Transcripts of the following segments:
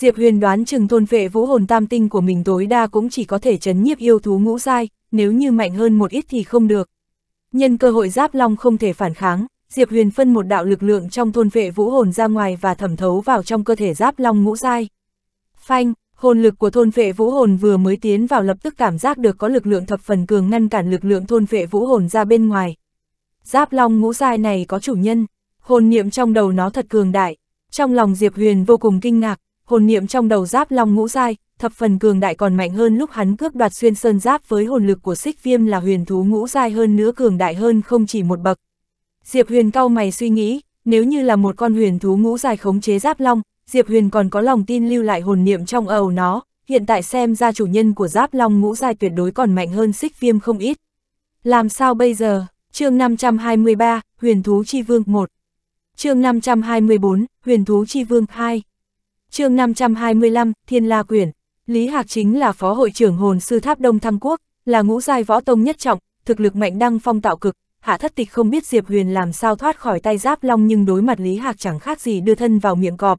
Diệp Huyền đoán chừng thôn vệ vũ hồn tam tinh của mình tối đa cũng chỉ có thể chấn nhiếp yêu thú ngũ dai, nếu như mạnh hơn một ít thì không được. Nhân cơ hội giáp long không thể phản kháng, Diệp Huyền phân một đạo lực lượng trong thôn vệ vũ hồn ra ngoài và thẩm thấu vào trong cơ thể giáp long ngũ dai. Phanh, hồn lực của thôn vệ vũ hồn vừa mới tiến vào lập tức cảm giác được có lực lượng thập phần cường ngăn cản lực lượng thôn vệ vũ hồn ra bên ngoài. Giáp long ngũ dai này có chủ nhân, hồn niệm trong đầu nó thật cường đại. Trong lòng Diệp Huyền vô cùng kinh ngạc, hồn niệm trong đầu giáp long ngũ giai thập phần cường đại còn mạnh hơn lúc hắn cướp đoạt xuyên sơn giáp với hồn lực của xích viêm là huyền thú ngũ giai hơn nữa cường đại hơn không chỉ một bậc. Diệp huyền cau mày suy nghĩ, nếu như là một con huyền thú ngũ giai khống chế giáp long, Diệp huyền còn có lòng tin lưu lại hồn niệm trong ầu nó, hiện tại xem ra chủ nhân của giáp long ngũ giai tuyệt đối còn mạnh hơn xích viêm không ít. Làm sao bây giờ? chương 523, Huyền Thú Chi Vương 1 chương 524, Huyền Thú Chi Vương 2 chương 525, Thiên La Quyển, Lý Hạc chính là phó hội trưởng hồn sư tháp Đông Thăng Quốc, là ngũ giai võ tông nhất trọng, thực lực mạnh đăng phong tạo cực, hạ thất tịch không biết Diệp Huyền làm sao thoát khỏi tay giáp long nhưng đối mặt Lý Hạc chẳng khác gì đưa thân vào miệng cọp.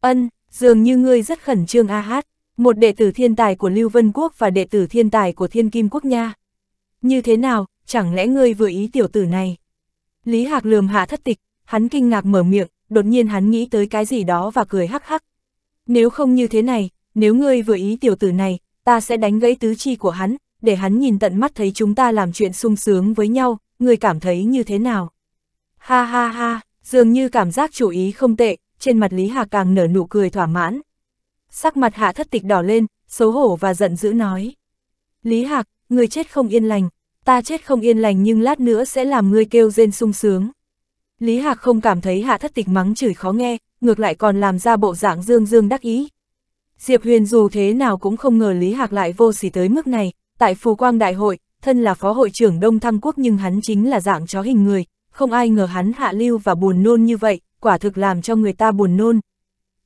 Ân, dường như ngươi rất khẩn trương a hát, một đệ tử thiên tài của Lưu Vân Quốc và đệ tử thiên tài của Thiên Kim Quốc nha. Như thế nào, chẳng lẽ ngươi vừa ý tiểu tử này? Lý Hạc lườm hạ thất tịch, hắn kinh ngạc mở miệng, đột nhiên hắn nghĩ tới cái gì đó và cười hắc hắc, nếu không như thế này, nếu ngươi vừa ý tiểu tử này, ta sẽ đánh gãy tứ chi của hắn, để hắn nhìn tận mắt thấy chúng ta làm chuyện sung sướng với nhau, ngươi cảm thấy như thế nào? Ha ha ha, dường như cảm giác chủ ý không tệ, trên mặt Lý Hà càng nở nụ cười thỏa mãn. Sắc mặt hạ thất tịch đỏ lên, xấu hổ và giận dữ nói. Lý Hạc, ngươi chết không yên lành, ta chết không yên lành nhưng lát nữa sẽ làm ngươi kêu rên sung sướng. Lý Hạc không cảm thấy hạ thất tịch mắng chửi khó nghe, ngược lại còn làm ra bộ dạng dương dương đắc ý. Diệp Huyền dù thế nào cũng không ngờ Lý Hạc lại vô sỉ tới mức này, tại Phù Quang Đại hội, thân là phó hội trưởng Đông Thăng Quốc nhưng hắn chính là dạng chó hình người, không ai ngờ hắn hạ lưu và buồn nôn như vậy, quả thực làm cho người ta buồn nôn.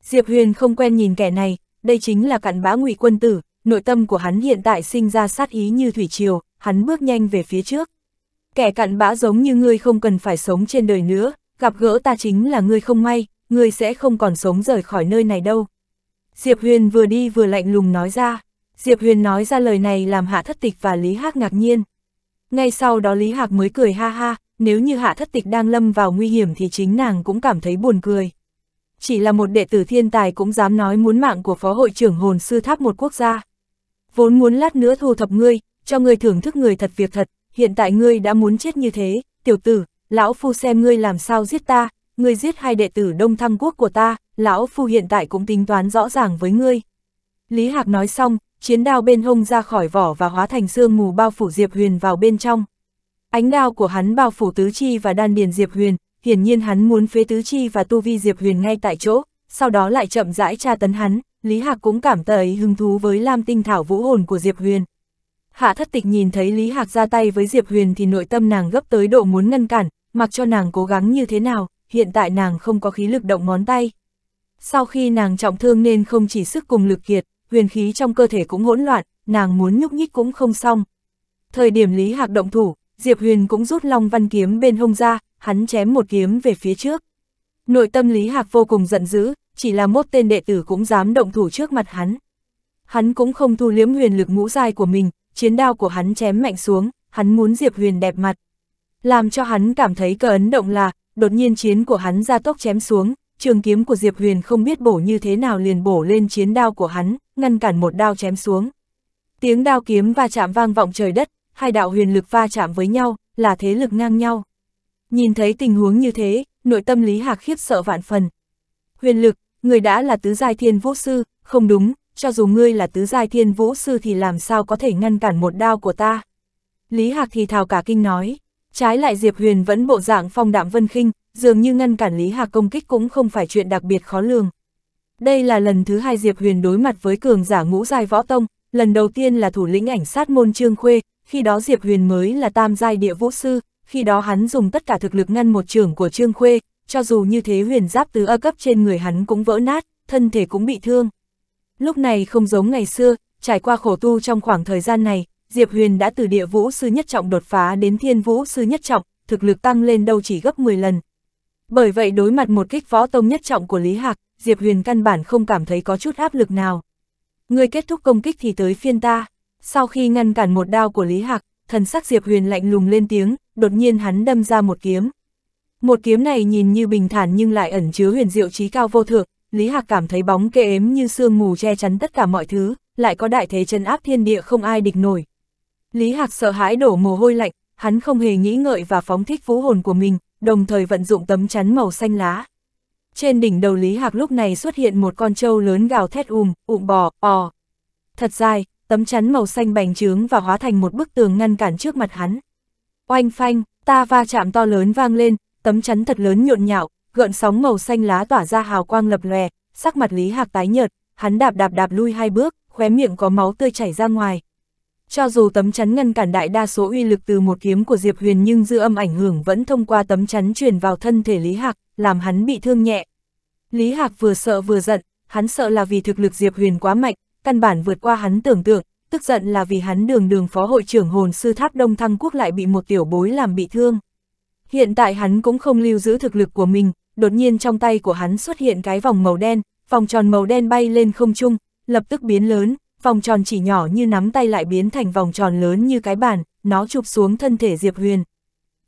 Diệp Huyền không quen nhìn kẻ này, đây chính là cặn bã ngụy quân tử, nội tâm của hắn hiện tại sinh ra sát ý như thủy triều, hắn bước nhanh về phía trước. Kẻ cặn bã giống như ngươi không cần phải sống trên đời nữa, gặp gỡ ta chính là ngươi không may, ngươi sẽ không còn sống rời khỏi nơi này đâu. Diệp Huyền vừa đi vừa lạnh lùng nói ra, Diệp Huyền nói ra lời này làm Hạ Thất Tịch và Lý Hạc ngạc nhiên. Ngay sau đó Lý Hạc mới cười ha ha, nếu như Hạ Thất Tịch đang lâm vào nguy hiểm thì chính nàng cũng cảm thấy buồn cười. Chỉ là một đệ tử thiên tài cũng dám nói muốn mạng của Phó Hội trưởng Hồn Sư Tháp một quốc gia. Vốn muốn lát nữa thu thập ngươi, cho ngươi thưởng thức người thật việc thật, hiện tại ngươi đã muốn chết như thế, tiểu tử, lão phu xem ngươi làm sao giết ta, ngươi giết hai đệ tử Đông Thăng Quốc của ta, lão phu hiện tại cũng tính toán rõ ràng với ngươi. Lý Hạc nói xong, chiến đao bên hông ra khỏi vỏ và hóa thành sương mù bao phủ Diệp Huyền vào bên trong. Ánh đao của hắn bao phủ tứ chi và đan điền Diệp Huyền, hiển nhiên hắn muốn phế tứ chi và tu vi Diệp Huyền ngay tại chỗ, sau đó lại chậm rãi tra tấn hắn, Lý Hạc cũng cảm thấy hứng thú với Lam Tinh Thảo Vũ Hồn của Diệp Huyền. Hạ thất tịch nhìn thấy Lý Hạc ra tay với Diệp Huyền thì nội tâm nàng gấp tới độ muốn ngăn cản, mặc cho nàng cố gắng như thế nào, hiện tại nàng không có khí lực động ngón tay. Sau khi nàng trọng thương nên không chỉ sức cùng lực kiệt, huyền khí trong cơ thể cũng hỗn loạn, nàng muốn nhúc nhích cũng không xong. Thời điểm Lý Hạc động thủ, Diệp Huyền cũng rút Long Văn kiếm bên hông ra, hắn chém một kiếm về phía trước. Nội tâm Lý Hạc vô cùng giận dữ, chỉ là một tên đệ tử cũng dám động thủ trước mặt hắn. Hắn cũng không thu liếm huyền lực ngũ dai của mình, chiến đao của hắn chém mạnh xuống, hắn muốn Diệp Huyền đẹp mặt. Làm cho hắn cảm thấy cờ ấn động là, đột nhiên chiến của hắn ra tốc chém xuống, trường kiếm của Diệp Huyền không biết bổ như thế nào liền bổ lên chiến đao của hắn, ngăn cản một đao chém xuống. Tiếng đao kiếm va chạm vang vọng trời đất, hai đạo huyền lực va chạm với nhau, là thế lực ngang nhau. Nhìn thấy tình huống như thế, nội tâm Lý Hạc khiếp sợ vạn phần. Huyền lực, người đã là tứ giai thiên vũ sư, không đúng, cho dù ngươi là tứ giai thiên vũ sư thì làm sao có thể ngăn cản một đao của ta. Lý Hạc thì thào cả kinh nói. Trái lại Diệp Huyền vẫn bộ dạng phong đạm vân khinh, dường như ngăn cản Lý Hạc công kích cũng không phải chuyện đặc biệt khó lường. Đây là lần thứ hai Diệp Huyền đối mặt với cường giả ngũ giai võ tông, lần đầu tiên là thủ lĩnh ảnh sát môn Trương Khuê, khi đó Diệp Huyền mới là tam giai địa vũ sư, khi đó hắn dùng tất cả thực lực ngăn một trưởng của Trương Khuê, cho dù như thế huyền giáp tứ ơ cấp trên người hắn cũng vỡ nát, thân thể cũng bị thương. Lúc này không giống ngày xưa, trải qua khổ tu trong khoảng thời gian này, Diệp Huyền đã từ địa vũ sư nhất trọng đột phá đến thiên vũ sư nhất trọng, thực lực tăng lên đâu chỉ gấp 10 lần. Bởi vậy đối mặt một kích võ tông nhất trọng của Lý Hạc, Diệp Huyền căn bản không cảm thấy có chút áp lực nào. Người kết thúc công kích thì tới phiên ta. Sau khi ngăn cản một đao của Lý Hạc, thần sắc Diệp Huyền lạnh lùng lên tiếng, đột nhiên hắn đâm ra một kiếm. Một kiếm này nhìn như bình thản nhưng lại ẩn chứa huyền diệu trí cao vô thượng, Lý Hạc cảm thấy bóng kê ếm như sương mù che chắn tất cả mọi thứ, lại có đại thế chân áp thiên địa không ai địch nổi, Lý Hạc sợ hãi đổ mồ hôi lạnh, hắn không hề nghĩ ngợi và phóng thích vũ hồn của mình, đồng thời vận dụng tấm chắn màu xanh lá. Trên đỉnh đầu Lý Hạc lúc này xuất hiện một con trâu lớn gào thét um ụm bò, ò. Thật dài, tấm chắn màu xanh bành trướng và hóa thành một bức tường ngăn cản trước mặt hắn. Oanh phanh, ta va chạm to lớn vang lên, tấm chắn thật lớn nhộn nhạo, gợn sóng màu xanh lá tỏa ra hào quang lập lòe, sắc mặt Lý Hạc tái nhợt, hắn đạp đạp đạp lui hai bước, khóe miệng có máu tươi chảy ra ngoài, cho dù tấm chắn ngăn cản đại đa số uy lực từ một kiếm của Diệp Huyền nhưng dư âm ảnh hưởng vẫn thông qua tấm chắn truyền vào thân thể Lý Hạc, làm hắn bị thương nhẹ. Lý Hạc vừa sợ vừa giận, hắn sợ là vì thực lực Diệp Huyền quá mạnh, căn bản vượt qua hắn tưởng tượng, tức giận là vì hắn đường đường phó hội trưởng hồn sư tháp Đông Thăng Quốc lại bị một tiểu bối làm bị thương. Hiện tại hắn cũng không lưu giữ thực lực của mình, đột nhiên trong tay của hắn xuất hiện cái vòng màu đen, vòng tròn màu đen bay lên không trung, lập tức biến lớn, vòng tròn chỉ nhỏ như nắm tay lại biến thành vòng tròn lớn như cái bàn, nó chụp xuống thân thể Diệp Huyền.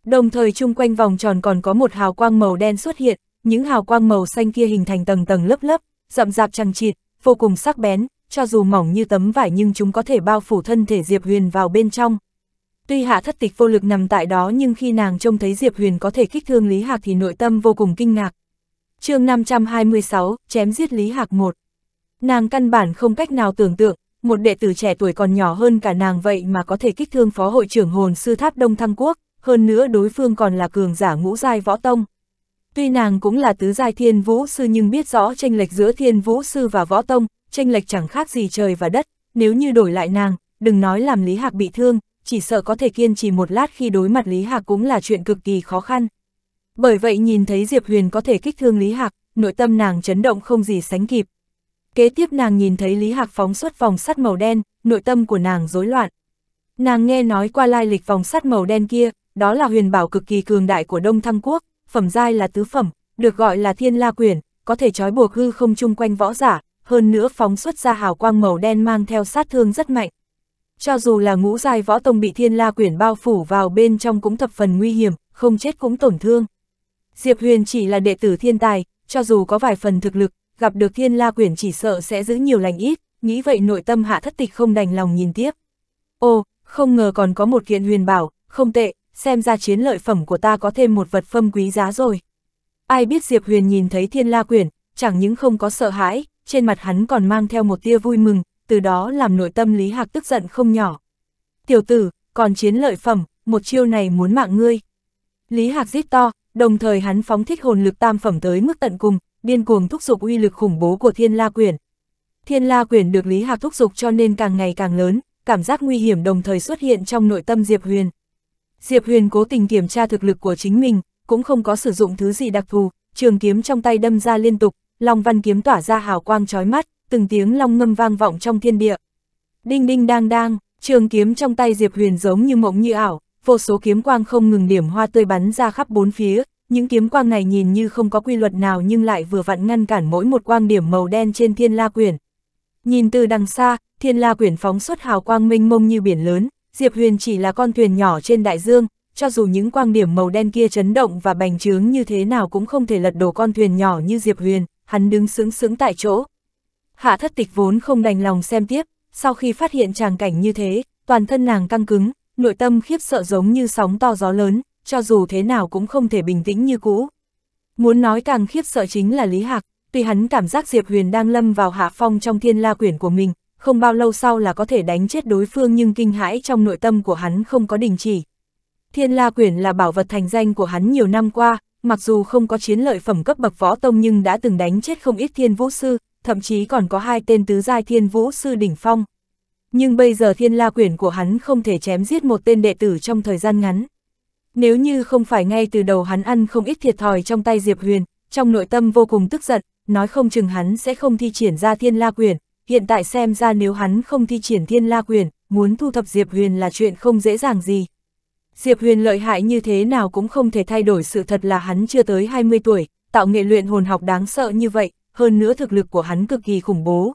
Đồng thời chung quanh vòng tròn còn có một hào quang màu đen xuất hiện, những hào quang màu xanh kia hình thành tầng tầng lớp lớp, rậm rạp chằng chịt, vô cùng sắc bén, cho dù mỏng như tấm vải nhưng chúng có thể bao phủ thân thể Diệp Huyền vào bên trong. Tuy hạ thất tịch vô lực nằm tại đó nhưng khi nàng trông thấy Diệp Huyền có thể kích thương Lý Hạc thì nội tâm vô cùng kinh ngạc. chương 526, chém giết Lý Hạc 1 Nàng căn bản không cách nào tưởng tượng, một đệ tử trẻ tuổi còn nhỏ hơn cả nàng vậy mà có thể kích thương phó hội trưởng hồn sư tháp Đông Thăng Quốc, hơn nữa đối phương còn là cường giả ngũ giai võ tông. Tuy nàng cũng là tứ giai thiên vũ sư nhưng biết rõ tranh lệch giữa thiên vũ sư và võ tông, tranh lệch chẳng khác gì trời và đất, nếu như đổi lại nàng, đừng nói làm Lý Hạc bị thương, chỉ sợ có thể kiên trì một lát khi đối mặt Lý Hạc cũng là chuyện cực kỳ khó khăn. Bởi vậy nhìn thấy Diệp Huyền có thể kích thương Lý Hạc, nội tâm nàng chấn động không gì sánh kịp, Kế tiếp nàng nhìn thấy Lý Hạc phóng xuất vòng sắt màu đen, nội tâm của nàng rối loạn. Nàng nghe nói qua lai lịch vòng sắt màu đen kia, đó là huyền bảo cực kỳ cường đại của Đông Thăng Quốc, phẩm giai là tứ phẩm, được gọi là thiên la quyển, có thể trói buộc hư không chung quanh võ giả, hơn nữa phóng xuất ra hào quang màu đen mang theo sát thương rất mạnh. Cho dù là ngũ giai võ tông bị thiên la quyển bao phủ vào bên trong cũng thập phần nguy hiểm, không chết cũng tổn thương. Diệp Huyền chỉ là đệ tử thiên tài, cho dù có vài phần thực lực, gặp được thiên la quyển chỉ sợ sẽ giữ nhiều lành ít, nghĩ vậy nội tâm hạ thất tịch không đành lòng nhìn tiếp. Ô, không ngờ còn có một kiện huyền bảo, không tệ, xem ra chiến lợi phẩm của ta có thêm một vật phẩm quý giá rồi. Ai biết Diệp Huyền nhìn thấy thiên la quyển, chẳng những không có sợ hãi, trên mặt hắn còn mang theo một tia vui mừng, từ đó làm nội tâm Lý Hạc tức giận không nhỏ. Tiểu tử, còn chiến lợi phẩm, một chiêu này muốn mạng ngươi. Lý Hạc giết to, đồng thời hắn phóng thích hồn lực tam phẩm tới mức tận cùng, điên cuồng thúc giục uy lực khủng bố của thiên la quyển. Thiên la quyển được Lý Hạc thúc giục cho nên càng ngày càng lớn, cảm giác nguy hiểm đồng thời xuất hiện trong nội tâm Diệp Huyền. Diệp Huyền cố tình kiểm tra thực lực của chính mình, cũng không có sử dụng thứ gì đặc thù, trường kiếm trong tay đâm ra liên tục, long văn kiếm tỏa ra hào quang chói mắt, từng tiếng long ngâm vang vọng trong thiên địa. Đinh đinh đang đang, trường kiếm trong tay Diệp Huyền giống như mộng như ảo, vô số kiếm quang không ngừng điểm hoa tươi bắn ra khắp bốn phía, những kiếm quang này nhìn như không có quy luật nào nhưng lại vừa vặn ngăn cản mỗi một quang điểm màu đen trên thiên la quyển. Nhìn từ đằng xa, thiên la quyển phóng xuất hào quang mênh mông như biển lớn, Diệp Huyền chỉ là con thuyền nhỏ trên đại dương, cho dù những quang điểm màu đen kia chấn động và bành trướng như thế nào cũng không thể lật đổ con thuyền nhỏ như Diệp Huyền, hắn đứng sững sững tại chỗ. Hạ thất tịch vốn không đành lòng xem tiếp, sau khi phát hiện tràng cảnh như thế, toàn thân nàng căng cứng, nội tâm khiếp sợ giống như sóng to gió lớn, cho dù thế nào cũng không thể bình tĩnh như cũ. Muốn nói càng khiếp sợ chính là Lý Hạc, tuy hắn cảm giác Diệp Huyền đang lâm vào hạ phong trong thiên la quyển của mình, không bao lâu sau là có thể đánh chết đối phương nhưng kinh hãi trong nội tâm của hắn không có đình chỉ. Thiên la quyển là bảo vật thành danh của hắn nhiều năm qua, mặc dù không có chiến lợi phẩm cấp bậc võ tông nhưng đã từng đánh chết không ít thiên vũ sư, thậm chí còn có hai tên tứ giai thiên vũ sư đỉnh phong. Nhưng bây giờ thiên la quyển của hắn không thể chém giết một tên đệ tử trong thời gian ngắn. Nếu như không phải ngay từ đầu hắn ăn không ít thiệt thòi trong tay Diệp Huyền, trong nội tâm vô cùng tức giận, nói không chừng hắn sẽ không thi triển ra thiên la quyền. Hiện tại xem ra nếu hắn không thi triển thiên la quyền, muốn thu thập Diệp Huyền là chuyện không dễ dàng gì. Diệp Huyền lợi hại như thế nào cũng không thể thay đổi sự thật là hắn chưa tới 20 tuổi, tạo nghệ luyện hồn học đáng sợ như vậy, hơn nữa thực lực của hắn cực kỳ khủng bố.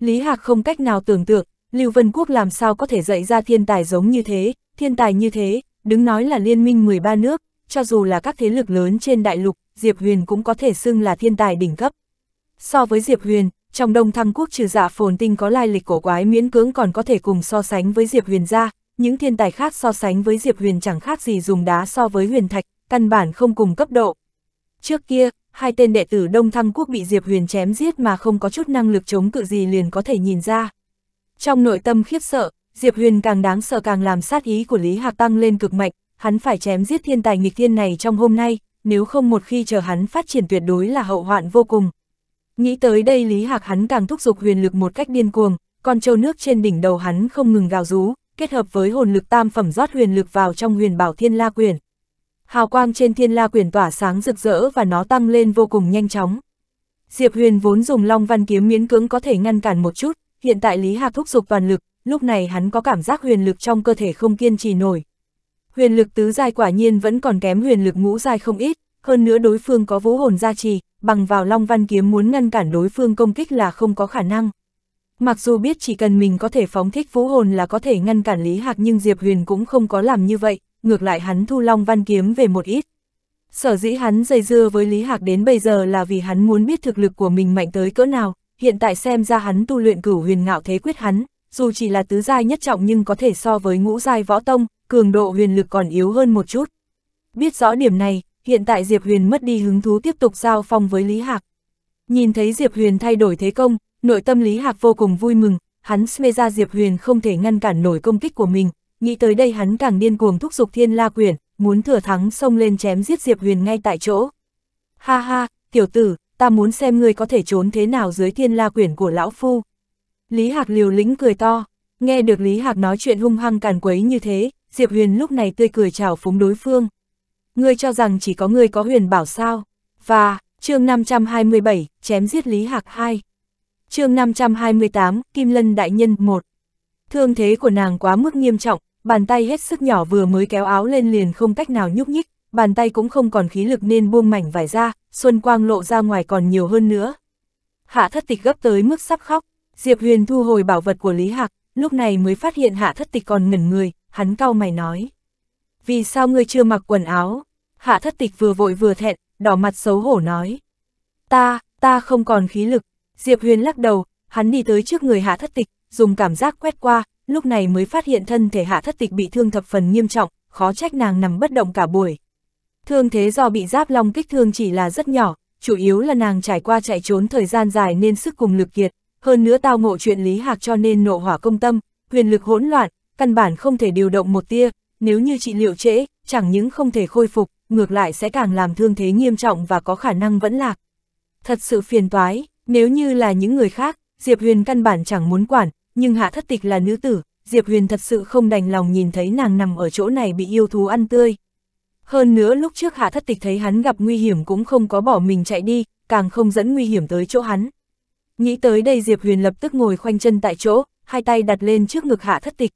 Lý Hạc không cách nào tưởng tượng, Lưu Vân Quốc làm sao có thể dạy ra thiên tài giống như thế, thiên tài như thế, Đứng nói là liên minh 13 nước, cho dù là các thế lực lớn trên đại lục, Diệp Huyền cũng có thể xưng là thiên tài đỉnh cấp. So với Diệp Huyền, trong Đông Thăng Quốc trừ giả dạ phồn tinh có lai lịch cổ quái miễn cưỡng còn có thể cùng so sánh với Diệp Huyền ra, những thiên tài khác so sánh với Diệp Huyền chẳng khác gì dùng đá so với huyền thạch, căn bản không cùng cấp độ. Trước kia, hai tên đệ tử Đông Thăng Quốc bị Diệp Huyền chém giết mà không có chút năng lực chống cự gì liền có thể nhìn ra. Trong nội tâm khiếp sợ, Diệp Huyền càng đáng sợ càng làm sát ý của Lý Hạc tăng lên cực mạnh, hắn phải chém giết thiên tài nghịch thiên này trong hôm nay, nếu không một khi chờ hắn phát triển tuyệt đối là hậu hoạn vô cùng. Nghĩ tới đây Lý Hạc hắn càng thúc giục huyền lực một cách điên cuồng, con trâu nước trên đỉnh đầu hắn không ngừng gào rú, kết hợp với hồn lực tam phẩm rót huyền lực vào trong huyền bảo thiên la quyền. Hào quang trên thiên la quyền tỏa sáng rực rỡ và nó tăng lên vô cùng nhanh chóng. Diệp huyền vốn dùng long văn kiếm miễn cưỡng có thể ngăn cản một chút, hiện tại Lý Hạc thúc giục toàn lực, lúc này hắn có cảm giác huyền lực trong cơ thể không kiên trì nổi. Huyền lực tứ giai quả nhiên vẫn còn kém huyền lực ngũ giai không ít, hơn nữa đối phương có vũ hồn gia trì, bằng vào Long Văn kiếm muốn ngăn cản đối phương công kích là không có khả năng. Mặc dù biết chỉ cần mình có thể phóng thích vũ hồn là có thể ngăn cản Lý Hạc nhưng Diệp Huyền cũng không có làm như vậy, ngược lại hắn thu Long Văn kiếm về một ít. Sở dĩ hắn dây dưa với Lý Hạc đến bây giờ là vì hắn muốn biết thực lực của mình mạnh tới cỡ nào, hiện tại xem ra hắn tu luyện cửu huyền ngạo thế quyết hắn, dù chỉ là tứ giai nhất trọng nhưng có thể so với ngũ giai võ tông, cường độ huyền lực còn yếu hơn một chút. Biết rõ điểm này, hiện tại Diệp Huyền mất đi hứng thú tiếp tục giao phong với Lý Hạc. Nhìn thấy Diệp Huyền thay đổi thế công, nội tâm Lý Hạc vô cùng vui mừng, hắn smê ra Diệp Huyền không thể ngăn cản nổi công kích của mình, nghĩ tới đây hắn càng điên cuồng thúc giục Thiên La quyền muốn thừa thắng xông lên chém giết Diệp Huyền ngay tại chỗ. Ha ha, tiểu tử, ta muốn xem ngươi có thể trốn thế nào dưới Thiên La quyền của lão phu. Lý Hạc liều lĩnh cười to, nghe được Lý Hạc nói chuyện hung hăng càn quấy như thế, Diệp Huyền lúc này tươi cười chào phúng đối phương. Ngươi cho rằng chỉ có ngươi có huyền bảo sao? Và, chương 527, chém giết Lý Hạc 2. chương 528, Kim Lân Đại Nhân 1. Thương thế của nàng quá mức nghiêm trọng, bàn tay hết sức nhỏ vừa mới kéo áo lên liền không cách nào nhúc nhích, bàn tay cũng không còn khí lực nên buông mảnh vải ra, xuân quang lộ ra ngoài còn nhiều hơn nữa. Hạ thất tịch gấp tới mức sắp khóc, Diệp Huyền thu hồi bảo vật của Lý Hạc, lúc này mới phát hiện hạ thất tịch còn ngẩn người, hắn cau mày nói. Vì sao ngươi chưa mặc quần áo? Hạ thất tịch vừa vội vừa thẹn, đỏ mặt xấu hổ nói. Ta, ta không còn khí lực. Diệp Huyền lắc đầu, hắn đi tới trước người hạ thất tịch, dùng cảm giác quét qua, lúc này mới phát hiện thân thể hạ thất tịch bị thương thập phần nghiêm trọng, khó trách nàng nằm bất động cả buổi. Thương thế do bị giáp long kích thương chỉ là rất nhỏ, chủ yếu là nàng trải qua chạy trốn thời gian dài nên sức cùng lực kiệt, hơn nữa tao ngộ chuyện Lý Hạc cho nên nộ hỏa công tâm, huyền lực hỗn loạn, căn bản không thể điều động một tia, nếu như trị liệu trễ, chẳng những không thể khôi phục, ngược lại sẽ càng làm thương thế nghiêm trọng và có khả năng vẫn lạc. Thật sự phiền toái, nếu như là những người khác, Diệp Huyền căn bản chẳng muốn quản, nhưng hạ thất tịch là nữ tử, Diệp Huyền thật sự không đành lòng nhìn thấy nàng nằm ở chỗ này bị yêu thú ăn tươi. Hơn nữa lúc trước hạ thất tịch thấy hắn gặp nguy hiểm cũng không có bỏ mình chạy đi, càng không dẫn nguy hiểm tới chỗ hắn. Nghĩ tới đây Diệp Huyền lập tức ngồi khoanh chân tại chỗ, hai tay đặt lên trước ngực hạ thất tịch.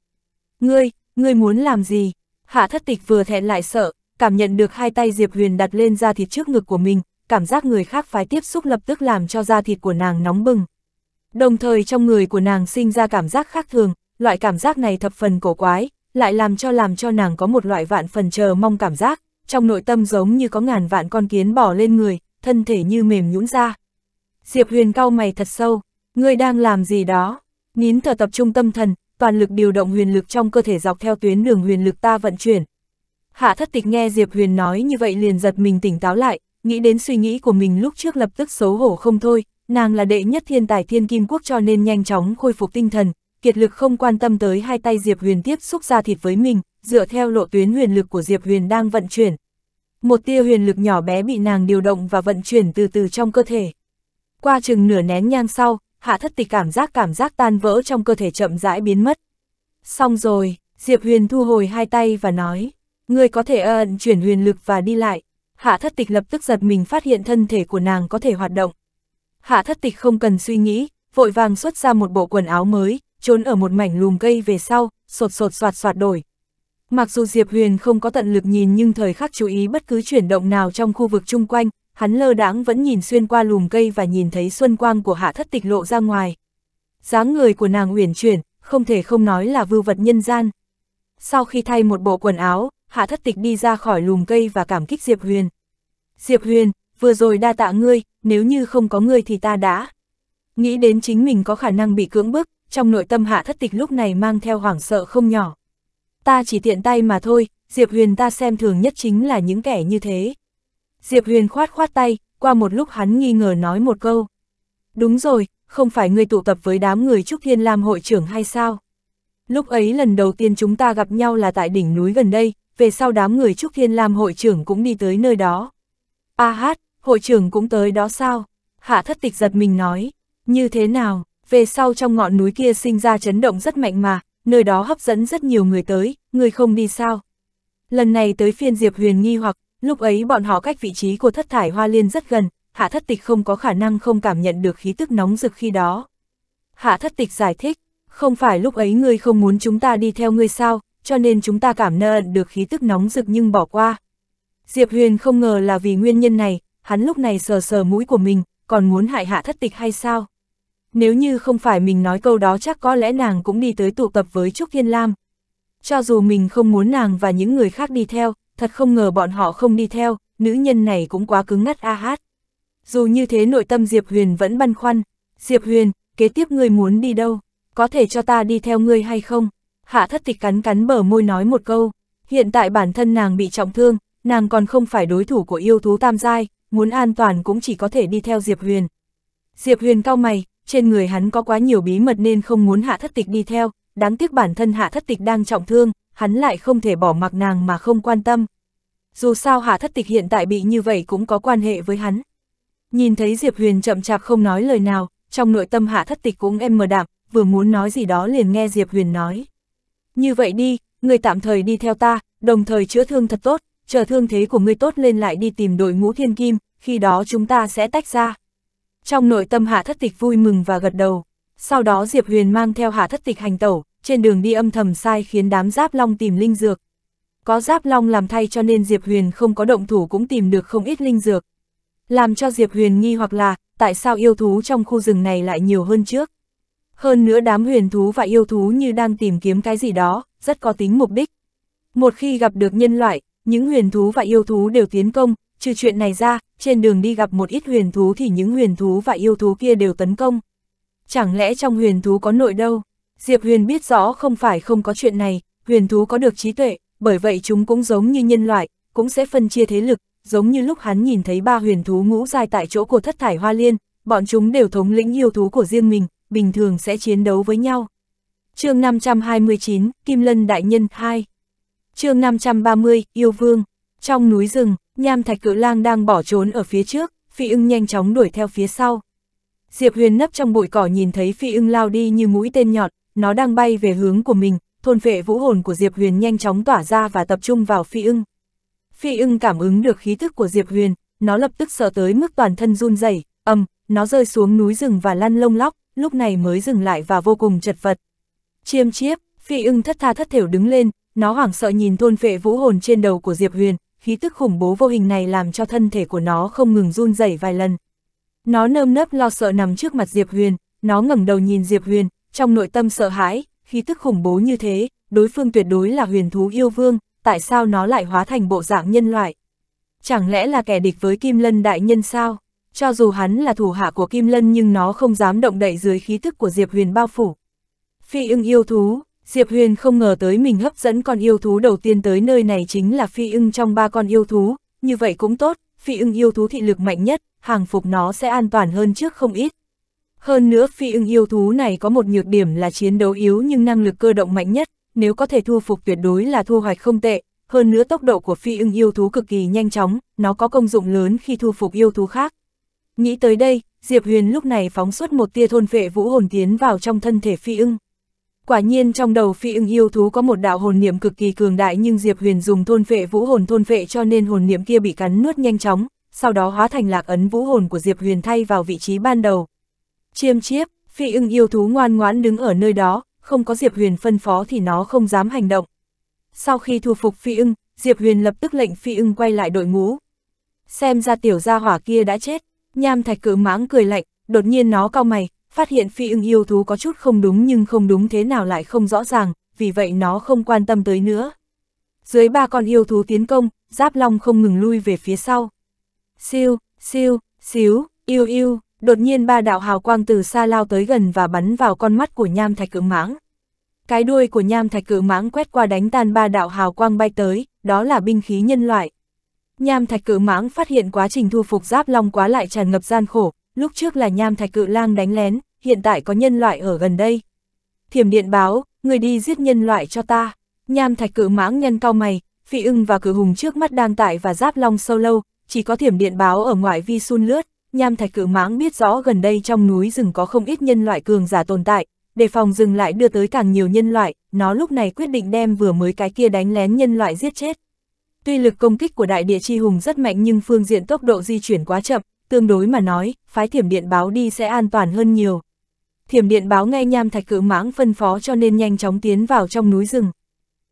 Ngươi, ngươi muốn làm gì? Hạ thất tịch vừa thẹn lại sợ, cảm nhận được hai tay Diệp Huyền đặt lên da thịt trước ngực của mình, cảm giác người khác phái tiếp xúc lập tức làm cho da thịt của nàng nóng bừng. Đồng thời trong người của nàng sinh ra cảm giác khác thường, loại cảm giác này thập phần cổ quái, lại làm cho làm cho nàng có một loại vạn phần chờ mong cảm giác, trong nội tâm giống như có ngàn vạn con kiến bỏ lên người, thân thể như mềm nhũn ra. Diệp Huyền cau mày thật sâu, ngươi đang làm gì đó? Nín thở tập trung tâm thần, toàn lực điều động huyền lực trong cơ thể dọc theo tuyến đường huyền lực ta vận chuyển. Hạ thất tịch nghe Diệp Huyền nói như vậy liền giật mình tỉnh táo lại, nghĩ đến suy nghĩ của mình lúc trước lập tức xấu hổ không thôi, nàng là đệ nhất thiên tài thiên kim quốc cho nên nhanh chóng khôi phục tinh thần, kiệt lực không quan tâm tới hai tay Diệp Huyền tiếp xúc ra thịt với mình, dựa theo lộ tuyến huyền lực của Diệp Huyền đang vận chuyển. Một tia huyền lực nhỏ bé bị nàng điều động và vận chuyển từ từ trong cơ thể qua chừng nửa nén nhang sau, hạ thất tịch cảm giác cảm giác tan vỡ trong cơ thể chậm rãi biến mất. Xong rồi, Diệp Huyền thu hồi hai tay và nói, ngươi có thể ẩn chuyển huyền lực và đi lại. Hạ thất tịch lập tức giật mình phát hiện thân thể của nàng có thể hoạt động. Hạ thất tịch không cần suy nghĩ, vội vàng xuất ra một bộ quần áo mới, trốn ở một mảnh lùm cây về sau, sột sột soạt soạt đổi. Mặc dù Diệp Huyền không có tận lực nhìn nhưng thời khắc chú ý bất cứ chuyển động nào trong khu vực chung quanh, hắn lơ đãng vẫn nhìn xuyên qua lùm cây và nhìn thấy xuân quang của hạ thất tịch lộ ra ngoài. dáng người của nàng uyển chuyển, không thể không nói là vưu vật nhân gian. Sau khi thay một bộ quần áo, hạ thất tịch đi ra khỏi lùm cây và cảm kích Diệp Huyền. Diệp Huyền, vừa rồi đa tạ ngươi, nếu như không có ngươi thì ta đã. Nghĩ đến chính mình có khả năng bị cưỡng bức, trong nội tâm hạ thất tịch lúc này mang theo hoảng sợ không nhỏ. Ta chỉ tiện tay mà thôi, Diệp Huyền ta xem thường nhất chính là những kẻ như thế. Diệp Huyền khoát khoát tay, qua một lúc hắn nghi ngờ nói một câu. Đúng rồi, không phải ngươi tụ tập với đám người Trúc Thiên Lam hội trưởng hay sao? Lúc ấy lần đầu tiên chúng ta gặp nhau là tại đỉnh núi gần đây, về sau đám người Trúc Thiên Lam hội trưởng cũng đi tới nơi đó. A à hát, hội trưởng cũng tới đó sao? Hạ thất tịch giật mình nói, như thế nào, về sau trong ngọn núi kia sinh ra chấn động rất mạnh mà, nơi đó hấp dẫn rất nhiều người tới, người không đi sao? Lần này tới phiên Diệp Huyền nghi hoặc, Lúc ấy bọn họ cách vị trí của thất thải hoa liên rất gần, hạ thất tịch không có khả năng không cảm nhận được khí tức nóng rực khi đó. Hạ thất tịch giải thích, không phải lúc ấy ngươi không muốn chúng ta đi theo ngươi sao, cho nên chúng ta cảm nơ ẩn được khí tức nóng rực nhưng bỏ qua. Diệp Huyền không ngờ là vì nguyên nhân này, hắn lúc này sờ sờ mũi của mình, còn muốn hại hạ thất tịch hay sao? Nếu như không phải mình nói câu đó chắc có lẽ nàng cũng đi tới tụ tập với Trúc Thiên Lam. Cho dù mình không muốn nàng và những người khác đi theo, thật không ngờ bọn họ không đi theo, nữ nhân này cũng quá cứng ngắt a hát. Dù như thế nội tâm Diệp Huyền vẫn băn khoăn, Diệp Huyền, kế tiếp ngươi muốn đi đâu, có thể cho ta đi theo ngươi hay không? Hạ thất tịch cắn cắn bờ môi nói một câu, hiện tại bản thân nàng bị trọng thương, nàng còn không phải đối thủ của yêu thú tam giai, muốn an toàn cũng chỉ có thể đi theo Diệp Huyền. Diệp Huyền cao mày, trên người hắn có quá nhiều bí mật nên không muốn hạ thất tịch đi theo, đáng tiếc bản thân hạ thất tịch đang trọng thương, hắn lại không thể bỏ mặc nàng mà không quan tâm dù sao Hà Thất Tịch hiện tại bị như vậy cũng có quan hệ với hắn. Nhìn thấy Diệp Huyền chậm chạp không nói lời nào, trong nội tâm hà Thất Tịch cũng em mờ đạm, vừa muốn nói gì đó liền nghe Diệp Huyền nói. Như vậy đi, người tạm thời đi theo ta, đồng thời chữa thương thật tốt, chờ thương thế của ngươi tốt lên lại đi tìm đội ngũ thiên kim, khi đó chúng ta sẽ tách ra. Trong nội tâm hà Thất Tịch vui mừng và gật đầu, sau đó Diệp Huyền mang theo hà Thất Tịch hành tẩu, trên đường đi âm thầm sai khiến đám giáp long tìm linh dược, có giáp long làm thay cho nên Diệp Huyền không có động thủ cũng tìm được không ít linh dược. Làm cho Diệp Huyền nghi hoặc là, tại sao yêu thú trong khu rừng này lại nhiều hơn trước? Hơn nữa đám huyền thú và yêu thú như đang tìm kiếm cái gì đó, rất có tính mục đích. Một khi gặp được nhân loại, những huyền thú và yêu thú đều tiến công, trừ chuyện này ra, trên đường đi gặp một ít huyền thú thì những huyền thú và yêu thú kia đều tấn công. Chẳng lẽ trong huyền thú có nội đâu? Diệp Huyền biết rõ không phải không có chuyện này, huyền thú có được trí tuệ, bởi vậy chúng cũng giống như nhân loại, cũng sẽ phân chia thế lực, giống như lúc hắn nhìn thấy ba huyền thú ngũ dài tại chỗ của thất thải hoa liên, bọn chúng đều thống lĩnh yêu thú của riêng mình, bình thường sẽ chiến đấu với nhau. chương 529, Kim Lân Đại Nhân 2 chương 530, Yêu Vương Trong núi rừng, nham thạch cự lang đang bỏ trốn ở phía trước, phi ưng nhanh chóng đuổi theo phía sau. Diệp Huyền nấp trong bụi cỏ nhìn thấy phi ưng lao đi như mũi tên nhọn, nó đang bay về hướng của mình, thôn vệ vũ hồn của Diệp Huyền nhanh chóng tỏa ra và tập trung vào phi ưng. Phi ưng cảm ứng được khí thức của Diệp Huyền, nó lập tức sợ tới mức toàn thân run rẩy, ầm, nó rơi xuống núi rừng và lăn lông lóc, lúc này mới dừng lại và vô cùng chật vật. Chiêm chiếp, phi ưng thất tha thất thểu đứng lên, nó hoảng sợ nhìn thôn vệ vũ hồn trên đầu của Diệp Huyền, khí tức khủng bố vô hình này làm cho thân thể của nó không ngừng run rẩy vài lần. Nó nơm nớp lo sợ nằm trước mặt Diệp Huyền, nó ngẩng đầu nhìn Diệp Huyền, trong nội tâm sợ hãi, khí tức khủng bố như thế, đối phương tuyệt đối là huyền thú yêu vương, tại sao nó lại hóa thành bộ dạng nhân loại? Chẳng lẽ là kẻ địch với Kim Lân đại nhân sao? Cho dù hắn là thủ hạ của Kim Lân nhưng nó không dám động đậy dưới khí tức của Diệp Huyền bao phủ. Phi ưng yêu thú, Diệp Huyền không ngờ tới mình hấp dẫn con yêu thú đầu tiên tới nơi này chính là phi ưng trong ba con yêu thú, như vậy cũng tốt, phi ưng yêu thú thị lực mạnh nhất, hàng phục nó sẽ an toàn hơn trước không ít. Hơn nữa phi ưng yêu thú này có một nhược điểm là chiến đấu yếu nhưng năng lực cơ động mạnh nhất, nếu có thể thu phục tuyệt đối là thu hoạch không tệ, hơn nữa tốc độ của phi ưng yêu thú cực kỳ nhanh chóng, nó có công dụng lớn khi thu phục yêu thú khác. Nghĩ tới đây, Diệp Huyền lúc này phóng xuất một tia thôn vệ vũ hồn tiến vào trong thân thể phi ưng. Quả nhiên trong đầu phi ưng yêu thú có một đạo hồn niệm cực kỳ cường đại nhưng Diệp Huyền dùng thôn vệ vũ hồn thôn vệ cho nên hồn niệm kia bị cắn nuốt nhanh chóng, sau đó hóa thành lạc ấn vũ hồn của Diệp Huyền thay vào vị trí ban đầu, Chiêm chiếp, phi ưng yêu thú ngoan ngoãn đứng ở nơi đó, không có Diệp Huyền phân phó thì nó không dám hành động. Sau khi thu phục phi ưng, Diệp Huyền lập tức lệnh phi ưng quay lại đội ngũ. Xem ra tiểu gia hỏa kia đã chết, nham thạch cự mãng cười lạnh, đột nhiên nó cao mày, phát hiện phi ưng yêu thú có chút không đúng nhưng không đúng thế nào lại không rõ ràng, vì vậy nó không quan tâm tới nữa. Dưới ba con yêu thú tiến công, giáp long không ngừng lui về phía sau. Siêu, siêu, xíu, yêu yêu, đột nhiên ba đạo hào quang từ xa lao tới gần và bắn vào con mắt của nham thạch cự mãng. Cái đuôi của nham thạch cự mãng quét qua đánh tan ba đạo hào quang bay tới, đó là binh khí nhân loại. Nham thạch cự mãng phát hiện quá trình thu phục giáp long quá lại tràn ngập gian khổ, lúc trước là nham thạch cự lang đánh lén, hiện tại có nhân loại ở gần đây. Thiểm điện báo, người đi giết nhân loại cho ta. Nham thạch cự mãng nhân cao mày, phi ưng và cử hùng trước mắt đang tại và giáp long sâu lâu, chỉ có thiểm điện báo ở ngoại vi sun lướt, Nham thạch cự mãng biết rõ gần đây trong núi rừng có không ít nhân loại cường giả tồn tại, đề phòng rừng lại đưa tới càng nhiều nhân loại, nó lúc này quyết định đem vừa mới cái kia đánh lén nhân loại giết chết. Tuy lực công kích của đại địa chi hùng rất mạnh nhưng phương diện tốc độ di chuyển quá chậm, tương đối mà nói, phái thiểm điện báo đi sẽ an toàn hơn nhiều. Thiểm điện báo nghe nham thạch cự mãng phân phó cho nên nhanh chóng tiến vào trong núi rừng.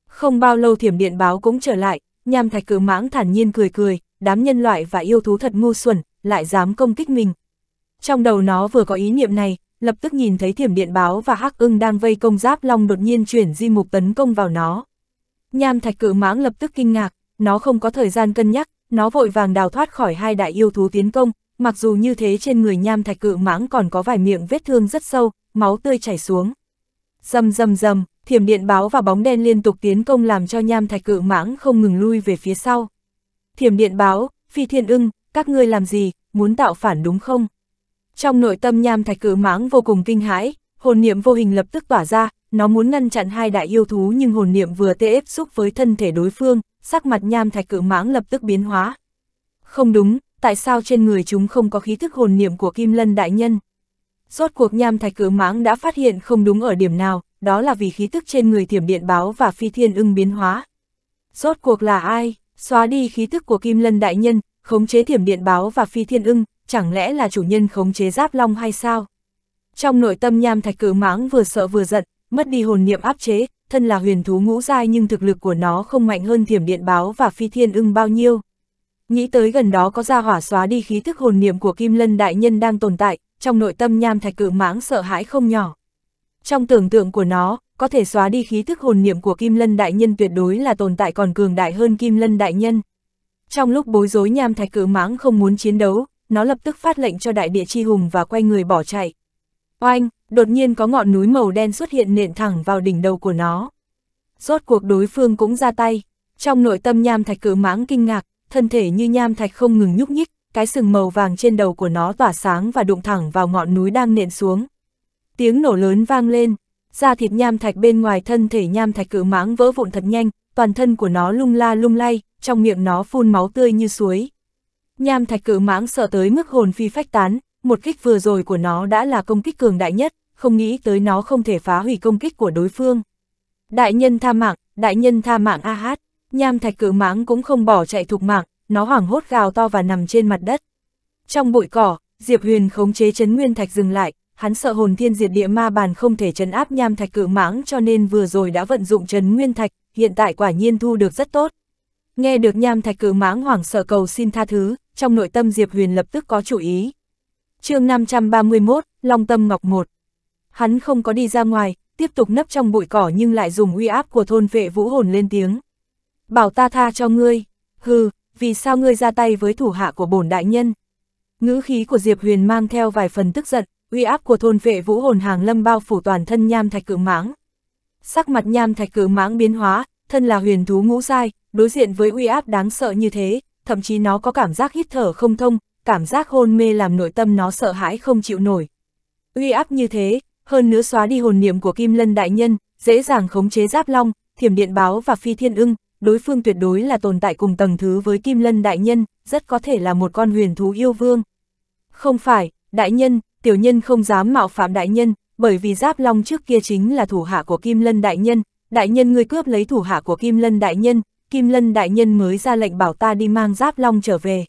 Không bao lâu thiểm điện báo cũng trở lại, nham thạch cự mãng thản nhiên cười cười, đám nhân loại và yêu thú thật ngu xuẩn, lại dám công kích mình. Trong đầu nó vừa có ý niệm này, lập tức nhìn thấy thiểm điện báo và hắc ưng đang vây công giáp long đột nhiên chuyển di mục tấn công vào nó. Nham thạch cự mãng lập tức kinh ngạc, nó không có thời gian cân nhắc, nó vội vàng đào thoát khỏi hai đại yêu thú tiến công, mặc dù như thế trên người nham thạch cự mãng còn có vài miệng vết thương rất sâu, máu tươi chảy xuống. Dầm dầm dầm, thiểm điện báo và bóng đen liên tục tiến công làm cho nham thạch cự mãng không ngừng lui về phía sau. Thiểm điện báo, phi thiên ưng, các ngươi làm gì, muốn tạo phản đúng không? Trong nội tâm nham thạch cử mãng vô cùng kinh hãi, hồn niệm vô hình lập tức tỏa ra, nó muốn ngăn chặn hai đại yêu thú nhưng hồn niệm vừa tê ép xúc với thân thể đối phương, sắc mặt nham thạch cử mãng lập tức biến hóa. Không đúng, tại sao trên người chúng không có khí thức hồn niệm của Kim Lân Đại Nhân? Rốt cuộc nham thạch cử mãng đã phát hiện không đúng ở điểm nào, đó là vì khí thức trên người thiểm điện báo và phi thiên ưng biến hóa. Rốt cuộc là ai? Xóa đi khí thức của Kim Lân Đại Nhân, khống chế thiểm điện báo và phi thiên ưng, chẳng lẽ là chủ nhân khống chế giáp long hay sao? Trong nội tâm nham thạch cự mãng vừa sợ vừa giận, mất đi hồn niệm áp chế, thân là huyền thú ngũ dai nhưng thực lực của nó không mạnh hơn thiểm điện báo và phi thiên ưng bao nhiêu. Nghĩ tới gần đó có ra hỏa xóa đi khí thức hồn niệm của Kim Lân Đại Nhân đang tồn tại, trong nội tâm nham thạch cự mãng sợ hãi không nhỏ. Trong tưởng tượng của nó, có thể xóa đi khí thức hồn niệm của Kim Lân Đại Nhân tuyệt đối là tồn tại còn cường đại hơn Kim Lân Đại Nhân. Trong lúc bối rối nham thạch cự mãng không muốn chiến đấu, nó lập tức phát lệnh cho đại địa chi hùng và quay người bỏ chạy. Oanh, đột nhiên có ngọn núi màu đen xuất hiện nện thẳng vào đỉnh đầu của nó. Rốt cuộc đối phương cũng ra tay, trong nội tâm nham thạch cự mãng kinh ngạc, thân thể như nham thạch không ngừng nhúc nhích, cái sừng màu vàng trên đầu của nó tỏa sáng và đụng thẳng vào ngọn núi đang nện xuống. Tiếng nổ lớn vang lên, da thịt nham thạch bên ngoài thân thể nham thạch cự mãng vỡ vụn thật nhanh, toàn thân của nó lung la lung lay, trong miệng nó phun máu tươi như suối. Nham thạch cự mãng sợ tới mức hồn phi phách tán, một kích vừa rồi của nó đã là công kích cường đại nhất, không nghĩ tới nó không thể phá hủy công kích của đối phương. Đại nhân tha mạng, đại nhân tha mạng a hát, nham thạch cự mãng cũng không bỏ chạy thục mạng, nó hoảng hốt gào to và nằm trên mặt đất. Trong bụi cỏ, Diệp Huyền khống chế chấn nguyên thạch dừng lại, hắn sợ hồn thiên diệt địa ma bàn không thể chấn áp nham thạch cự mãng cho nên vừa rồi đã vận dụng chấn nguyên thạch hiện tại quả nhiên thu được rất tốt. Nghe được nham thạch cử mãng hoảng sợ cầu xin tha thứ, trong nội tâm Diệp Huyền lập tức có chủ ý. chương 531, Long Tâm Ngọc 1 Hắn không có đi ra ngoài, tiếp tục nấp trong bụi cỏ nhưng lại dùng uy áp của thôn vệ vũ hồn lên tiếng. Bảo ta tha cho ngươi, hừ, vì sao ngươi ra tay với thủ hạ của bổn đại nhân? Ngữ khí của Diệp Huyền mang theo vài phần tức giận, uy áp của thôn vệ vũ hồn hàng lâm bao phủ toàn thân nham thạch cự mãng sắc mặt nham thạch cử mãng biến hóa, thân là huyền thú ngũ dai, đối diện với uy áp đáng sợ như thế, thậm chí nó có cảm giác hít thở không thông, cảm giác hôn mê làm nội tâm nó sợ hãi không chịu nổi. Uy áp như thế, hơn nữa xóa đi hồn niệm của Kim Lân Đại Nhân, dễ dàng khống chế giáp long, thiểm điện báo và phi thiên ưng, đối phương tuyệt đối là tồn tại cùng tầng thứ với Kim Lân Đại Nhân, rất có thể là một con huyền thú yêu vương. Không phải, Đại Nhân, tiểu nhân không dám mạo phạm Đại Nhân, bởi vì Giáp Long trước kia chính là thủ hạ của Kim Lân Đại Nhân, Đại Nhân ngươi cướp lấy thủ hạ của Kim Lân Đại Nhân, Kim Lân Đại Nhân mới ra lệnh bảo ta đi mang Giáp Long trở về.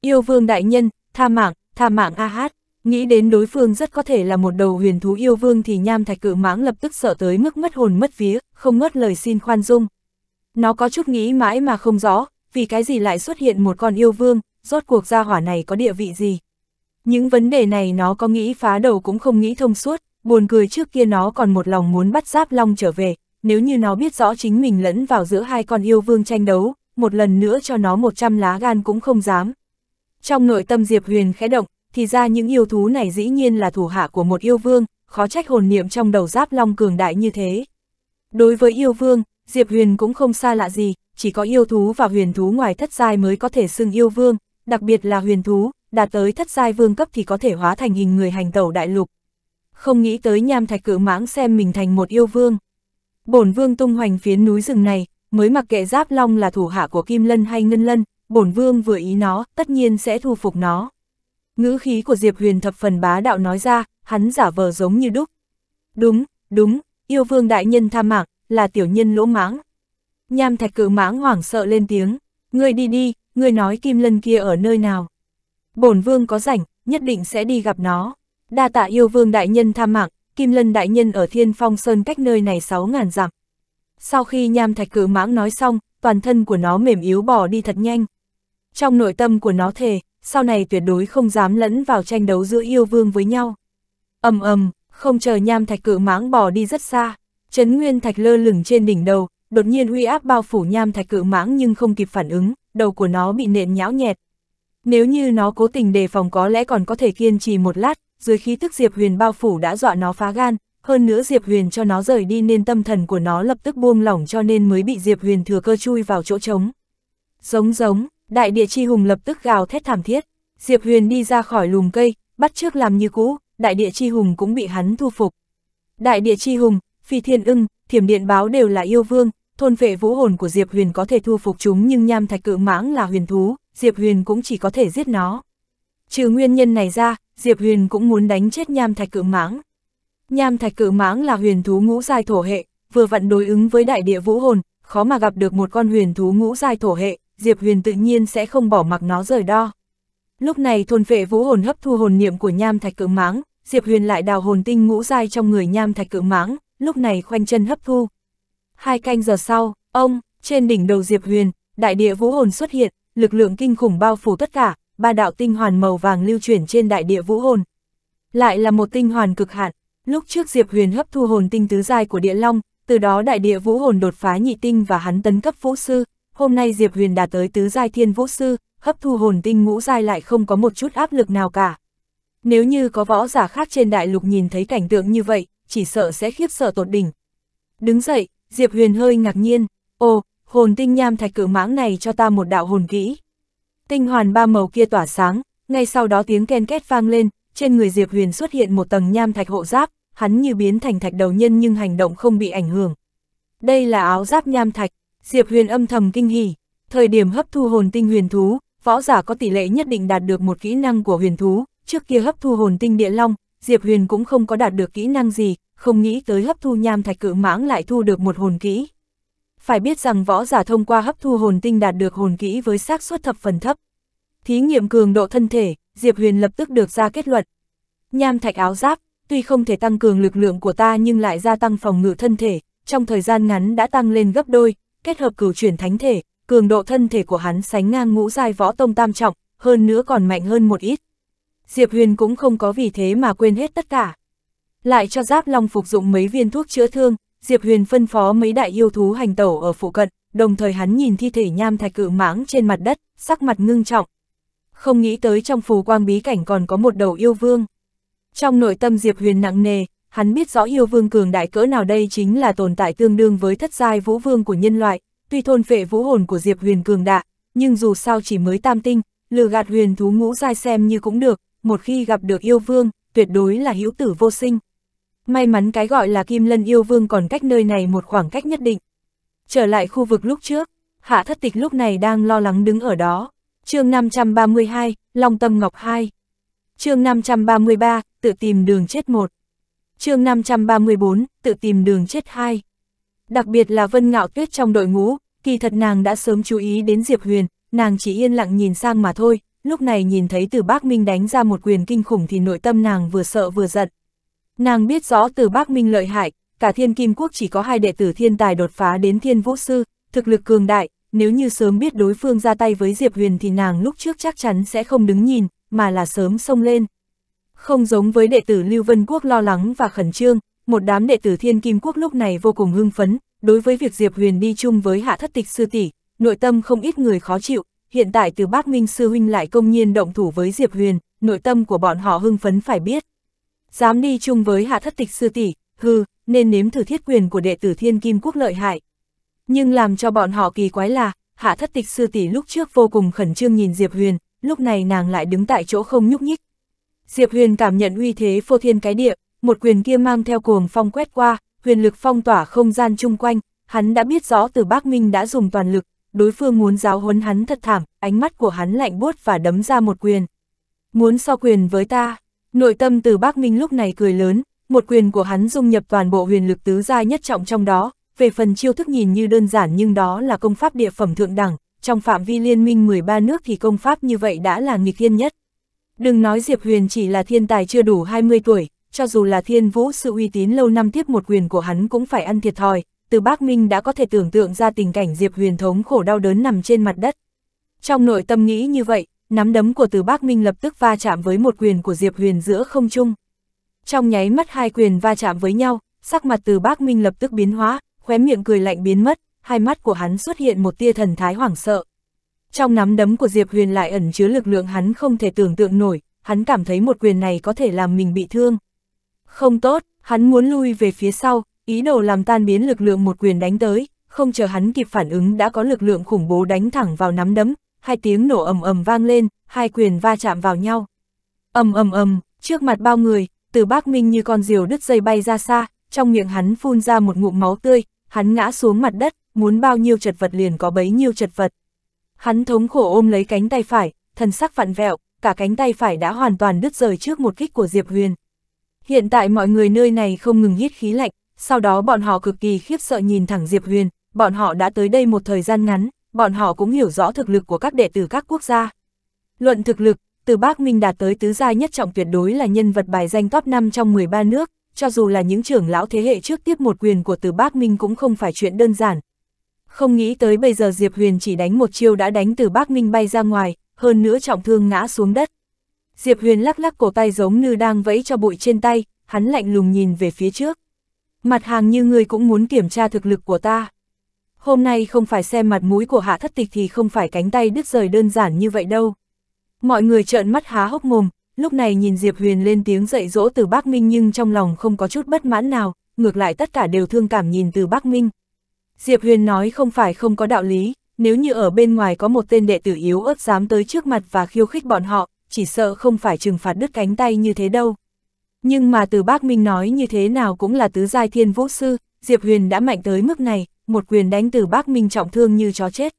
Yêu Vương Đại Nhân, tha mạng, tha mạng a hát, nghĩ đến đối phương rất có thể là một đầu huyền thú Yêu Vương thì Nham Thạch Cự Mãng lập tức sợ tới mức mất hồn mất vía, không ngớt lời xin khoan dung. Nó có chút nghĩ mãi mà không rõ, vì cái gì lại xuất hiện một con Yêu Vương, rốt cuộc gia hỏa này có địa vị gì. Những vấn đề này nó có nghĩ phá đầu cũng không nghĩ thông suốt, buồn cười trước kia nó còn một lòng muốn bắt Giáp Long trở về, nếu như nó biết rõ chính mình lẫn vào giữa hai con yêu vương tranh đấu, một lần nữa cho nó 100 lá gan cũng không dám. Trong nội tâm Diệp Huyền khẽ động, thì ra những yêu thú này dĩ nhiên là thủ hạ của một yêu vương, khó trách hồn niệm trong đầu Giáp Long cường đại như thế. Đối với yêu vương, Diệp Huyền cũng không xa lạ gì, chỉ có yêu thú và huyền thú ngoài thất giai mới có thể xưng yêu vương, đặc biệt là huyền thú, đạt tới thất giai vương cấp thì có thể hóa thành hình người hành tẩu đại lục không nghĩ tới nham thạch cự mãng xem mình thành một yêu vương. Bổn vương tung hoành phiến núi rừng này, mới mặc kệ giáp long là thủ hạ của kim lân hay ngân lân, bổn vương vừa ý nó, tất nhiên sẽ thu phục nó. Ngữ khí của Diệp Huyền thập phần bá đạo nói ra, hắn giả vờ giống như đúc. Đúng, đúng, yêu vương đại nhân tha mạng, là tiểu nhân lỗ mãng. Nham thạch cự mãng hoảng sợ lên tiếng, ngươi đi đi, ngươi nói kim lân kia ở nơi nào. Bổn vương có rảnh, nhất định sẽ đi gặp nó đa tạ yêu vương đại nhân tham mạng, Kim Lân đại nhân ở Thiên Phong Sơn cách nơi này 6.000 dặm. Sau khi nham thạch cử mãng nói xong, toàn thân của nó mềm yếu bỏ đi thật nhanh. Trong nội tâm của nó thề, sau này tuyệt đối không dám lẫn vào tranh đấu giữa yêu vương với nhau. ầm ầm, không chờ nham thạch cự mãng bỏ đi rất xa, chấn nguyên thạch lơ lửng trên đỉnh đầu, đột nhiên uy áp bao phủ nham thạch cự mãng nhưng không kịp phản ứng, đầu của nó bị nện nhão nhẹt. Nếu như nó cố tình đề phòng có lẽ còn có thể kiên trì một lát, dưới khí thức Diệp Huyền bao phủ đã dọa nó phá gan, hơn nữa Diệp Huyền cho nó rời đi nên tâm thần của nó lập tức buông lỏng cho nên mới bị Diệp Huyền thừa cơ chui vào chỗ trống. Giống giống, đại địa chi hùng lập tức gào thét thảm thiết, Diệp Huyền đi ra khỏi lùm cây, bắt trước làm như cũ, đại địa chi hùng cũng bị hắn thu phục. Đại địa chi hùng, phi thiên ưng, thiểm điện báo đều là yêu vương, thôn vệ vũ hồn của Diệp Huyền có thể thu phục chúng nhưng nham thạch cự mãng là huyền thú, Diệp Huyền cũng chỉ có thể giết nó. Trừ nguyên nhân này ra, Diệp Huyền cũng muốn đánh chết nham thạch cự mãng. Nham thạch cự mãng là huyền thú ngũ giai thổ hệ, vừa vặn đối ứng với đại địa vũ hồn, khó mà gặp được một con huyền thú ngũ giai thổ hệ, Diệp Huyền tự nhiên sẽ không bỏ mặc nó rời đo. Lúc này thôn vệ vũ hồn hấp thu hồn niệm của nham thạch cự mãng, Diệp Huyền lại đào hồn tinh ngũ giai trong người nham thạch cự mãng, lúc này khoanh chân hấp thu. Hai canh giờ sau, ông, trên đỉnh đầu Diệp Huyền, đại địa vũ hồn xuất hiện, lực lượng kinh khủng bao phủ tất cả, ba đạo tinh hoàn màu vàng lưu chuyển trên đại địa vũ hồn. Lại là một tinh hoàn cực hạn, lúc trước Diệp Huyền hấp thu hồn tinh tứ giai của địa long, từ đó đại địa vũ hồn đột phá nhị tinh và hắn tấn cấp vũ sư, hôm nay Diệp Huyền đạt tới tứ giai thiên vũ sư, hấp thu hồn tinh ngũ giai lại không có một chút áp lực nào cả. Nếu như có võ giả khác trên đại lục nhìn thấy cảnh tượng như vậy, chỉ sợ sẽ khiếp sợ tột đỉnh. Đứng dậy, Diệp Huyền hơi ngạc nhiên, ồ, hồn tinh nham thạch cử mãng này cho ta một đạo hồn kỹ, tinh hoàn ba màu kia tỏa sáng, ngay sau đó tiếng ken két vang lên, trên người Diệp Huyền xuất hiện một tầng nham thạch hộ giáp, hắn như biến thành thạch đầu nhân nhưng hành động không bị ảnh hưởng. Đây là áo giáp nham thạch, Diệp Huyền âm thầm kinh hỉ, thời điểm hấp thu hồn tinh huyền thú, võ giả có tỷ lệ nhất định đạt được một kỹ năng của huyền thú, trước kia hấp thu hồn tinh địa long, Diệp Huyền cũng không có đạt được kỹ năng gì, không nghĩ tới hấp thu nham thạch cự mãng lại thu được một hồn kỹ phải biết rằng võ giả thông qua hấp thu hồn tinh đạt được hồn kỹ với xác suất thập phần thấp. Thí nghiệm cường độ thân thể, Diệp Huyền lập tức được ra kết luận. Nham thạch áo giáp, tuy không thể tăng cường lực lượng của ta nhưng lại gia tăng phòng ngự thân thể, trong thời gian ngắn đã tăng lên gấp đôi, kết hợp cửu chuyển thánh thể, cường độ thân thể của hắn sánh ngang ngũ giai võ tông tam trọng, hơn nữa còn mạnh hơn một ít. Diệp Huyền cũng không có vì thế mà quên hết tất cả. Lại cho giáp long phục dụng mấy viên thuốc chữa thương, Diệp Huyền phân phó mấy đại yêu thú hành tẩu ở phụ cận, đồng thời hắn nhìn thi thể nham thạch cự mãng trên mặt đất, sắc mặt ngưng trọng. Không nghĩ tới trong phù quang bí cảnh còn có một đầu yêu vương. Trong nội tâm Diệp Huyền nặng nề, hắn biết rõ yêu vương cường đại cỡ nào đây chính là tồn tại tương đương với thất giai vũ vương của nhân loại, tuy thôn vệ vũ hồn của Diệp Huyền cường đại, nhưng dù sao chỉ mới tam tinh, lừa gạt huyền thú ngũ giai xem như cũng được, một khi gặp được yêu vương, tuyệt đối là hữu tử vô sinh. May mắn cái gọi là Kim Lân Yêu Vương còn cách nơi này một khoảng cách nhất định. Trở lại khu vực lúc trước, Hạ Thất Tịch lúc này đang lo lắng đứng ở đó. chương 532, Long Tâm Ngọc 2. chương 533, tự tìm đường chết 1. chương 534, tự tìm đường chết 2. Đặc biệt là Vân Ngạo Tuyết trong đội ngũ, kỳ thật nàng đã sớm chú ý đến Diệp Huyền, nàng chỉ yên lặng nhìn sang mà thôi, lúc này nhìn thấy từ bác Minh đánh ra một quyền kinh khủng thì nội tâm nàng vừa sợ vừa giận, Nàng biết rõ từ Bắc Minh lợi hại, cả thiên kim quốc chỉ có hai đệ tử thiên tài đột phá đến thiên vũ sư, thực lực cường đại, nếu như sớm biết đối phương ra tay với Diệp Huyền thì nàng lúc trước chắc chắn sẽ không đứng nhìn, mà là sớm xông lên. Không giống với đệ tử Lưu Vân Quốc lo lắng và khẩn trương, một đám đệ tử Thiên Kim Quốc lúc này vô cùng hưng phấn, đối với việc Diệp Huyền đi chung với hạ thất tịch sư tỷ, nội tâm không ít người khó chịu, hiện tại từ bác Minh Sư Huynh lại công nhiên động thủ với Diệp Huyền, nội tâm của bọn họ hưng phấn phải biết dám đi chung với hạ thất tịch sư tỷ, hư, nên nếm thử thiết quyền của đệ tử thiên kim quốc lợi hại. Nhưng làm cho bọn họ kỳ quái là, hạ thất tịch sư tỷ lúc trước vô cùng khẩn trương nhìn Diệp Huyền, lúc này nàng lại đứng tại chỗ không nhúc nhích. Diệp Huyền cảm nhận uy thế phô thiên cái địa, một quyền kia mang theo cuồng phong quét qua, huyền lực phong tỏa không gian chung quanh, hắn đã biết rõ từ Bác Minh đã dùng toàn lực, đối phương muốn giáo huấn hắn thật thảm, ánh mắt của hắn lạnh buốt và đấm ra một quyền. Muốn so quyền với ta, Nội tâm từ bác Minh lúc này cười lớn, một quyền của hắn dung nhập toàn bộ huyền lực tứ giai nhất trọng trong đó, về phần chiêu thức nhìn như đơn giản nhưng đó là công pháp địa phẩm thượng đẳng, trong phạm vi liên minh 13 nước thì công pháp như vậy đã là nghịch thiên nhất. Đừng nói Diệp Huyền chỉ là thiên tài chưa đủ 20 tuổi, cho dù là thiên vũ sự uy tín lâu năm tiếp một quyền của hắn cũng phải ăn thiệt thòi, từ bác Minh đã có thể tưởng tượng ra tình cảnh Diệp Huyền thống khổ đau đớn nằm trên mặt đất. Trong nội tâm nghĩ như vậy, nắm đấm của từ Bác Minh lập tức va chạm với một quyền của Diệp Huyền giữa không trung. Trong nháy mắt hai quyền va chạm với nhau, sắc mặt từ Bác Minh lập tức biến hóa, khóe miệng cười lạnh biến mất, hai mắt của hắn xuất hiện một tia thần thái hoảng sợ. Trong nắm đấm của Diệp Huyền lại ẩn chứa lực lượng hắn không thể tưởng tượng nổi, hắn cảm thấy một quyền này có thể làm mình bị thương. Không tốt, hắn muốn lui về phía sau, ý đồ làm tan biến lực lượng một quyền đánh tới, không chờ hắn kịp phản ứng đã có lực lượng khủng bố đánh thẳng vào nắm đấm, hai tiếng nổ ầm ầm vang lên, hai quyền va chạm vào nhau. Ầm ầm ầm, trước mặt bao người, Từ Bác Minh như con diều đứt dây bay ra xa, trong miệng hắn phun ra một ngụm máu tươi, hắn ngã xuống mặt đất, muốn bao nhiêu chật vật liền có bấy nhiêu chật vật. Hắn thống khổ ôm lấy cánh tay phải, thần sắc vặn vẹo, cả cánh tay phải đã hoàn toàn đứt rời trước một kích của Diệp Huyền. Hiện tại mọi người nơi này không ngừng hít khí lạnh, sau đó bọn họ cực kỳ khiếp sợ nhìn thẳng Diệp Huyền, bọn họ đã tới đây một thời gian ngắn, bọn họ cũng hiểu rõ thực lực của các đệ tử các quốc gia. Luận thực lực, từ Bác Minh đạt tới tứ gia nhất trọng tuyệt đối là nhân vật bài danh top 5 trong 13 nước, cho dù là những trưởng lão thế hệ trước tiếp một quyền của từ Bác Minh cũng không phải chuyện đơn giản. Không nghĩ tới bây giờ Diệp Huyền chỉ đánh một chiêu đã đánh từ Bác Minh bay ra ngoài, hơn nữa trọng thương ngã xuống đất. Diệp Huyền lắc lắc cổ tay giống như đang vẫy cho bụi trên tay, hắn lạnh lùng nhìn về phía trước. Mặt hàng như người cũng muốn kiểm tra thực lực của ta hôm nay không phải xem mặt mũi của hạ thất tịch thì không phải cánh tay đứt rời đơn giản như vậy đâu. Mọi người trợn mắt há hốc mồm, lúc này nhìn Diệp Huyền lên tiếng dạy dỗ từ Bác Minh nhưng trong lòng không có chút bất mãn nào, ngược lại tất cả đều thương cảm nhìn từ Bác Minh. Diệp Huyền nói không phải không có đạo lý, nếu như ở bên ngoài có một tên đệ tử yếu ớt dám tới trước mặt và khiêu khích bọn họ, chỉ sợ không phải trừng phạt đứt cánh tay như thế đâu. Nhưng mà từ Bác Minh nói như thế nào cũng là tứ giai thiên vũ sư, Diệp Huyền đã mạnh tới mức này, một quyền đánh từ bác Minh trọng thương như chó chết.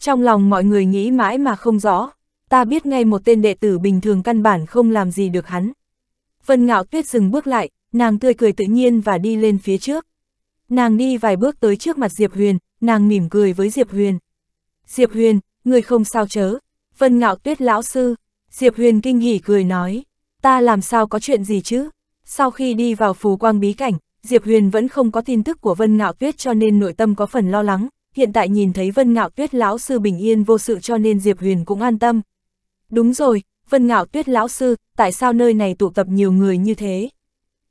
Trong lòng mọi người nghĩ mãi mà không rõ, ta biết ngay một tên đệ tử bình thường căn bản không làm gì được hắn. Vân ngạo tuyết dừng bước lại, nàng tươi cười tự nhiên và đi lên phía trước. Nàng đi vài bước tới trước mặt Diệp Huyền, nàng mỉm cười với Diệp Huyền. Diệp Huyền, người không sao chớ. Vân ngạo tuyết lão sư, Diệp Huyền kinh hỉ cười nói, ta làm sao có chuyện gì chứ? Sau khi đi vào phù quang bí cảnh, Diệp Huyền vẫn không có tin tức của Vân Ngạo Tuyết cho nên nội tâm có phần lo lắng, hiện tại nhìn thấy Vân Ngạo Tuyết lão sư bình yên vô sự cho nên Diệp Huyền cũng an tâm. Đúng rồi, Vân Ngạo Tuyết lão sư, tại sao nơi này tụ tập nhiều người như thế?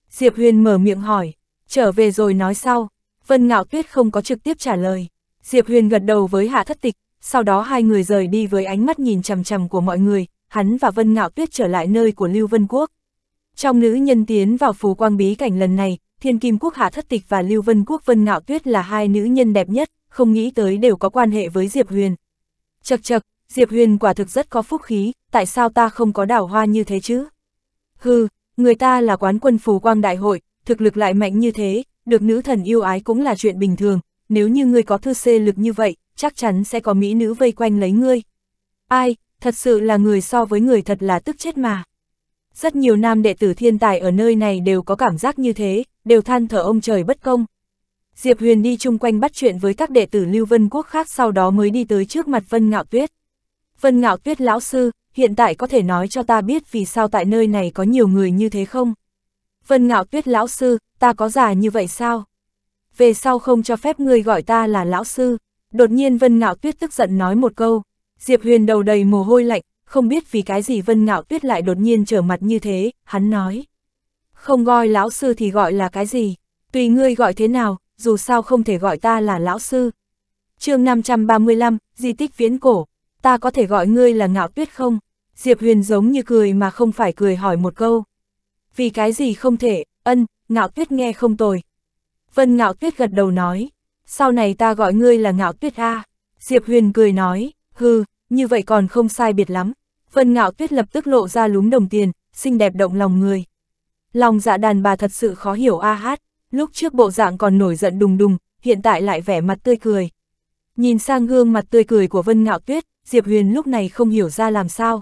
Diệp Huyền mở miệng hỏi, trở về rồi nói sau, Vân Ngạo Tuyết không có trực tiếp trả lời. Diệp Huyền gật đầu với Hạ Thất Tịch, sau đó hai người rời đi với ánh mắt nhìn chằm chằm của mọi người, hắn và Vân Ngạo Tuyết trở lại nơi của Lưu Vân Quốc. Trong nữ nhân tiến vào phù quang bí cảnh lần này, Thiên Kim Quốc Hạ Thất Tịch và Lưu Vân Quốc Vân Ngạo Tuyết là hai nữ nhân đẹp nhất, không nghĩ tới đều có quan hệ với Diệp Huyền. Chật chật, Diệp Huyền quả thực rất có phúc khí, tại sao ta không có đảo hoa như thế chứ? Hừ, người ta là quán quân phù quang đại hội, thực lực lại mạnh như thế, được nữ thần yêu ái cũng là chuyện bình thường, nếu như ngươi có thư xê lực như vậy, chắc chắn sẽ có mỹ nữ vây quanh lấy ngươi. Ai, thật sự là người so với người thật là tức chết mà. Rất nhiều nam đệ tử thiên tài ở nơi này đều có cảm giác như thế, đều than thở ông trời bất công. Diệp Huyền đi chung quanh bắt chuyện với các đệ tử Lưu Vân Quốc khác sau đó mới đi tới trước mặt Vân Ngạo Tuyết. Vân Ngạo Tuyết lão sư, hiện tại có thể nói cho ta biết vì sao tại nơi này có nhiều người như thế không? Vân Ngạo Tuyết lão sư, ta có già như vậy sao? Về sau không cho phép ngươi gọi ta là lão sư. Đột nhiên Vân Ngạo Tuyết tức giận nói một câu. Diệp Huyền đầu đầy mồ hôi lạnh, không biết vì cái gì Vân Ngạo Tuyết lại đột nhiên trở mặt như thế, hắn nói. Không gọi lão sư thì gọi là cái gì, tùy ngươi gọi thế nào, dù sao không thể gọi ta là lão sư. chương 535, di tích viễn cổ, ta có thể gọi ngươi là Ngạo Tuyết không? Diệp Huyền giống như cười mà không phải cười hỏi một câu. Vì cái gì không thể, ân, Ngạo Tuyết nghe không tồi. Vân Ngạo Tuyết gật đầu nói, sau này ta gọi ngươi là Ngạo Tuyết A. Diệp Huyền cười nói, hừ, như vậy còn không sai biệt lắm, Vân Ngạo Tuyết lập tức lộ ra lúm đồng tiền, xinh đẹp động lòng người. Lòng dạ đàn bà thật sự khó hiểu a hát, lúc trước bộ dạng còn nổi giận đùng đùng, hiện tại lại vẻ mặt tươi cười. Nhìn sang gương mặt tươi cười của Vân Ngạo Tuyết, Diệp Huyền lúc này không hiểu ra làm sao.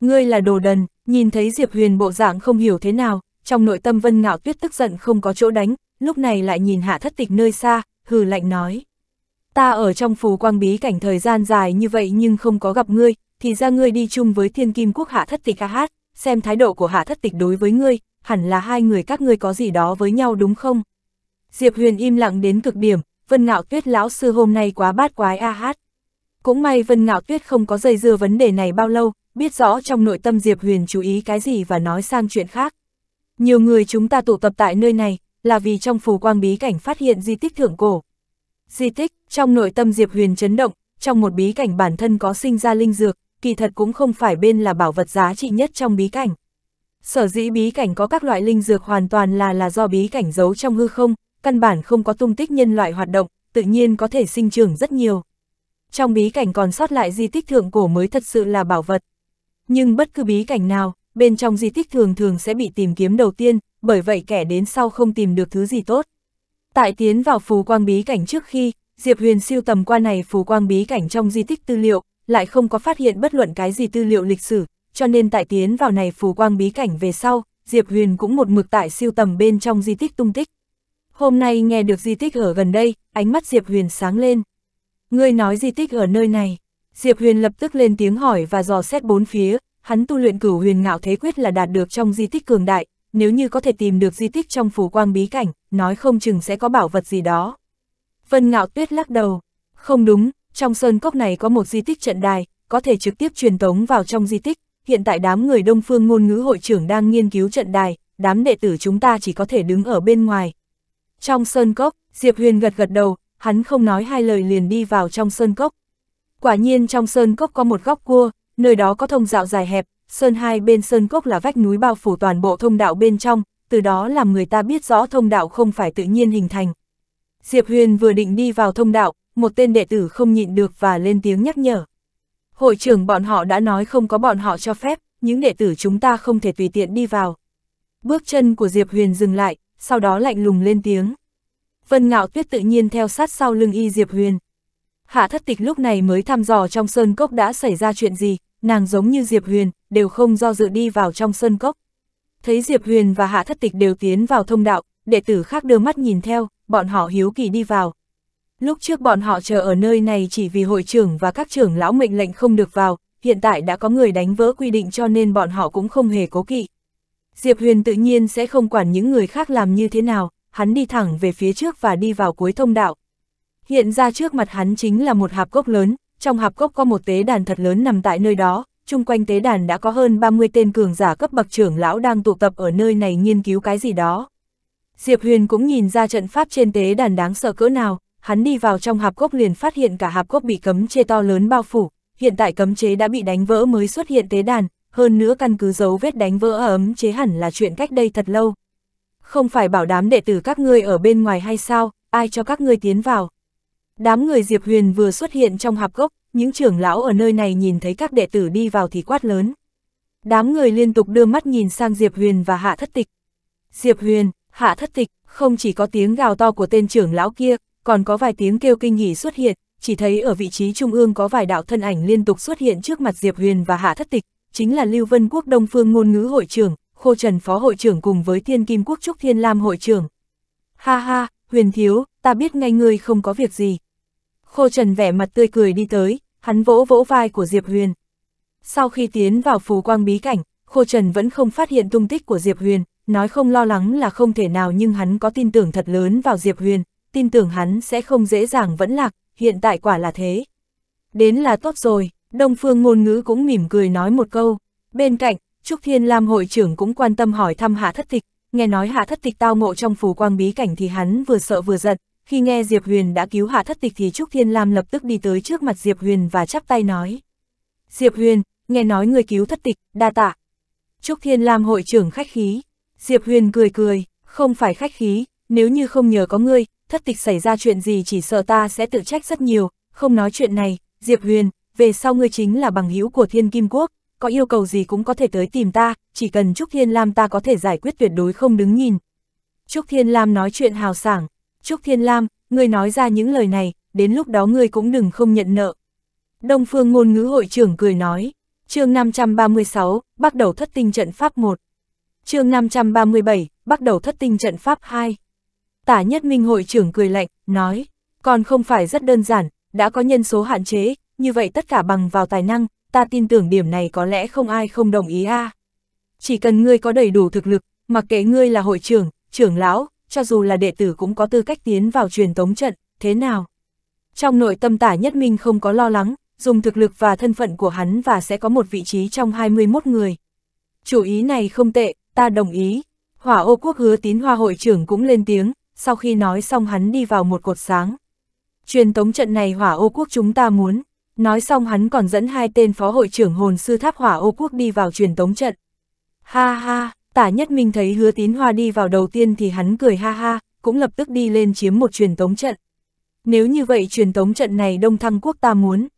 Ngươi là đồ đần, nhìn thấy Diệp Huyền bộ dạng không hiểu thế nào, trong nội tâm Vân Ngạo Tuyết tức giận không có chỗ đánh, lúc này lại nhìn hạ thất tịch nơi xa, hừ lạnh nói. Ta ở trong phù quang bí cảnh thời gian dài như vậy nhưng không có gặp ngươi, thì ra ngươi đi chung với thiên kim quốc hạ thất tịch ca hát, xem thái độ của hạ thất tịch đối với ngươi, hẳn là hai người các ngươi có gì đó với nhau đúng không? Diệp Huyền im lặng đến cực điểm, Vân Ngạo Tuyết lão sư hôm nay quá bát quái a hát. Cũng may Vân Ngạo Tuyết không có dây dưa vấn đề này bao lâu, biết rõ trong nội tâm Diệp Huyền chú ý cái gì và nói sang chuyện khác. Nhiều người chúng ta tụ tập tại nơi này, là vì trong phù quang bí cảnh phát hiện di tích thượng cổ. Di tích, trong nội tâm Diệp Huyền chấn động, trong một bí cảnh bản thân có sinh ra linh dược, kỳ thật cũng không phải bên là bảo vật giá trị nhất trong bí cảnh. Sở dĩ bí cảnh có các loại linh dược hoàn toàn là là do bí cảnh giấu trong hư không, căn bản không có tung tích nhân loại hoạt động, tự nhiên có thể sinh trưởng rất nhiều. Trong bí cảnh còn sót lại di tích thượng cổ mới thật sự là bảo vật. Nhưng bất cứ bí cảnh nào, bên trong di tích thường thường sẽ bị tìm kiếm đầu tiên, bởi vậy kẻ đến sau không tìm được thứ gì tốt. Tại tiến vào phù quang bí cảnh trước khi, Diệp Huyền siêu tầm qua này phù quang bí cảnh trong di tích tư liệu, lại không có phát hiện bất luận cái gì tư liệu lịch sử, cho nên tại tiến vào này phù quang bí cảnh về sau, Diệp Huyền cũng một mực tại siêu tầm bên trong di tích tung tích. Hôm nay nghe được di tích ở gần đây, ánh mắt Diệp Huyền sáng lên. Ngươi nói di tích ở nơi này. Diệp Huyền lập tức lên tiếng hỏi và dò xét bốn phía, hắn tu luyện cửu huyền ngạo thế quyết là đạt được trong di tích cường đại, nếu như có thể tìm được di tích trong phủ quang bí cảnh, nói không chừng sẽ có bảo vật gì đó. Vân ngạo tuyết lắc đầu, không đúng, trong sơn cốc này có một di tích trận đài, có thể trực tiếp truyền tống vào trong di tích, hiện tại đám người Đông Phương ngôn ngữ hội trưởng đang nghiên cứu trận đài, đám đệ tử chúng ta chỉ có thể đứng ở bên ngoài. Trong sơn cốc, Diệp Huyền gật gật đầu, hắn không nói hai lời liền đi vào trong sơn cốc. Quả nhiên trong sơn cốc có một góc cua, nơi đó có thông dạo dài hẹp, sơn hai bên sơn cốc là vách núi bao phủ toàn bộ thông đạo bên trong, từ đó làm người ta biết rõ thông đạo không phải tự nhiên hình thành. Diệp Huyền vừa định đi vào thông đạo, một tên đệ tử không nhịn được và lên tiếng nhắc nhở. Hội trưởng bọn họ đã nói không có bọn họ cho phép, những đệ tử chúng ta không thể tùy tiện đi vào. Bước chân của Diệp Huyền dừng lại, sau đó lạnh lùng lên tiếng. Vân Ngạo Tuyết tự nhiên theo sát sau lưng y Diệp Huyền. Hạ thất tịch lúc này mới thăm dò trong sơn cốc đã xảy ra chuyện gì, nàng giống như Diệp Huyền, đều không do dự đi vào trong sơn cốc. Thấy Diệp Huyền và Hạ thất tịch đều tiến vào thông đạo, đệ tử khác đưa mắt nhìn theo, bọn họ hiếu kỳ đi vào. Lúc trước bọn họ chờ ở nơi này chỉ vì hội trưởng và các trưởng lão mệnh lệnh không được vào, hiện tại đã có người đánh vỡ quy định cho nên bọn họ cũng không hề cố kỵ. Diệp Huyền tự nhiên sẽ không quản những người khác làm như thế nào, hắn đi thẳng về phía trước và đi vào cuối thông đạo. Hiện ra trước mặt hắn chính là một hạp gốc lớn, trong hạp gốc có một tế đàn thật lớn nằm tại nơi đó, chung quanh tế đàn đã có hơn 30 tên cường giả cấp bậc trưởng lão đang tụ tập ở nơi này nghiên cứu cái gì đó. Diệp Huyền cũng nhìn ra trận pháp trên tế đàn đáng sợ cỡ nào, hắn đi vào trong hạp gốc liền phát hiện cả hạp gốc bị cấm chê to lớn bao phủ, hiện tại cấm chế đã bị đánh vỡ mới xuất hiện tế đàn, hơn nữa căn cứ dấu vết đánh vỡ ấm chế hẳn là chuyện cách đây thật lâu. Không phải bảo đám đệ tử các ngươi ở bên ngoài hay sao, ai cho các ngươi tiến vào. Đám người Diệp Huyền vừa xuất hiện trong hạp gốc, những trưởng lão ở nơi này nhìn thấy các đệ tử đi vào thì quát lớn. Đám người liên tục đưa mắt nhìn sang Diệp Huyền và Hạ Thất Tịch. Diệp Huyền, Hạ Thất Tịch, không chỉ có tiếng gào to của tên trưởng lão kia, còn có vài tiếng kêu kinh hỉ xuất hiện, chỉ thấy ở vị trí trung ương có vài đạo thân ảnh liên tục xuất hiện trước mặt Diệp Huyền và Hạ Thất Tịch, chính là Lưu Vân Quốc Đông Phương ngôn ngữ hội trưởng, Khô Trần phó hội trưởng cùng với Thiên Kim Quốc Trúc Thiên Lam hội trưởng. Ha ha, Huyền thiếu, ta biết ngay ngươi không có việc gì. Khô Trần vẻ mặt tươi cười đi tới, hắn vỗ vỗ vai của Diệp Huyền. Sau khi tiến vào phù quang bí cảnh, Khô Trần vẫn không phát hiện tung tích của Diệp Huyền, nói không lo lắng là không thể nào nhưng hắn có tin tưởng thật lớn vào Diệp Huyền, tin tưởng hắn sẽ không dễ dàng vẫn lạc, hiện tại quả là thế. Đến là tốt rồi, Đông Phương ngôn ngữ cũng mỉm cười nói một câu. Bên cạnh, Trúc Thiên Lam hội trưởng cũng quan tâm hỏi thăm Hạ Thất Tịch, nghe nói Hạ Thất Tịch tao ngộ trong phù quang bí cảnh thì hắn vừa sợ vừa giận, khi nghe Diệp Huyền đã cứu Hạ Thất Tịch thì Trúc Thiên Lam lập tức đi tới trước mặt Diệp Huyền và chắp tay nói. Diệp Huyền, nghe nói người cứu Thất Tịch, đa tạ. Trúc Thiên Lam hội trưởng khách khí. Diệp Huyền cười cười, không phải khách khí, nếu như không nhờ có ngươi, thất tịch xảy ra chuyện gì chỉ sợ ta sẽ tự trách rất nhiều, không nói chuyện này, Diệp Huyền, về sau ngươi chính là bằng hữu của Thiên Kim Quốc, có yêu cầu gì cũng có thể tới tìm ta, chỉ cần Trúc Thiên Lam ta có thể giải quyết tuyệt đối không đứng nhìn. Trúc Thiên Lam nói chuyện hào sảng, Trúc Thiên Lam, ngươi nói ra những lời này, đến lúc đó ngươi cũng đừng không nhận nợ. Đông Phương ngôn ngữ hội trưởng cười nói, chương 536, bắt đầu thất tinh trận pháp 1. chương 537, bắt đầu thất tinh trận pháp 2. Tả nhất minh hội trưởng cười lạnh, nói, còn không phải rất đơn giản, đã có nhân số hạn chế, như vậy tất cả bằng vào tài năng, ta tin tưởng điểm này có lẽ không ai không đồng ý a. À. Chỉ cần ngươi có đầy đủ thực lực, mặc kệ ngươi là hội trưởng, trưởng lão, cho dù là đệ tử cũng có tư cách tiến vào truyền tống trận, thế nào? Trong nội tâm tả nhất minh không có lo lắng, dùng thực lực và thân phận của hắn và sẽ có một vị trí trong 21 người. Chủ ý này không tệ, ta đồng ý. Hỏa ô quốc hứa tín hoa hội trưởng cũng lên tiếng, sau khi nói xong hắn đi vào một cột sáng. Truyền tống trận này hỏa ô quốc chúng ta muốn, nói xong hắn còn dẫn hai tên phó hội trưởng hồn sư tháp hỏa ô quốc đi vào truyền tống trận. Ha ha, tả nhất minh thấy hứa tín hoa đi vào đầu tiên thì hắn cười ha ha, cũng lập tức đi lên chiếm một truyền tống trận. Nếu như vậy truyền tống trận này đông thăng quốc ta muốn.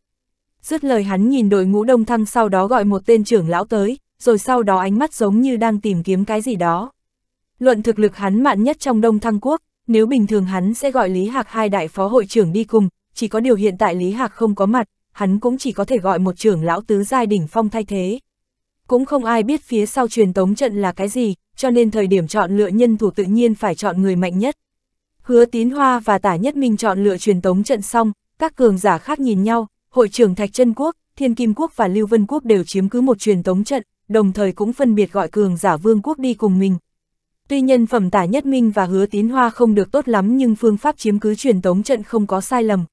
Dứt lời hắn nhìn đội ngũ đông thăng sau đó gọi một tên trưởng lão tới, rồi sau đó ánh mắt giống như đang tìm kiếm cái gì đó. Luận thực lực hắn mạn nhất trong đông thăng quốc, nếu bình thường hắn sẽ gọi Lý Hạc hai đại phó hội trưởng đi cùng, chỉ có điều hiện tại Lý Hạc không có mặt, hắn cũng chỉ có thể gọi một trưởng lão tứ giai đỉnh phong thay thế. Cũng không ai biết phía sau truyền tống trận là cái gì, cho nên thời điểm chọn lựa nhân thủ tự nhiên phải chọn người mạnh nhất. Hứa Tín Hoa và Tả Nhất Minh chọn lựa truyền tống trận xong, các cường giả khác nhìn nhau, hội trưởng Thạch Trân Quốc, Thiên Kim Quốc và Lưu Vân Quốc đều chiếm cứ một truyền tống trận, đồng thời cũng phân biệt gọi cường giả vương quốc đi cùng mình, Tuy nhân phẩm tả nhất minh và hứa tín hoa không được tốt lắm nhưng phương pháp chiếm cứ truyền tống trận không có sai lầm.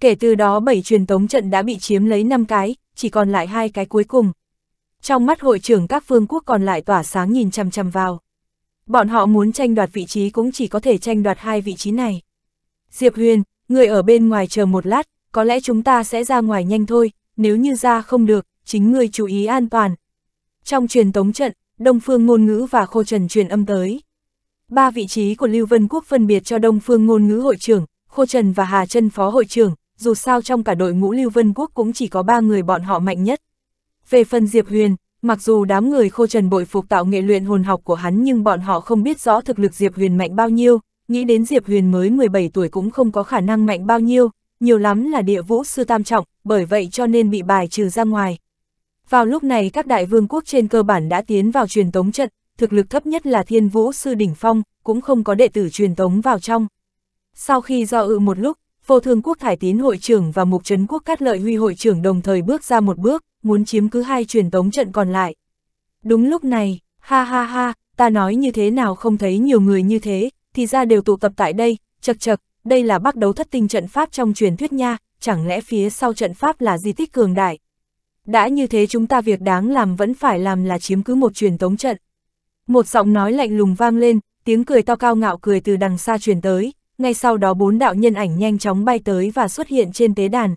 Kể từ đó bảy truyền tống trận đã bị chiếm lấy 5 cái, chỉ còn lại hai cái cuối cùng. Trong mắt hội trưởng các phương quốc còn lại tỏa sáng nhìn chằm chằm vào. Bọn họ muốn tranh đoạt vị trí cũng chỉ có thể tranh đoạt hai vị trí này. Diệp Huyền, người ở bên ngoài chờ một lát, có lẽ chúng ta sẽ ra ngoài nhanh thôi, nếu như ra không được, chính người chú ý an toàn. Trong truyền tống trận, Đông Phương Ngôn Ngữ và Khô Trần truyền âm tới. Ba vị trí của Lưu Vân Quốc phân biệt cho Đông Phương Ngôn Ngữ hội trưởng, Khô Trần và Hà Trân phó hội trưởng, dù sao trong cả đội ngũ Lưu Vân Quốc cũng chỉ có ba người bọn họ mạnh nhất. Về phần Diệp Huyền, mặc dù đám người Khô Trần bội phục tạo nghệ luyện hồn học của hắn nhưng bọn họ không biết rõ thực lực Diệp Huyền mạnh bao nhiêu, nghĩ đến Diệp Huyền mới 17 tuổi cũng không có khả năng mạnh bao nhiêu, nhiều lắm là địa vũ sư tam trọng, bởi vậy cho nên bị bài trừ ra ngoài. Vào lúc này các đại vương quốc trên cơ bản đã tiến vào truyền tống trận, thực lực thấp nhất là thiên vũ sư đỉnh phong, cũng không có đệ tử truyền tống vào trong. Sau khi do ự một lúc, vô thương quốc thải tín hội trưởng và mục trấn quốc cát lợi huy hội trưởng đồng thời bước ra một bước, muốn chiếm cứ hai truyền tống trận còn lại. Đúng lúc này, ha ha ha, ta nói như thế nào không thấy nhiều người như thế, thì ra đều tụ tập tại đây, chật chật, đây là bắt đấu thất tinh trận pháp trong truyền thuyết nha, chẳng lẽ phía sau trận pháp là di tích cường đại. Đã như thế chúng ta việc đáng làm vẫn phải làm là chiếm cứ một truyền tống trận. Một giọng nói lạnh lùng vang lên, tiếng cười to cao ngạo cười từ đằng xa truyền tới, ngay sau đó bốn đạo nhân ảnh nhanh chóng bay tới và xuất hiện trên tế đàn.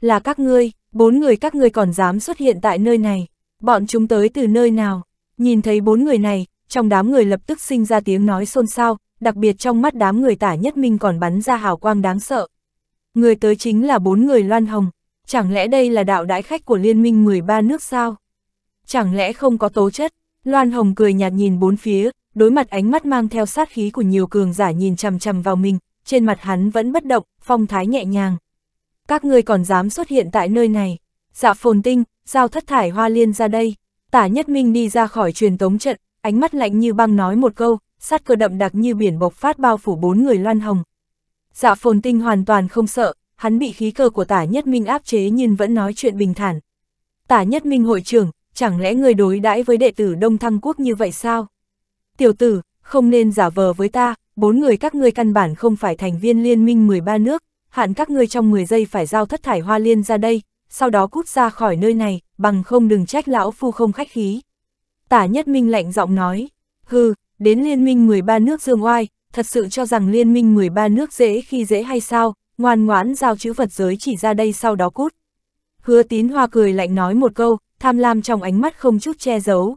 Là các ngươi, bốn người các ngươi còn dám xuất hiện tại nơi này, bọn chúng tới từ nơi nào? Nhìn thấy bốn người này, trong đám người lập tức sinh ra tiếng nói xôn xao, đặc biệt trong mắt đám người tả nhất minh còn bắn ra hào quang đáng sợ. Người tới chính là bốn người loan hồng, Chẳng lẽ đây là đạo đãi khách của Liên minh 13 nước sao? Chẳng lẽ không có tố chất? Loan Hồng cười nhạt nhìn bốn phía, đối mặt ánh mắt mang theo sát khí của nhiều cường giả nhìn chằm chằm vào mình, trên mặt hắn vẫn bất động, phong thái nhẹ nhàng. Các ngươi còn dám xuất hiện tại nơi này. Dạ phồn tinh, giao thất thải hoa liên ra đây. Tả nhất minh đi ra khỏi truyền tống trận, ánh mắt lạnh như băng nói một câu, sát cơ đậm đặc như biển bộc phát bao phủ bốn người loan hồng. Dạ phồn tinh hoàn toàn không sợ, hắn bị khí cơ của tả nhất minh áp chế nhưng vẫn nói chuyện bình thản. Tả nhất minh hội trưởng, chẳng lẽ người đối đãi với đệ tử Đông Thăng Quốc như vậy sao? Tiểu tử, không nên giả vờ với ta, bốn người các ngươi căn bản không phải thành viên liên minh 13 nước, hạn các ngươi trong 10 giây phải giao thất thải hoa liên ra đây, sau đó cút ra khỏi nơi này, bằng không đừng trách lão phu không khách khí. Tả nhất minh lạnh giọng nói, hừ, đến liên minh 13 nước dương oai, thật sự cho rằng liên minh 13 nước dễ khi dễ hay sao, ngoan ngoãn giao chữ vật giới chỉ ra đây sau đó cút. Hứa tín hoa cười lạnh nói một câu, tham lam trong ánh mắt không chút che giấu.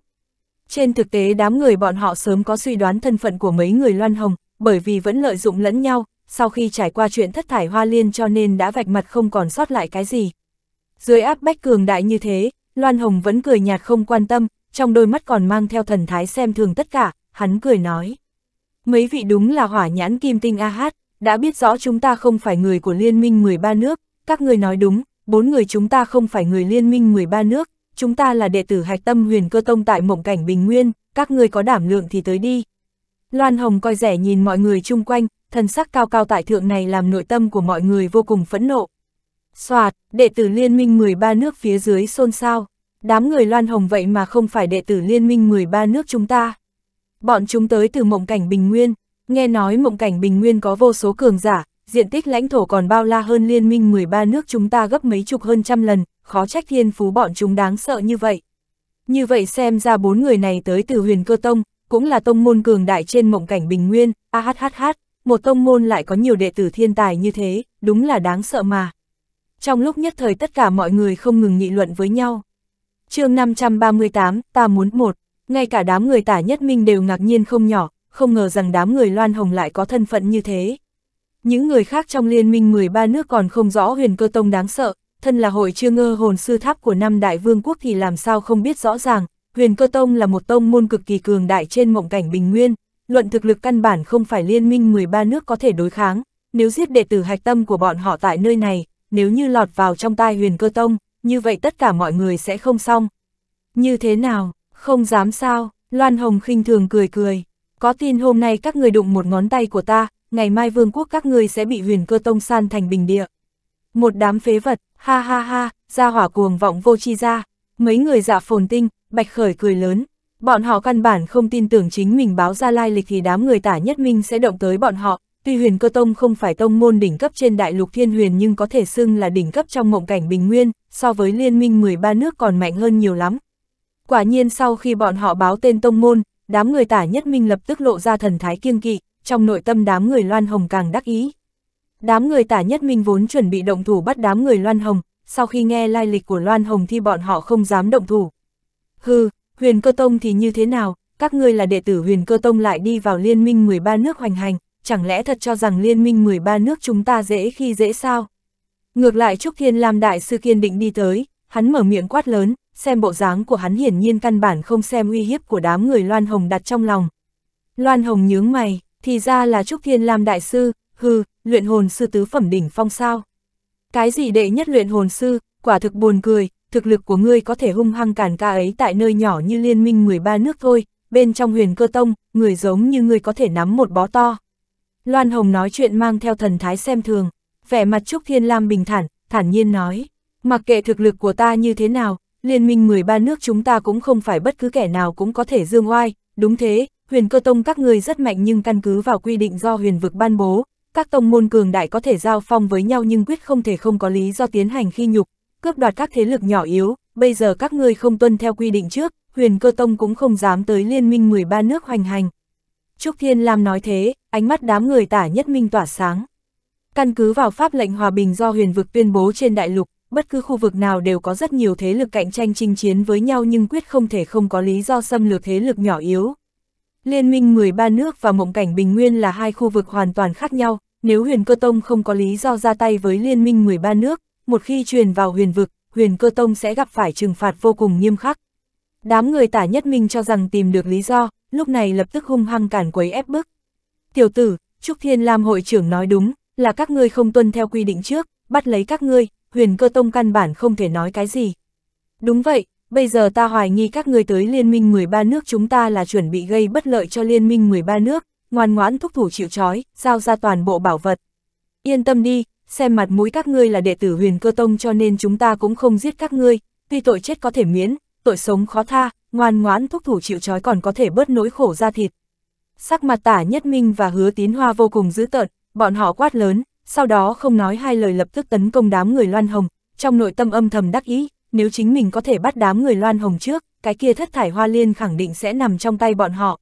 Trên thực tế đám người bọn họ sớm có suy đoán thân phận của mấy người loan hồng, bởi vì vẫn lợi dụng lẫn nhau, sau khi trải qua chuyện thất thải hoa liên cho nên đã vạch mặt không còn sót lại cái gì. Dưới áp bách cường đại như thế, Loan Hồng vẫn cười nhạt không quan tâm, trong đôi mắt còn mang theo thần thái xem thường tất cả, hắn cười nói. Mấy vị đúng là hỏa nhãn kim tinh a hát, đã biết rõ chúng ta không phải người của Liên minh 13 nước, các người nói đúng, bốn người chúng ta không phải người Liên minh 13 nước, chúng ta là đệ tử hạch tâm huyền cơ tông tại mộng cảnh Bình Nguyên, các người có đảm lượng thì tới đi. Loan Hồng coi rẻ nhìn mọi người chung quanh, thần sắc cao cao tại thượng này làm nội tâm của mọi người vô cùng phẫn nộ. Xoạt, đệ tử Liên minh 13 nước phía dưới xôn xao, đám người Loan Hồng vậy mà không phải đệ tử Liên minh 13 nước chúng ta. Bọn chúng tới từ mộng cảnh Bình Nguyên, Nghe nói mộng cảnh bình nguyên có vô số cường giả, diện tích lãnh thổ còn bao la hơn liên minh 13 nước chúng ta gấp mấy chục hơn trăm lần, khó trách thiên phú bọn chúng đáng sợ như vậy. Như vậy xem ra bốn người này tới từ huyền cơ tông, cũng là tông môn cường đại trên mộng cảnh bình nguyên, ahhh, một tông môn lại có nhiều đệ tử thiên tài như thế, đúng là đáng sợ mà. Trong lúc nhất thời tất cả mọi người không ngừng nghị luận với nhau. chương 538, ta muốn một, ngay cả đám người tả nhất minh đều ngạc nhiên không nhỏ, không ngờ rằng đám người Loan Hồng lại có thân phận như thế. Những người khác trong liên minh 13 nước còn không rõ huyền cơ tông đáng sợ, thân là hội chưa ngơ hồn sư tháp của năm đại vương quốc thì làm sao không biết rõ ràng, huyền cơ tông là một tông môn cực kỳ cường đại trên mộng cảnh bình nguyên, luận thực lực căn bản không phải liên minh 13 nước có thể đối kháng, nếu giết đệ tử hạch tâm của bọn họ tại nơi này, nếu như lọt vào trong tai huyền cơ tông, như vậy tất cả mọi người sẽ không xong. Như thế nào, không dám sao, Loan Hồng khinh thường cười cười. Có tin hôm nay các người đụng một ngón tay của ta, ngày mai vương quốc các người sẽ bị huyền cơ tông san thành bình địa. Một đám phế vật, ha ha ha, ra hỏa cuồng vọng vô chi ra. Mấy người dạ phồn tinh, bạch khởi cười lớn. Bọn họ căn bản không tin tưởng chính mình báo ra lai lịch thì đám người tả nhất minh sẽ động tới bọn họ. Tuy huyền cơ tông không phải tông môn đỉnh cấp trên đại lục thiên huyền nhưng có thể xưng là đỉnh cấp trong mộng cảnh bình nguyên, so với liên minh 13 nước còn mạnh hơn nhiều lắm. Quả nhiên sau khi bọn họ báo tên tông môn, đám người tả nhất minh lập tức lộ ra thần thái kiêng kỵ, trong nội tâm đám người loan hồng càng đắc ý. Đám người tả nhất minh vốn chuẩn bị động thủ bắt đám người loan hồng, sau khi nghe lai lịch của loan hồng thì bọn họ không dám động thủ. Hừ, huyền cơ tông thì như thế nào, các ngươi là đệ tử huyền cơ tông lại đi vào liên minh 13 nước hoành hành, chẳng lẽ thật cho rằng liên minh 13 nước chúng ta dễ khi dễ sao? Ngược lại Trúc Thiên Lam Đại Sư Kiên định đi tới, hắn mở miệng quát lớn, xem bộ dáng của hắn hiển nhiên căn bản không xem uy hiếp của đám người Loan Hồng đặt trong lòng. Loan Hồng nhướng mày, thì ra là Trúc Thiên Lam Đại Sư, hừ, luyện hồn sư tứ phẩm đỉnh phong sao. Cái gì đệ nhất luyện hồn sư, quả thực buồn cười, thực lực của ngươi có thể hung hăng cản ca ấy tại nơi nhỏ như liên minh 13 nước thôi, bên trong huyền cơ tông, người giống như ngươi có thể nắm một bó to. Loan Hồng nói chuyện mang theo thần thái xem thường, vẻ mặt Trúc Thiên Lam bình thản, thản nhiên nói, mặc kệ thực lực của ta như thế nào, Liên minh 13 nước chúng ta cũng không phải bất cứ kẻ nào cũng có thể dương oai, đúng thế, huyền cơ tông các ngươi rất mạnh nhưng căn cứ vào quy định do huyền vực ban bố, các tông môn cường đại có thể giao phong với nhau nhưng quyết không thể không có lý do tiến hành khi nhục, cướp đoạt các thế lực nhỏ yếu, bây giờ các ngươi không tuân theo quy định trước, huyền cơ tông cũng không dám tới liên minh 13 nước hoành hành. Trúc Thiên Lam nói thế, ánh mắt đám người tả nhất minh tỏa sáng. Căn cứ vào pháp lệnh hòa bình do huyền vực tuyên bố trên đại lục, bất cứ khu vực nào đều có rất nhiều thế lực cạnh tranh chinh chiến với nhau nhưng quyết không thể không có lý do xâm lược thế lực nhỏ yếu. Liên minh 13 nước và mộng cảnh bình nguyên là hai khu vực hoàn toàn khác nhau, nếu huyền cơ tông không có lý do ra tay với liên minh 13 nước, một khi truyền vào huyền vực, huyền cơ tông sẽ gặp phải trừng phạt vô cùng nghiêm khắc. Đám người tả nhất minh cho rằng tìm được lý do, lúc này lập tức hung hăng cản quấy ép bức. Tiểu tử, Trúc Thiên Lam hội trưởng nói đúng, là các ngươi không tuân theo quy định trước, bắt lấy các ngươi, huyền cơ tông căn bản không thể nói cái gì. Đúng vậy, bây giờ ta hoài nghi các người tới liên minh 13 nước chúng ta là chuẩn bị gây bất lợi cho liên minh 13 nước, ngoan ngoãn thúc thủ chịu trói, giao ra toàn bộ bảo vật. Yên tâm đi, xem mặt mũi các ngươi là đệ tử huyền cơ tông cho nên chúng ta cũng không giết các ngươi, tuy tội chết có thể miễn, tội sống khó tha, ngoan ngoãn thúc thủ chịu trói còn có thể bớt nỗi khổ ra thịt. Sắc mặt tả nhất minh và hứa tín hoa vô cùng dữ tợn, bọn họ quát lớn, sau đó không nói hai lời lập tức tấn công đám người Loan Hồng, trong nội tâm âm thầm đắc ý, nếu chính mình có thể bắt đám người Loan Hồng trước, cái kia thất thải hoa liên khẳng định sẽ nằm trong tay bọn họ.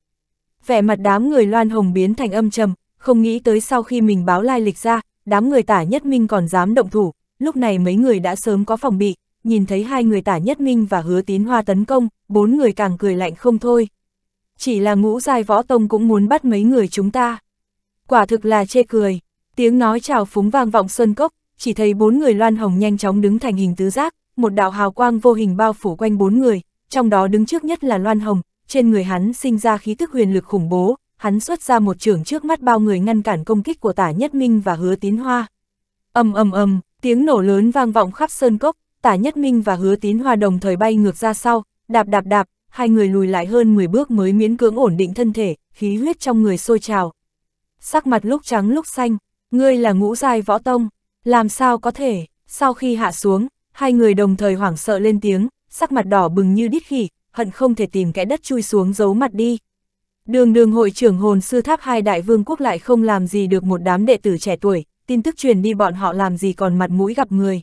Vẻ mặt đám người Loan Hồng biến thành âm trầm, không nghĩ tới sau khi mình báo lai lịch ra, đám người tả nhất minh còn dám động thủ, lúc này mấy người đã sớm có phòng bị, nhìn thấy hai người tả nhất minh và hứa tín hoa tấn công, bốn người càng cười lạnh không thôi. Chỉ là ngũ giai võ tông cũng muốn bắt mấy người chúng ta. Quả thực là chê cười. Tiếng nói chào phúng vang vọng sơn Cốc, chỉ thấy bốn người loan hồng nhanh chóng đứng thành hình tứ giác, một đạo hào quang vô hình bao phủ quanh bốn người, trong đó đứng trước nhất là loan hồng, trên người hắn sinh ra khí tức huyền lực khủng bố, hắn xuất ra một trường trước mắt bao người ngăn cản công kích của tả nhất minh và hứa tín hoa. ầm ầm ầm, tiếng nổ lớn vang vọng khắp Sơn Cốc, tả nhất minh và hứa tín hoa đồng thời bay ngược ra sau, đạp đạp đạp, hai người lùi lại hơn 10 bước mới miễn cưỡng ổn định thân thể, khí huyết trong người sôi trào. Sắc mặt lúc trắng lúc xanh, Ngươi là ngũ giai võ tông, làm sao có thể, sau khi hạ xuống, hai người đồng thời hoảng sợ lên tiếng, sắc mặt đỏ bừng như đít khỉ, hận không thể tìm kẽ đất chui xuống giấu mặt đi. Đường đường hội trưởng hồn sư tháp hai đại vương quốc lại không làm gì được một đám đệ tử trẻ tuổi, tin tức truyền đi bọn họ làm gì còn mặt mũi gặp người.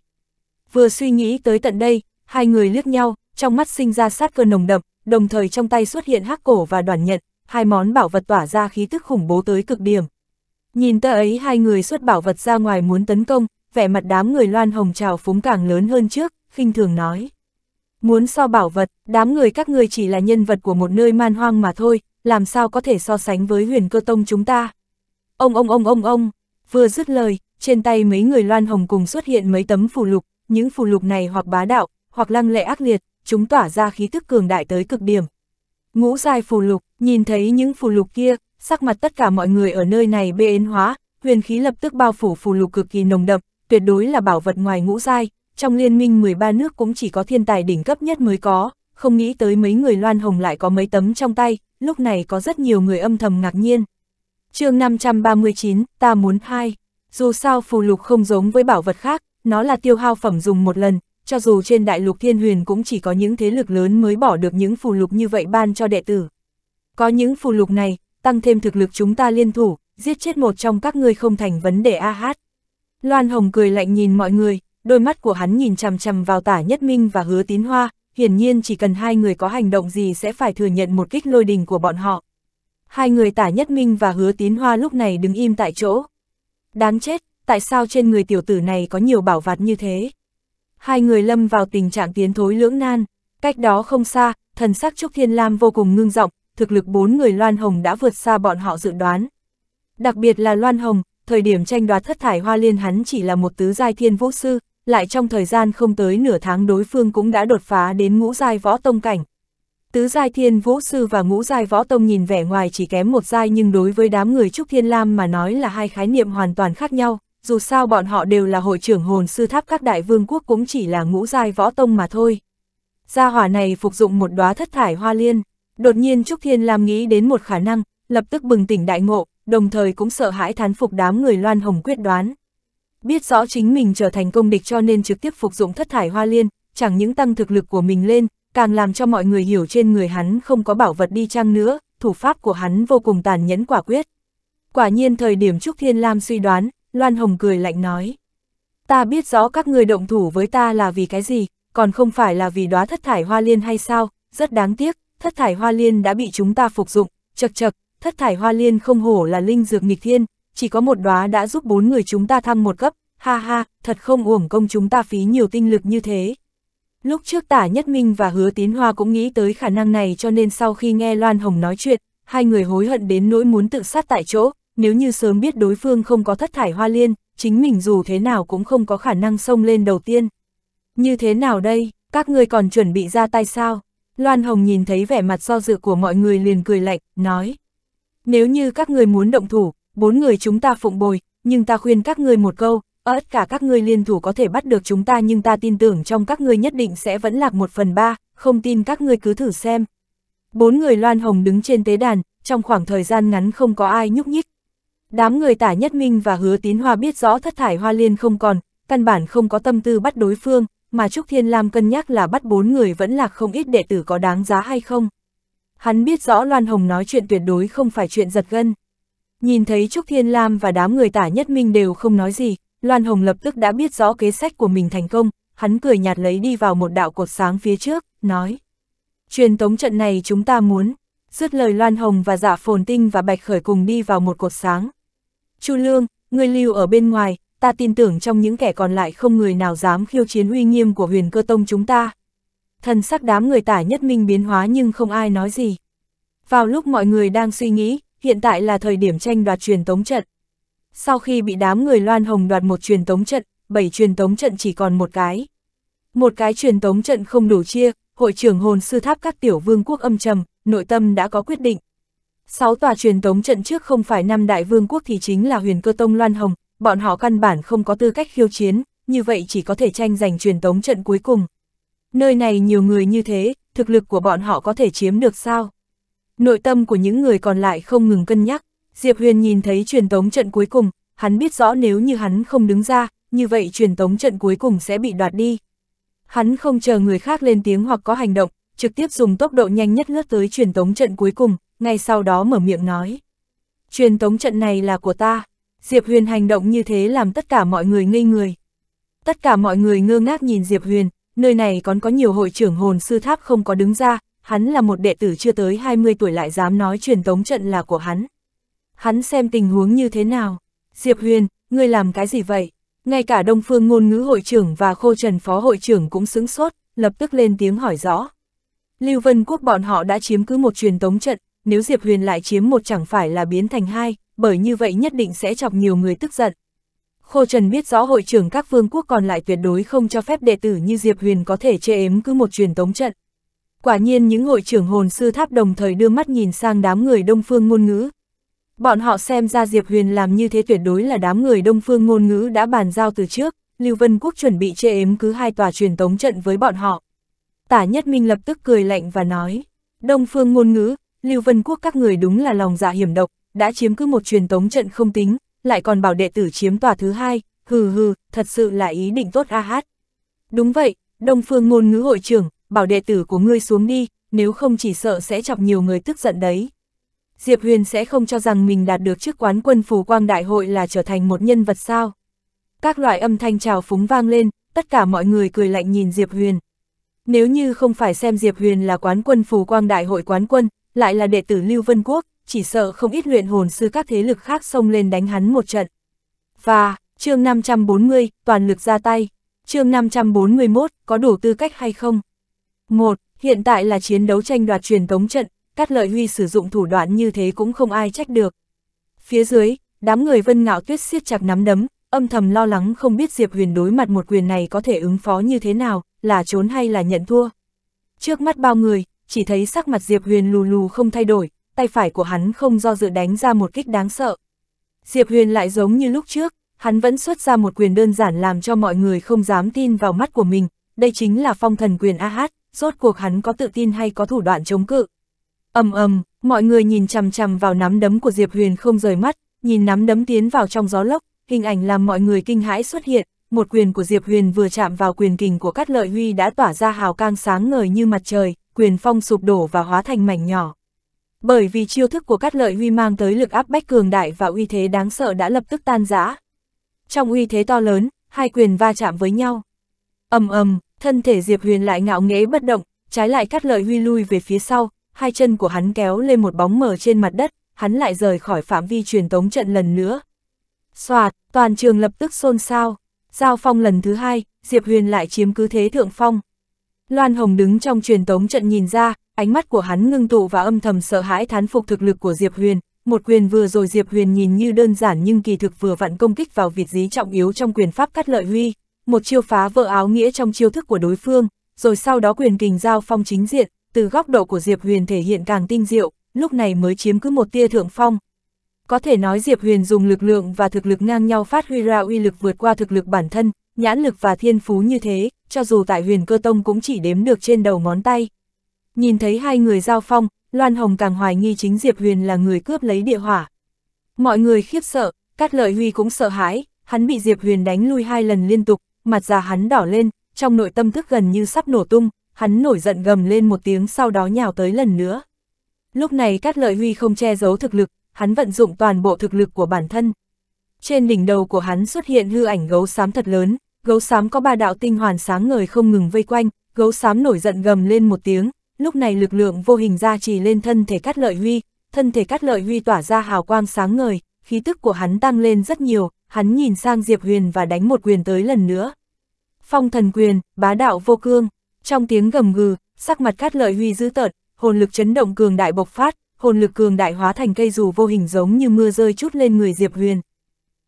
Vừa suy nghĩ tới tận đây, hai người liếc nhau, trong mắt sinh ra sát cơ nồng đậm, đồng thời trong tay xuất hiện hắc cổ và đoàn nhận, hai món bảo vật tỏa ra khí tức khủng bố tới cực điểm. Nhìn ta ấy hai người xuất bảo vật ra ngoài muốn tấn công, vẻ mặt đám người loan hồng trào phúng càng lớn hơn trước, khinh thường nói. Muốn so bảo vật, đám người các người chỉ là nhân vật của một nơi man hoang mà thôi, làm sao có thể so sánh với huyền cơ tông chúng ta. Ông ông ông ông ông, vừa dứt lời, trên tay mấy người loan hồng cùng xuất hiện mấy tấm phù lục, những phù lục này hoặc bá đạo, hoặc lăng lệ ác liệt, chúng tỏa ra khí tức cường đại tới cực điểm. Ngũ giai phù lục, nhìn thấy những phù lục kia, sắc mặt tất cả mọi người ở nơi này bê ến hóa, huyền khí lập tức bao phủ phù lục cực kỳ nồng đậm, tuyệt đối là bảo vật ngoài ngũ giai, trong liên minh 13 nước cũng chỉ có thiên tài đỉnh cấp nhất mới có, không nghĩ tới mấy người Loan Hồng lại có mấy tấm trong tay, lúc này có rất nhiều người âm thầm ngạc nhiên. chương 539, ta muốn hai. Dù sao phù lục không giống với bảo vật khác, nó là tiêu hao phẩm dùng một lần, cho dù trên đại lục thiên huyền cũng chỉ có những thế lực lớn mới bỏ được những phù lục như vậy ban cho đệ tử. Có những phù lục này, tăng thêm thực lực chúng ta liên thủ, giết chết một trong các ngươi không thành vấn đề a hát. Loan Hồng cười lạnh nhìn mọi người, đôi mắt của hắn nhìn chằm chằm vào tả nhất minh và hứa tín hoa, hiển nhiên chỉ cần hai người có hành động gì sẽ phải thừa nhận một kích lôi đình của bọn họ. Hai người tả nhất minh và hứa tín hoa lúc này đứng im tại chỗ. Đáng chết, tại sao trên người tiểu tử này có nhiều bảo vật như thế? Hai người lâm vào tình trạng tiến thối lưỡng nan, cách đó không xa, thần sắc Trúc Thiên Lam vô cùng ngưng rộng thực lực bốn người Loan Hồng đã vượt xa bọn họ dự đoán. Đặc biệt là Loan Hồng, thời điểm tranh đoạt thất thải hoa liên hắn chỉ là một tứ giai thiên vũ sư, lại trong thời gian không tới nửa tháng đối phương cũng đã đột phá đến ngũ giai võ tông cảnh. Tứ giai thiên vũ sư và ngũ giai võ tông nhìn vẻ ngoài chỉ kém một giai nhưng đối với đám người Trúc Thiên Lam mà nói là hai khái niệm hoàn toàn khác nhau, dù sao bọn họ đều là hội trưởng hồn sư tháp các đại vương quốc cũng chỉ là ngũ giai võ tông mà thôi. Gia hỏa này phục dụng một đóa thất thải hoa liên. Đột nhiên Trúc Thiên Lam nghĩ đến một khả năng, lập tức bừng tỉnh đại ngộ, đồng thời cũng sợ hãi thán phục đám người Loan Hồng quyết đoán. Biết rõ chính mình trở thành công địch cho nên trực tiếp phục dụng thất thải hoa liên, chẳng những tăng thực lực của mình lên, càng làm cho mọi người hiểu trên người hắn không có bảo vật đi chăng nữa, thủ pháp của hắn vô cùng tàn nhẫn quả quyết. Quả nhiên thời điểm Trúc Thiên Lam suy đoán, Loan Hồng cười lạnh nói. Ta biết rõ các người động thủ với ta là vì cái gì, còn không phải là vì đóa thất thải hoa liên hay sao, rất đáng tiếc, thất thải hoa liên đã bị chúng ta phục dụng, chật chật, thất thải hoa liên không hổ là linh dược nghịch thiên, chỉ có một đóa đã giúp bốn người chúng ta thăng một cấp, ha ha, thật không uổng công chúng ta phí nhiều tinh lực như thế. Lúc trước tả Nhất Minh và Hứa Tín Hoa cũng nghĩ tới khả năng này cho nên sau khi nghe Loan Hồng nói chuyện, hai người hối hận đến nỗi muốn tự sát tại chỗ, nếu như sớm biết đối phương không có thất thải hoa liên, chính mình dù thế nào cũng không có khả năng xông lên đầu tiên. Như thế nào đây, các người còn chuẩn bị ra tay sao? Loan Hồng nhìn thấy vẻ mặt do dự của mọi người liền cười lạnh, nói. Nếu như các người muốn động thủ, bốn người chúng ta phụng bồi, nhưng ta khuyên các người một câu, ở tất cả các người liên thủ có thể bắt được chúng ta nhưng ta tin tưởng trong các người nhất định sẽ vẫn lạc một phần ba, không tin các người cứ thử xem. Bốn người Loan Hồng đứng trên tế đàn, trong khoảng thời gian ngắn không có ai nhúc nhích. Đám người tả nhất minh và hứa tín hoa biết rõ thất thải hoa liên không còn, căn bản không có tâm tư bắt đối phương, mà Trúc Thiên Lam cân nhắc là bắt bốn người vẫn là không ít đệ tử có đáng giá hay không. Hắn biết rõ Loan Hồng nói chuyện tuyệt đối không phải chuyện giật gân. Nhìn thấy Trúc Thiên Lam và đám người tả nhất minh đều không nói gì, Loan Hồng lập tức đã biết rõ kế sách của mình thành công, hắn cười nhạt lấy đi vào một đạo cột sáng phía trước, nói. Truyền tống trận này chúng ta muốn, dứt lời Loan Hồng và dạ phồn tinh và bạch khởi cùng đi vào một cột sáng. Chu Lương, người lưu ở bên ngoài, ta tin tưởng trong những kẻ còn lại không người nào dám khiêu chiến uy nghiêm của huyền cơ tông chúng ta. Thần sắc đám người tả nhất minh biến hóa nhưng không ai nói gì. Vào lúc mọi người đang suy nghĩ, hiện tại là thời điểm tranh đoạt truyền tống trận. Sau khi bị đám người loan hồng đoạt một truyền tống trận, bảy truyền tống trận chỉ còn một cái. Một cái truyền tống trận không đủ chia, hội trưởng hồn sư tháp các tiểu vương quốc âm trầm, nội tâm đã có quyết định. Sáu tòa truyền tống trận trước không phải năm đại vương quốc thì chính là huyền cơ tông Loan Hồng, bọn họ căn bản không có tư cách khiêu chiến, như vậy chỉ có thể tranh giành truyền tống trận cuối cùng. Nơi này nhiều người như thế, thực lực của bọn họ có thể chiếm được sao? Nội tâm của những người còn lại không ngừng cân nhắc, Diệp Huyền nhìn thấy truyền tống trận cuối cùng, hắn biết rõ nếu như hắn không đứng ra, như vậy truyền tống trận cuối cùng sẽ bị đoạt đi. Hắn không chờ người khác lên tiếng hoặc có hành động, trực tiếp dùng tốc độ nhanh nhất lướt tới truyền tống trận cuối cùng, ngay sau đó mở miệng nói. Truyền tống trận này là của ta. Diệp Huyền hành động như thế làm tất cả mọi người ngây người. Tất cả mọi người ngơ ngác nhìn Diệp Huyền, nơi này còn có nhiều hội trưởng hồn sư tháp không có đứng ra, hắn là một đệ tử chưa tới 20 tuổi lại dám nói truyền tống trận là của hắn. Hắn xem tình huống như thế nào. Diệp Huyền, ngươi làm cái gì vậy? Ngay cả Đông Phương ngôn ngữ hội trưởng và Khô Trần phó hội trưởng cũng sững sốt, lập tức lên tiếng hỏi rõ. Lưu Vân Quốc bọn họ đã chiếm cứ một truyền tống trận, nếu Diệp Huyền lại chiếm một chẳng phải là biến thành hai, bởi như vậy nhất định sẽ chọc nhiều người tức giận. Khô Trần biết rõ hội trưởng các vương quốc còn lại tuyệt đối không cho phép đệ tử như Diệp Huyền có thể chê ếm cứ một truyền tống trận. Quả nhiên những hội trưởng hồn sư tháp đồng thời đưa mắt nhìn sang đám người đông phương ngôn ngữ. Bọn họ xem ra Diệp Huyền làm như thế tuyệt đối là đám người đông phương ngôn ngữ đã bàn giao từ trước, Lưu Vân Quốc chuẩn bị chê ếm cứ hai tòa truyền tống trận với bọn họ. Tả Nhất Minh lập tức cười lạnh và nói, Đông Phương ngôn ngữ, Lưu Vân Quốc các người đúng là lòng dạ hiểm độc, đã chiếm cứ một truyền tống trận không tính, lại còn bảo đệ tử chiếm tòa thứ hai, hừ hừ, thật sự là ý định tốt a hát. Đúng vậy, Đông Phương ngôn ngữ hội trưởng, bảo đệ tử của ngươi xuống đi, nếu không chỉ sợ sẽ chọc nhiều người tức giận đấy. Diệp Huyền sẽ không cho rằng mình đạt được chức quán quân phù quang đại hội là trở thành một nhân vật sao. Các loại âm thanh trào phúng vang lên, tất cả mọi người cười lạnh nhìn Diệp Huyền. Nếu như không phải xem Diệp Huyền là quán quân phù quang đại hội quán quân, lại là đệ tử Lưu Vân Quốc, chỉ sợ không ít luyện hồn sư các thế lực khác xông lên đánh hắn một trận. Và, chương 540, toàn lực ra tay. chương 541, có đủ tư cách hay không? một Hiện tại là chiến đấu tranh đoạt truyền tống trận, Cát Lợi Huy sử dụng thủ đoạn như thế cũng không ai trách được. Phía dưới, đám người vân ngạo tuyết siết chặt nắm đấm, âm thầm lo lắng không biết Diệp Huyền đối mặt một quyền này có thể ứng phó như thế nào, là trốn hay là nhận thua. Trước mắt bao người, chỉ thấy sắc mặt Diệp Huyền lù lù không thay đổi, tay phải của hắn không do dự đánh ra một kích đáng sợ. Diệp Huyền lại giống như lúc trước, hắn vẫn xuất ra một quyền đơn giản làm cho mọi người không dám tin vào mắt của mình, đây chính là phong thần quyền AH, rốt cuộc hắn có tự tin hay có thủ đoạn chống cự. ầm ầm, mọi người nhìn chằm chằm vào nắm đấm của Diệp Huyền không rời mắt, nhìn nắm đấm tiến vào trong gió lốc, hình ảnh làm mọi người kinh hãi xuất hiện, một quyền của Diệp Huyền vừa chạm vào quyền kình của Cát Lợi Huy đã tỏa ra hào cang sáng ngời như mặt trời, quyền phong sụp đổ và hóa thành mảnh nhỏ bởi vì chiêu thức của Cát Lợi Huy mang tới lực áp bách cường đại và uy thế đáng sợ đã lập tức tan rã. Trong uy thế to lớn, hai quyền va chạm với nhau. ầm ầm, thân thể Diệp Huyền lại ngạo nghễ bất động, trái lại Cát Lợi Huy lui về phía sau, hai chân của hắn kéo lên một bóng mờ trên mặt đất, hắn lại rời khỏi phạm vi truyền tống trận lần nữa. Xoạt, toàn trường lập tức xôn xao. Giao phong lần thứ hai, Diệp Huyền lại chiếm cứ thế thượng phong. Loan Hồng đứng trong truyền tống trận nhìn ra, ánh mắt của hắn ngưng tụ và âm thầm sợ hãi thán phục thực lực của Diệp Huyền, một quyền vừa rồi Diệp Huyền nhìn như đơn giản nhưng kỳ thực vừa vặn công kích vào vị trí trọng yếu trong quyền pháp cắt lợi huy, một chiêu phá vỡ áo nghĩa trong chiêu thức của đối phương, rồi sau đó quyền kình giao phong chính diện, từ góc độ của Diệp Huyền thể hiện càng tinh diệu, lúc này mới chiếm cứ một tia thượng phong. Có thể nói Diệp Huyền dùng lực lượng và thực lực ngang nhau phát huy ra uy lực vượt qua thực lực bản thân, nhãn lực và thiên phú như thế, cho dù tại huyền cơ tông cũng chỉ đếm được trên đầu ngón tay. Nhìn thấy hai người giao phong, Loan Hồng càng hoài nghi chính Diệp Huyền là người cướp lấy địa hỏa. Mọi người khiếp sợ, Cát Lợi Huy cũng sợ hãi, hắn bị Diệp Huyền đánh lui hai lần liên tục, mặt già hắn đỏ lên, trong nội tâm thức gần như sắp nổ tung, hắn nổi giận gầm lên một tiếng sau đó nhào tới lần nữa. Lúc này Cát Lợi Huy không che giấu thực lực, hắn vận dụng toàn bộ thực lực của bản thân. Trên đỉnh đầu của hắn xuất hiện hư ảnh gấu xám thật lớn, gấu xám có ba đạo tinh hoàn sáng ngời không ngừng vây quanh, gấu xám nổi giận gầm lên một tiếng, lúc này lực lượng vô hình ra trì lên thân thể cát lợi huy, thân thể cát lợi huy tỏa ra hào quang sáng ngời, khí tức của hắn tăng lên rất nhiều, hắn nhìn sang Diệp Huyền và đánh một quyền tới lần nữa. Phong thần quyền, bá đạo vô cương, trong tiếng gầm gừ, sắc mặt cát lợi huy dữ tợn, hồn lực chấn động cường đại bộc phát, hồn lực cường đại hóa thành cây dù vô hình giống như mưa rơi chút lên người Diệp Huyền.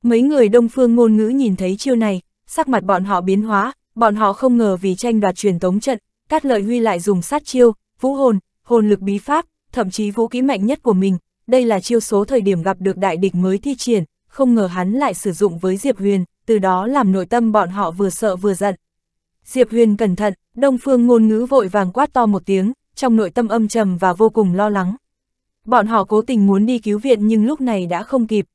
Mấy người đông phương ngôn ngữ nhìn thấy chiêu này, sắc mặt bọn họ biến hóa, bọn họ không ngờ vì tranh đoạt truyền tống trận, Cát Lợi Huy lại dùng sát chiêu, vũ hồn, hồn lực bí pháp, thậm chí vũ kỹ mạnh nhất của mình, đây là chiêu số thời điểm gặp được đại địch mới thi triển, không ngờ hắn lại sử dụng với Diệp Huyền, từ đó làm nội tâm bọn họ vừa sợ vừa giận. Diệp Huyền cẩn thận, Đông Phương ngôn ngữ vội vàng quát to một tiếng, trong nội tâm âm trầm và vô cùng lo lắng. Bọn họ cố tình muốn đi cứu viện nhưng lúc này đã không kịp.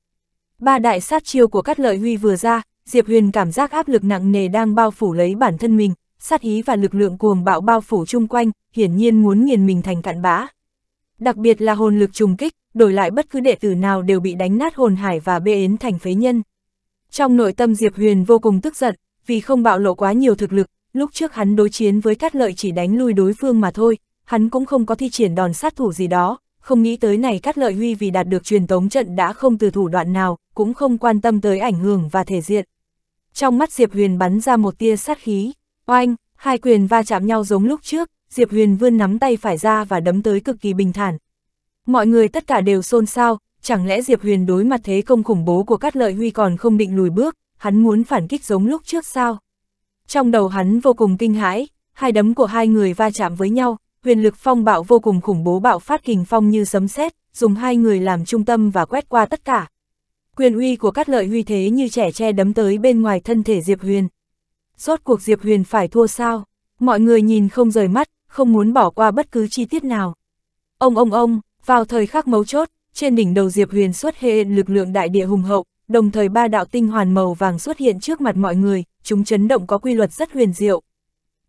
Ba đại sát chiêu của Cát Lợi Huy vừa ra, Diệp Huyền cảm giác áp lực nặng nề đang bao phủ lấy bản thân mình, sát ý và lực lượng cuồng bạo bao phủ chung quanh, hiển nhiên muốn nghiền mình thành cạn bã. Đặc biệt là hồn lực trùng kích, đổi lại bất cứ đệ tử nào đều bị đánh nát hồn hải và bê yến thành phế nhân. Trong nội tâm Diệp Huyền vô cùng tức giận, vì không bạo lộ quá nhiều thực lực, lúc trước hắn đối chiến với Cát Lợi chỉ đánh lui đối phương mà thôi, hắn cũng không có thi triển đòn sát thủ gì đó, không nghĩ tới này Cát Lợi Huy vì đạt được truyền tống trận đã không từ thủ đoạn nào, cũng không quan tâm tới ảnh hưởng và thể diện. Trong mắt Diệp Huyền bắn ra một tia sát khí. Oanh, hai quyền va chạm nhau giống lúc trước, Diệp Huyền vươn nắm tay phải ra và đấm tới cực kỳ bình thản. Mọi người tất cả đều xôn xao, chẳng lẽ Diệp Huyền đối mặt thế công khủng bố của Cát Lợi Huy còn không định lùi bước, hắn muốn phản kích giống lúc trước sao? Trong đầu hắn vô cùng kinh hãi, hai đấm của hai người va chạm với nhau, huyền lực phong bạo vô cùng khủng bố bạo phát kình phong như sấm sét, dùng hai người làm trung tâm và quét qua tất cả. Quyền uy của Cát Lợi Huy thế như trẻ che đấm tới bên ngoài thân thể Diệp Huyền rốt cuộc Diệp Huyền phải thua sao? Mọi người nhìn không rời mắt, không muốn bỏ qua bất cứ chi tiết nào. Ông ông ông, vào thời khắc mấu chốt, trên đỉnh đầu Diệp Huyền xuất hiện lực lượng đại địa hùng hậu, đồng thời ba đạo tinh hoàn màu vàng xuất hiện trước mặt mọi người, chúng chấn động có quy luật rất huyền diệu.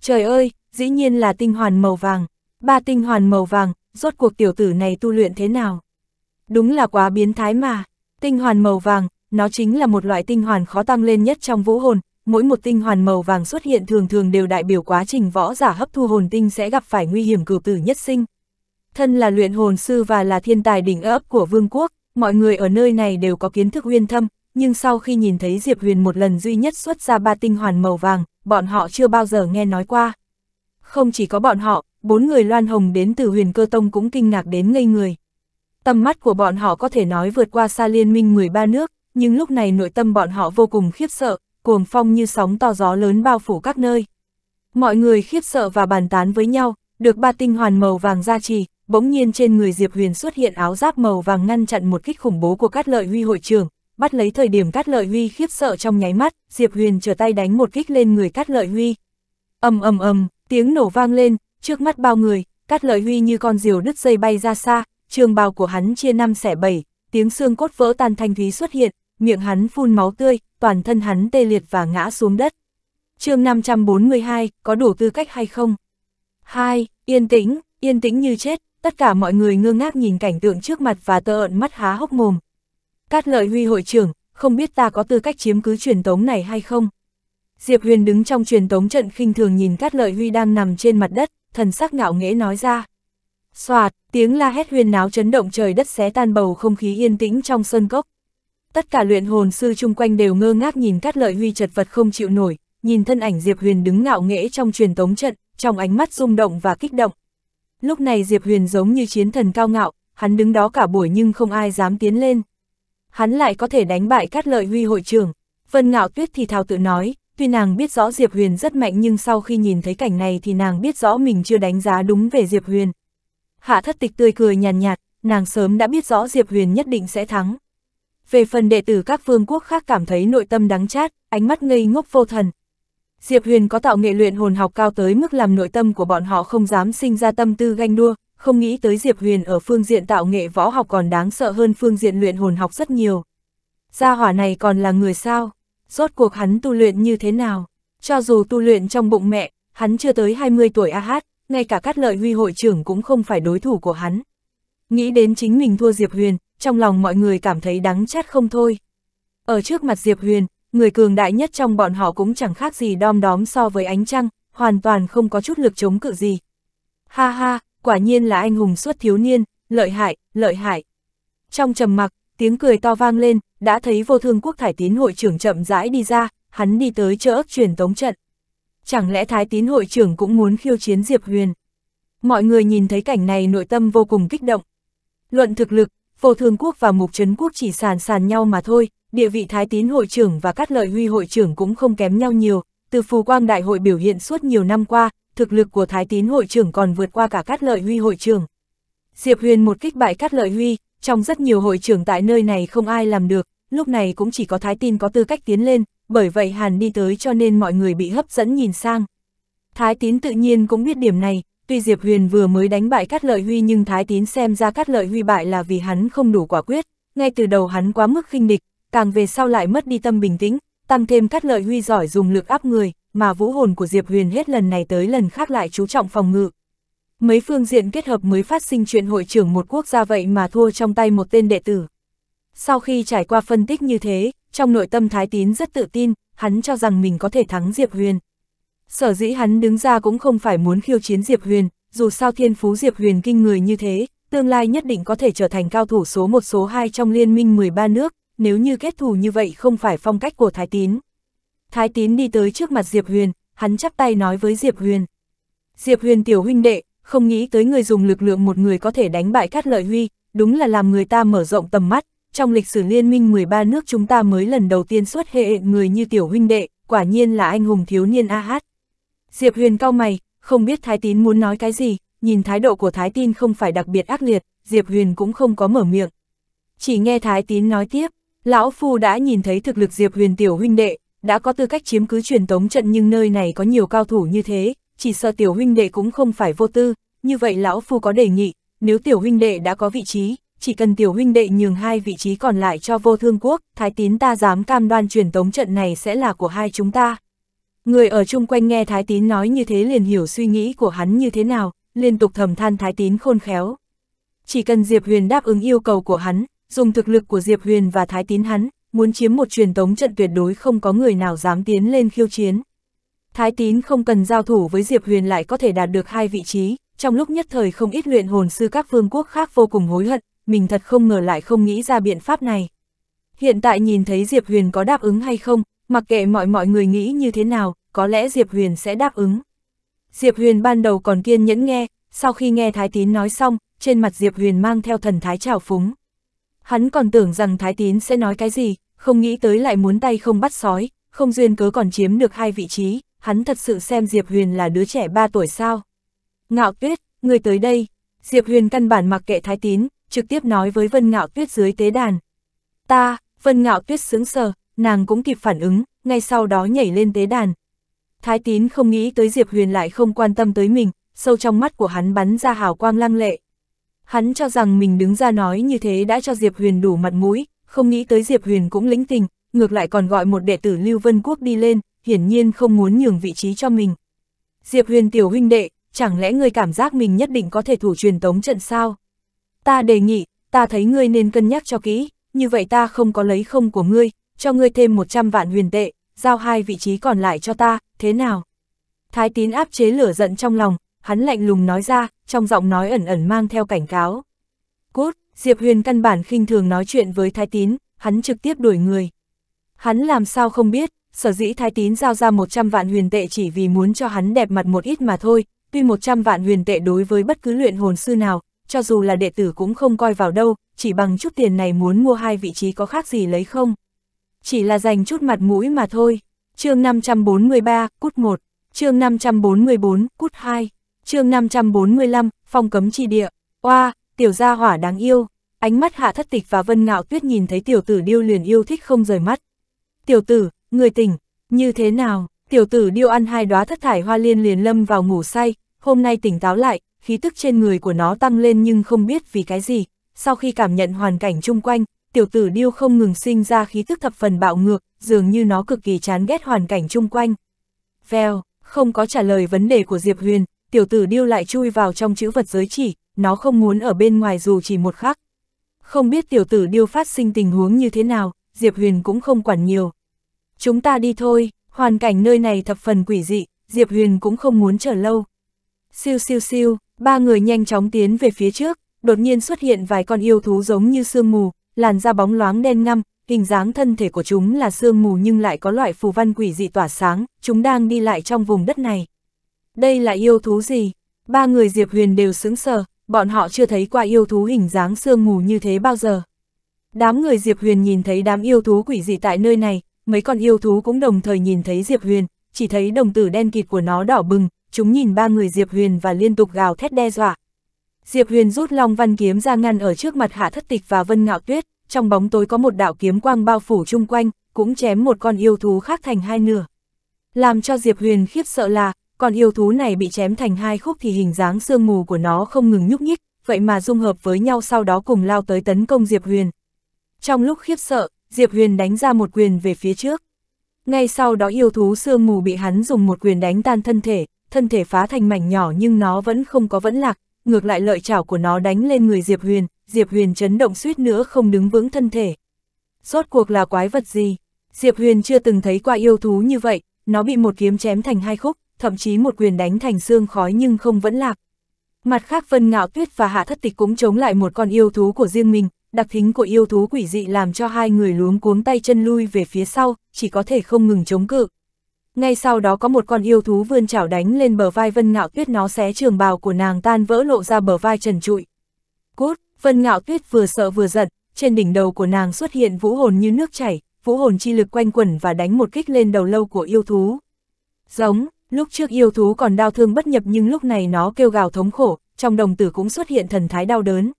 Trời ơi, dĩ nhiên là tinh hoàn màu vàng, ba tinh hoàn màu vàng, rốt cuộc tiểu tử này tu luyện thế nào? Đúng là quá biến thái mà, tinh hoàn màu vàng, nó chính là một loại tinh hoàn khó tăng lên nhất trong vũ hồn, mỗi một tinh hoàn màu vàng xuất hiện thường thường đều đại biểu quá trình võ giả hấp thu hồn tinh sẽ gặp phải nguy hiểm cử tử nhất sinh. Thân là luyện hồn sư và là thiên tài đỉnh ấp của vương quốc, mọi người ở nơi này đều có kiến thức uyên thâm, nhưng sau khi nhìn thấy Diệp Huyền một lần duy nhất xuất ra ba tinh hoàn màu vàng, bọn họ chưa bao giờ nghe nói qua. Không chỉ có bọn họ, bốn người Loan Hồng đến từ huyền cơ tông cũng kinh ngạc đến ngây người. Tầm mắt của bọn họ có thể nói vượt qua xa liên minh 13 nước, nhưng lúc này nội tâm bọn họ vô cùng khiếp sợ, cuồng phong như sóng to gió lớn bao phủ các nơi. Mọi người khiếp sợ và bàn tán với nhau, được ba tinh hoàn màu vàng gia trì, bỗng nhiên trên người Diệp Huyền xuất hiện áo giáp màu vàng ngăn chặn một kích khủng bố của Cát Lợi Huy hội trưởng, bắt lấy thời điểm Cát Lợi Huy khiếp sợ trong nháy mắt, Diệp Huyền trở tay đánh một kích lên người Cát Lợi Huy. Ầm ầm ầm, tiếng nổ vang lên, trước mắt bao người, Cát Lợi Huy như con diều đứt dây bay ra xa, trường bào của hắn chia năm xẻ bảy, tiếng xương cốt vỡ tan thanh thúy xuất hiện, miệng hắn phun máu tươi, toàn thân hắn tê liệt và ngã xuống đất. chương 542, có đủ tư cách hay không? 2. Yên tĩnh, yên tĩnh như chết, tất cả mọi người ngơ ngác nhìn cảnh tượng trước mặt và tơ ợn mắt há hốc mồm. Cát lợi huy hội trưởng, không biết ta có tư cách chiếm cứ truyền tống này hay không? Diệp Huyền đứng trong truyền tống trận khinh thường nhìn Cát Lợi Huy đang nằm trên mặt đất, thần sắc ngạo nghễ nói ra. Xoạt, tiếng la hét huyền náo chấn động trời đất xé tan bầu không khí yên tĩnh trong sân cốc. Tất cả luyện hồn sư chung quanh đều ngơ ngác nhìn Cát Lợi Huy chật vật không chịu nổi, nhìn thân ảnh Diệp Huyền đứng ngạo nghễ trong truyền tống trận, trong ánh mắt rung động và kích động. Lúc này Diệp Huyền giống như chiến thần cao ngạo, hắn đứng đó cả buổi nhưng không ai dám tiến lên. Hắn lại có thể đánh bại Cát Lợi Huy hội trưởng. Vân Ngạo Tuyết thì thào tự nói, tuy nàng biết rõ Diệp Huyền rất mạnh nhưng sau khi nhìn thấy cảnh này thì nàng biết rõ mình chưa đánh giá đúng về Diệp Huyền. Hạ thất tịch tươi cười nhàn nhạt, nhạt, nàng sớm đã biết rõ Diệp Huyền nhất định sẽ thắng về phần đệ tử các vương quốc khác cảm thấy nội tâm đắng chát, ánh mắt ngây ngốc vô thần. Diệp Huyền có tạo nghệ luyện hồn học cao tới mức làm nội tâm của bọn họ không dám sinh ra tâm tư ganh đua, không nghĩ tới Diệp Huyền ở phương diện tạo nghệ võ học còn đáng sợ hơn phương diện luyện hồn học rất nhiều. Gia hỏa này còn là người sao? Rốt cuộc hắn tu luyện như thế nào? Cho dù tu luyện trong bụng mẹ, hắn chưa tới 20 tuổi AH, ngay cả cát lợi huy hội trưởng cũng không phải đối thủ của hắn. Nghĩ đến chính mình thua Diệp Huyền, trong lòng mọi người cảm thấy đắng chát không thôi. Ở trước mặt Diệp Huyền, người cường đại nhất trong bọn họ cũng chẳng khác gì đom đóm so với ánh trăng, hoàn toàn không có chút lực chống cự gì. Ha ha, quả nhiên là anh hùng suốt thiếu niên, lợi hại, lợi hại. Trong trầm mặc, tiếng cười to vang lên, đã thấy vô thương quốc thải tín hội trưởng chậm rãi đi ra, hắn đi tới chợ ức truyền tống trận. Chẳng lẽ thái tín hội trưởng cũng muốn khiêu chiến Diệp Huyền? Mọi người nhìn thấy cảnh này nội tâm vô cùng kích động. Luận thực lực, Phổ Thường quốc và mục trấn quốc chỉ sàn sàn nhau mà thôi, địa vị thái tín hội trưởng và cát lợi huy hội trưởng cũng không kém nhau nhiều, từ phù quang đại hội biểu hiện suốt nhiều năm qua, thực lực của thái tín hội trưởng còn vượt qua cả cát lợi huy hội trưởng. Diệp Huyền một kích bại cát lợi huy, trong rất nhiều hội trưởng tại nơi này không ai làm được, lúc này cũng chỉ có thái Tín có tư cách tiến lên, bởi vậy Hàn đi tới cho nên mọi người bị hấp dẫn nhìn sang. Thái tín tự nhiên cũng biết điểm này, Tuy Diệp Huyền vừa mới đánh bại Cát Lợi Huy nhưng Thái Tín xem ra Cát Lợi Huy bại là vì hắn không đủ quả quyết, ngay từ đầu hắn quá mức khinh địch, càng về sau lại mất đi tâm bình tĩnh, tăng thêm Cát Lợi Huy giỏi dùng lực áp người, mà vũ hồn của Diệp Huyền hết lần này tới lần khác lại chú trọng phòng ngự. Mấy phương diện kết hợp mới phát sinh chuyện hội trưởng một quốc gia vậy mà thua trong tay một tên đệ tử. Sau khi trải qua phân tích như thế, trong nội tâm Thái Tín rất tự tin, hắn cho rằng mình có thể thắng Diệp Huyền. Sở dĩ hắn đứng ra cũng không phải muốn khiêu chiến Diệp Huyền, dù sao thiên phú Diệp Huyền kinh người như thế, tương lai nhất định có thể trở thành cao thủ số một số 2 trong liên minh 13 nước, nếu như kết thù như vậy không phải phong cách của Thái Tín. Thái Tín đi tới trước mặt Diệp Huyền, hắn chắp tay nói với Diệp Huyền. Diệp Huyền tiểu huynh đệ, không nghĩ tới người dùng lực lượng một người có thể đánh bại Cát Lợi Huy, đúng là làm người ta mở rộng tầm mắt, trong lịch sử liên minh 13 nước chúng ta mới lần đầu tiên xuất hệ người như tiểu huynh đệ, quả nhiên là anh hùng thiếu niên A Hát. Diệp Huyền cao mày, không biết Thái Tín muốn nói cái gì, nhìn thái độ của Thái Tín không phải đặc biệt ác liệt, Diệp Huyền cũng không có mở miệng. Chỉ nghe Thái Tín nói tiếp, Lão Phu đã nhìn thấy thực lực Diệp Huyền tiểu huynh đệ, đã có tư cách chiếm cứ truyền tống trận nhưng nơi này có nhiều cao thủ như thế, chỉ sợ tiểu huynh đệ cũng không phải vô tư, như vậy Lão Phu có đề nghị, nếu tiểu huynh đệ đã có vị trí, chỉ cần tiểu huynh đệ nhường hai vị trí còn lại cho vô thương quốc, Thái Tín ta dám cam đoan truyền tống trận này sẽ là của hai chúng ta. Người ở chung quanh nghe Thái Tín nói như thế liền hiểu suy nghĩ của hắn như thế nào, liên tục thầm than Thái Tín khôn khéo. Chỉ cần Diệp Huyền đáp ứng yêu cầu của hắn, dùng thực lực của Diệp Huyền và Thái Tín hắn, muốn chiếm một truyền tống trận tuyệt đối không có người nào dám tiến lên khiêu chiến. Thái Tín không cần giao thủ với Diệp Huyền lại có thể đạt được hai vị trí, trong lúc nhất thời không ít luyện hồn sư các phương quốc khác vô cùng hối hận, mình thật không ngờ lại không nghĩ ra biện pháp này. Hiện tại nhìn thấy Diệp Huyền có đáp ứng hay không, mặc kệ mọi mọi người nghĩ như thế nào, có lẽ Diệp Huyền sẽ đáp ứng. Diệp Huyền ban đầu còn kiên nhẫn nghe, sau khi nghe Thái Tín nói xong, trên mặt Diệp Huyền mang theo thần thái trào phúng. Hắn còn tưởng rằng Thái Tín sẽ nói cái gì, không nghĩ tới lại muốn tay không bắt sói, không duyên cớ còn chiếm được hai vị trí, hắn thật sự xem Diệp Huyền là đứa trẻ 3 tuổi sao. Ngạo Tuyết, người tới đây. Diệp Huyền căn bản mặc kệ Thái Tín, trực tiếp nói với Vân Ngạo Tuyết dưới tế đàn. Ta, Vân Ngạo Tuyết sướng sờ, nàng cũng kịp phản ứng, ngay sau đó nhảy lên tế đàn, Thái tín không nghĩ tới Diệp Huyền lại không quan tâm tới mình, sâu trong mắt của hắn bắn ra hào quang lăng lệ. Hắn cho rằng mình đứng ra nói như thế đã cho Diệp Huyền đủ mặt mũi, không nghĩ tới Diệp Huyền cũng lĩnh tình, ngược lại còn gọi một đệ tử Lưu Vân Quốc đi lên, hiển nhiên không muốn nhường vị trí cho mình. Diệp Huyền tiểu huynh đệ, chẳng lẽ ngươi cảm giác mình nhất định có thể thủ truyền tống trận sao? Ta đề nghị, ta thấy ngươi nên cân nhắc cho kỹ, như vậy ta không có lấy không của ngươi, cho ngươi thêm 100 vạn huyền tệ, giao hai vị trí còn lại cho ta, thế nào? Thái tín áp chế lửa giận trong lòng, hắn lạnh lùng nói ra, trong giọng nói ẩn ẩn mang theo cảnh cáo. Cút, Diệp Huyền căn bản khinh thường nói chuyện với Thái tín, hắn trực tiếp đuổi người. Hắn làm sao không biết, sở dĩ Thái tín giao ra 100 vạn huyền tệ chỉ vì muốn cho hắn đẹp mặt một ít mà thôi, tuy 100 vạn huyền tệ đối với bất cứ luyện hồn sư nào, cho dù là đệ tử cũng không coi vào đâu, chỉ bằng chút tiền này muốn mua hai vị trí có khác gì lấy không chỉ là dành chút mặt mũi mà thôi. chương 543, cút 1, chương 544, cút 2, chương 545, phong cấm chi địa. Oa, tiểu gia hỏa đáng yêu. Ánh mắt Hạ Thất Tịch và Vân Ngạo Tuyết nhìn thấy tiểu tử điêu liền yêu thích không rời mắt. Tiểu tử, người tỉnh, như thế nào? Tiểu tử điêu ăn hai đóa thất thải hoa liên liền lâm vào ngủ say, hôm nay tỉnh táo lại, khí tức trên người của nó tăng lên nhưng không biết vì cái gì. Sau khi cảm nhận hoàn cảnh chung quanh, tiểu tử điêu không ngừng sinh ra khí thức thập phần bạo ngược, dường như nó cực kỳ chán ghét hoàn cảnh chung quanh. Vèo, không có trả lời vấn đề của Diệp Huyền, tiểu tử điêu lại chui vào trong chữ vật giới chỉ, nó không muốn ở bên ngoài dù chỉ một khắc. Không biết tiểu tử điêu phát sinh tình huống như thế nào, Diệp Huyền cũng không quản nhiều. Chúng ta đi thôi, hoàn cảnh nơi này thập phần quỷ dị, Diệp Huyền cũng không muốn chờ lâu. Siêu siêu siêu, ba người nhanh chóng tiến về phía trước, đột nhiên xuất hiện vài con yêu thú giống như sương mù, làn da bóng loáng đen ngăm, hình dáng thân thể của chúng là sương mù nhưng lại có loại phù văn quỷ dị tỏa sáng, chúng đang đi lại trong vùng đất này. Đây là yêu thú gì? Ba người Diệp Huyền đều sững sờ, bọn họ chưa thấy qua yêu thú hình dáng sương mù như thế bao giờ. Đám người Diệp Huyền nhìn thấy đám yêu thú quỷ dị tại nơi này, mấy con yêu thú cũng đồng thời nhìn thấy Diệp Huyền, chỉ thấy đồng tử đen kịt của nó đỏ bừng, chúng nhìn ba người Diệp Huyền và liên tục gào thét đe dọa. Diệp Huyền rút Long Văn kiếm ra ngăn ở trước mặt Hạ Thất Tịch và Vân Ngạo Tuyết, trong bóng tối có một đạo kiếm quang bao phủ chung quanh, cũng chém một con yêu thú khác thành hai nửa. Làm cho Diệp Huyền khiếp sợ là, con yêu thú này bị chém thành hai khúc thì hình dáng sương mù của nó không ngừng nhúc nhích, vậy mà dung hợp với nhau sau đó cùng lao tới tấn công Diệp Huyền. Trong lúc khiếp sợ, Diệp Huyền đánh ra một quyền về phía trước. Ngay sau đó yêu thú sương mù bị hắn dùng một quyền đánh tan thân thể, thân thể phá thành mảnh nhỏ nhưng nó vẫn không có vẫn lạc, ngược lại lợi chảo của nó đánh lên người Diệp Huyền, Diệp Huyền chấn động suýt nữa không đứng vững thân thể. Rốt cuộc là quái vật gì? Diệp Huyền chưa từng thấy qua yêu thú như vậy, nó bị một kiếm chém thành hai khúc, thậm chí một quyền đánh thành xương khói nhưng không vẫn lạc. Mặt khác Vân Ngạo Tuyết và Hạ Thất Tịch cũng chống lại một con yêu thú của riêng mình, đặc tính của yêu thú quỷ dị làm cho hai người luống cuống tay chân lui về phía sau, chỉ có thể không ngừng chống cự. Ngay sau đó có một con yêu thú vươn chảo đánh lên bờ vai Vân Ngạo Tuyết nó xé trường bào của nàng tan vỡ lộ ra bờ vai trần trụi. Cút, Vân Ngạo Tuyết vừa sợ vừa giận, trên đỉnh đầu của nàng xuất hiện vũ hồn như nước chảy, vũ hồn chi lực quanh quẩn và đánh một kích lên đầu lâu của yêu thú. Giống, lúc trước yêu thú còn đau thương bất nhập nhưng lúc này nó kêu gào thống khổ, trong đồng tử cũng xuất hiện thần thái đau đớn.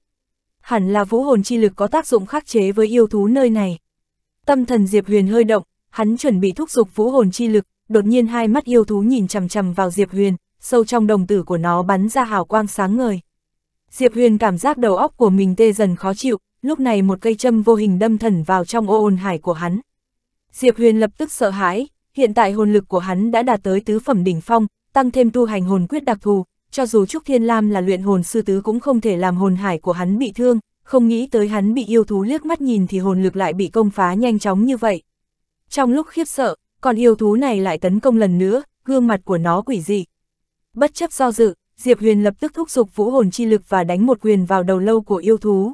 Hẳn là vũ hồn chi lực có tác dụng khắc chế với yêu thú nơi này. Tâm thần Diệp Huyền hơi động, hắn chuẩn bị thúc giục vũ hồn chi lực, đột nhiên hai mắt yêu thú nhìn chằm chằm vào Diệp Huyền, sâu trong đồng tử của nó bắn ra hào quang sáng ngời. Diệp Huyền cảm giác đầu óc của mình tê dần khó chịu, lúc này một cây châm vô hình đâm thần vào trong ô ồn hải của hắn. Diệp Huyền lập tức sợ hãi, hiện tại hồn lực của hắn đã đạt tới tứ phẩm đỉnh phong, tăng thêm tu hành hồn quyết đặc thù, cho dù Trúc Thiên Lam là luyện hồn sư tứ cũng không thể làm hồn hải của hắn bị thương, không nghĩ tới hắn bị yêu thú liếc mắt nhìn thì hồn lực lại bị công phá nhanh chóng như vậy. Trong lúc khiếp sợ, còn yêu thú này lại tấn công lần nữa, gương mặt của nó quỷ dị. Bất chấp do dự, Diệp Huyền lập tức thúc giục vũ hồn chi lực và đánh một quyền vào đầu lâu của yêu thú.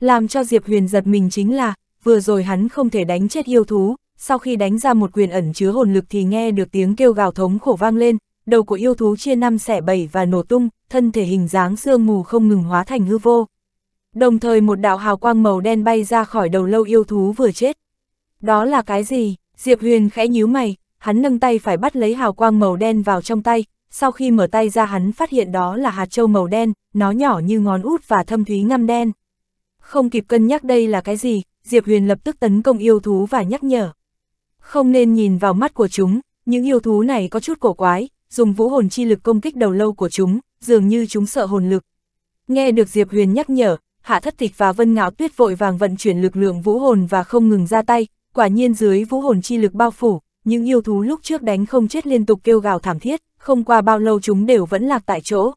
Làm cho Diệp Huyền giật mình chính là, vừa rồi hắn không thể đánh chết yêu thú, sau khi đánh ra một quyền ẩn chứa hồn lực thì nghe được tiếng kêu gào thống khổ vang lên, đầu của yêu thú chia năm xẻ bảy và nổ tung, thân thể hình dáng sương mù không ngừng hóa thành hư vô. Đồng thời một đạo hào quang màu đen bay ra khỏi đầu lâu yêu thú vừa chết. Đó là cái gì? Diệp Huyền khẽ nhíu mày, hắn nâng tay phải bắt lấy hào quang màu đen vào trong tay, sau khi mở tay ra hắn phát hiện đó là hạt châu màu đen, nó nhỏ như ngón út và thâm thúy ngăm đen. Không kịp cân nhắc đây là cái gì, Diệp Huyền lập tức tấn công yêu thú và nhắc nhở. Không nên nhìn vào mắt của chúng, những yêu thú này có chút cổ quái, dùng vũ hồn chi lực công kích đầu lâu của chúng, dường như chúng sợ hồn lực. Nghe được Diệp Huyền nhắc nhở, Hạ Thất Tịch và Vân Ngạo Tuyết vội vàng vận chuyển lực lượng vũ hồn và không ngừng ra tay, Quả nhiên dưới vũ hồn chi lực bao phủ, những yêu thú lúc trước đánh không chết liên tục kêu gào thảm thiết, không qua bao lâu chúng đều vẫn lạc tại chỗ.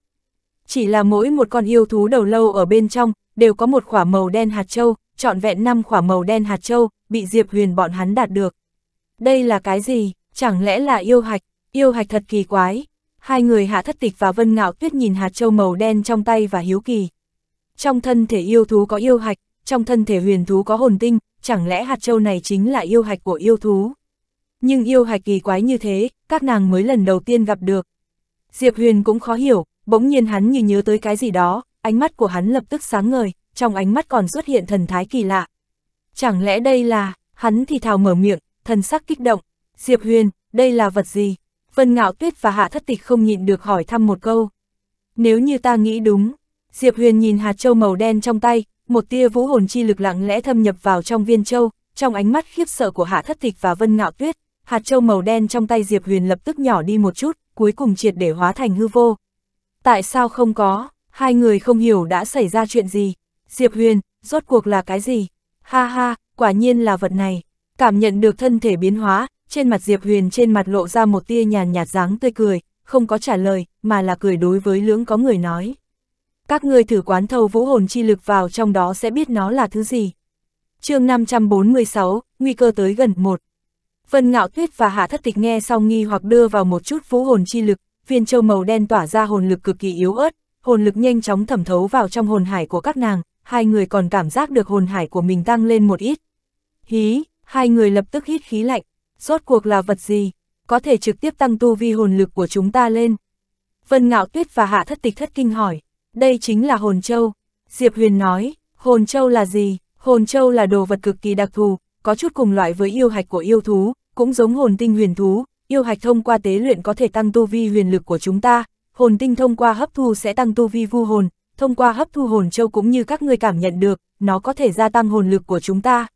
Chỉ là mỗi một con yêu thú đầu lâu ở bên trong, đều có một khỏa màu đen hạt châu, trọn vẹn năm khỏa màu đen hạt châu, bị Diệp Huyền bọn hắn đạt được. Đây là cái gì? Chẳng lẽ là yêu hạch? Yêu hạch thật kỳ quái. Hai người Hạ Thất Tịch và Vân Ngạo Tuyết nhìn hạt châu màu đen trong tay và hiếu kỳ. Trong thân thể yêu thú có yêu hạch, trong thân thể huyền thú có hồn tinh, chẳng lẽ hạt châu này chính là yêu hạch của yêu thú? Nhưng yêu hạch kỳ quái như thế, các nàng mới lần đầu tiên gặp được. Diệp Huyền cũng khó hiểu, bỗng nhiên hắn như nhớ tới cái gì đó, ánh mắt của hắn lập tức sáng ngời, trong ánh mắt còn xuất hiện thần thái kỳ lạ. Chẳng lẽ đây là, hắn thì thào mở miệng, thần sắc kích động, Diệp Huyền, đây là vật gì? Vân Ngạo Tuyết và Hạ Thất Tịch không nhịn được hỏi thăm một câu. Nếu như ta nghĩ đúng, Diệp Huyền nhìn hạt châu màu đen trong tay, một tia vũ hồn chi lực lặng lẽ thâm nhập vào trong viên châu, trong ánh mắt khiếp sợ của Hạ Thất Tịch và Vân Ngạo Tuyết, hạt châu màu đen trong tay Diệp Huyền lập tức nhỏ đi một chút, cuối cùng triệt để hóa thành hư vô. Tại sao không có, hai người không hiểu đã xảy ra chuyện gì, Diệp Huyền, rốt cuộc là cái gì? Ha ha, quả nhiên là vật này. Cảm nhận được thân thể biến hóa, trên mặt Diệp Huyền trên mặt lộ ra một tia nhàn nhạt dáng tươi cười, không có trả lời, mà là cười đối với lưỡng có người nói các ngươi thử quán thâu vũ hồn chi lực vào trong đó sẽ biết nó là thứ gì. chương 546, nguy cơ tới gần một. Vân Ngạo Tuyết và Hạ Thất Tịch nghe xong nghi hoặc đưa vào một chút vũ hồn chi lực, viên châu màu đen tỏa ra hồn lực cực kỳ yếu ớt, hồn lực nhanh chóng thẩm thấu vào trong hồn hải của các nàng, hai người còn cảm giác được hồn hải của mình tăng lên một ít. Hí, hai người lập tức hít khí lạnh, rốt cuộc là vật gì, có thể trực tiếp tăng tu vi hồn lực của chúng ta lên. Vân Ngạo Tuyết và Hạ Thất Tịch thất kinh hỏi đây chính là hồn châu. Diệp Huyền nói, hồn châu là gì? Hồn châu là đồ vật cực kỳ đặc thù, có chút cùng loại với yêu hạch của yêu thú, cũng giống hồn tinh huyền thú, yêu hạch thông qua tế luyện có thể tăng tu vi huyền lực của chúng ta, hồn tinh thông qua hấp thu sẽ tăng tu vi vu hồn, thông qua hấp thu hồn châu cũng như các ngươi cảm nhận được, nó có thể gia tăng hồn lực của chúng ta.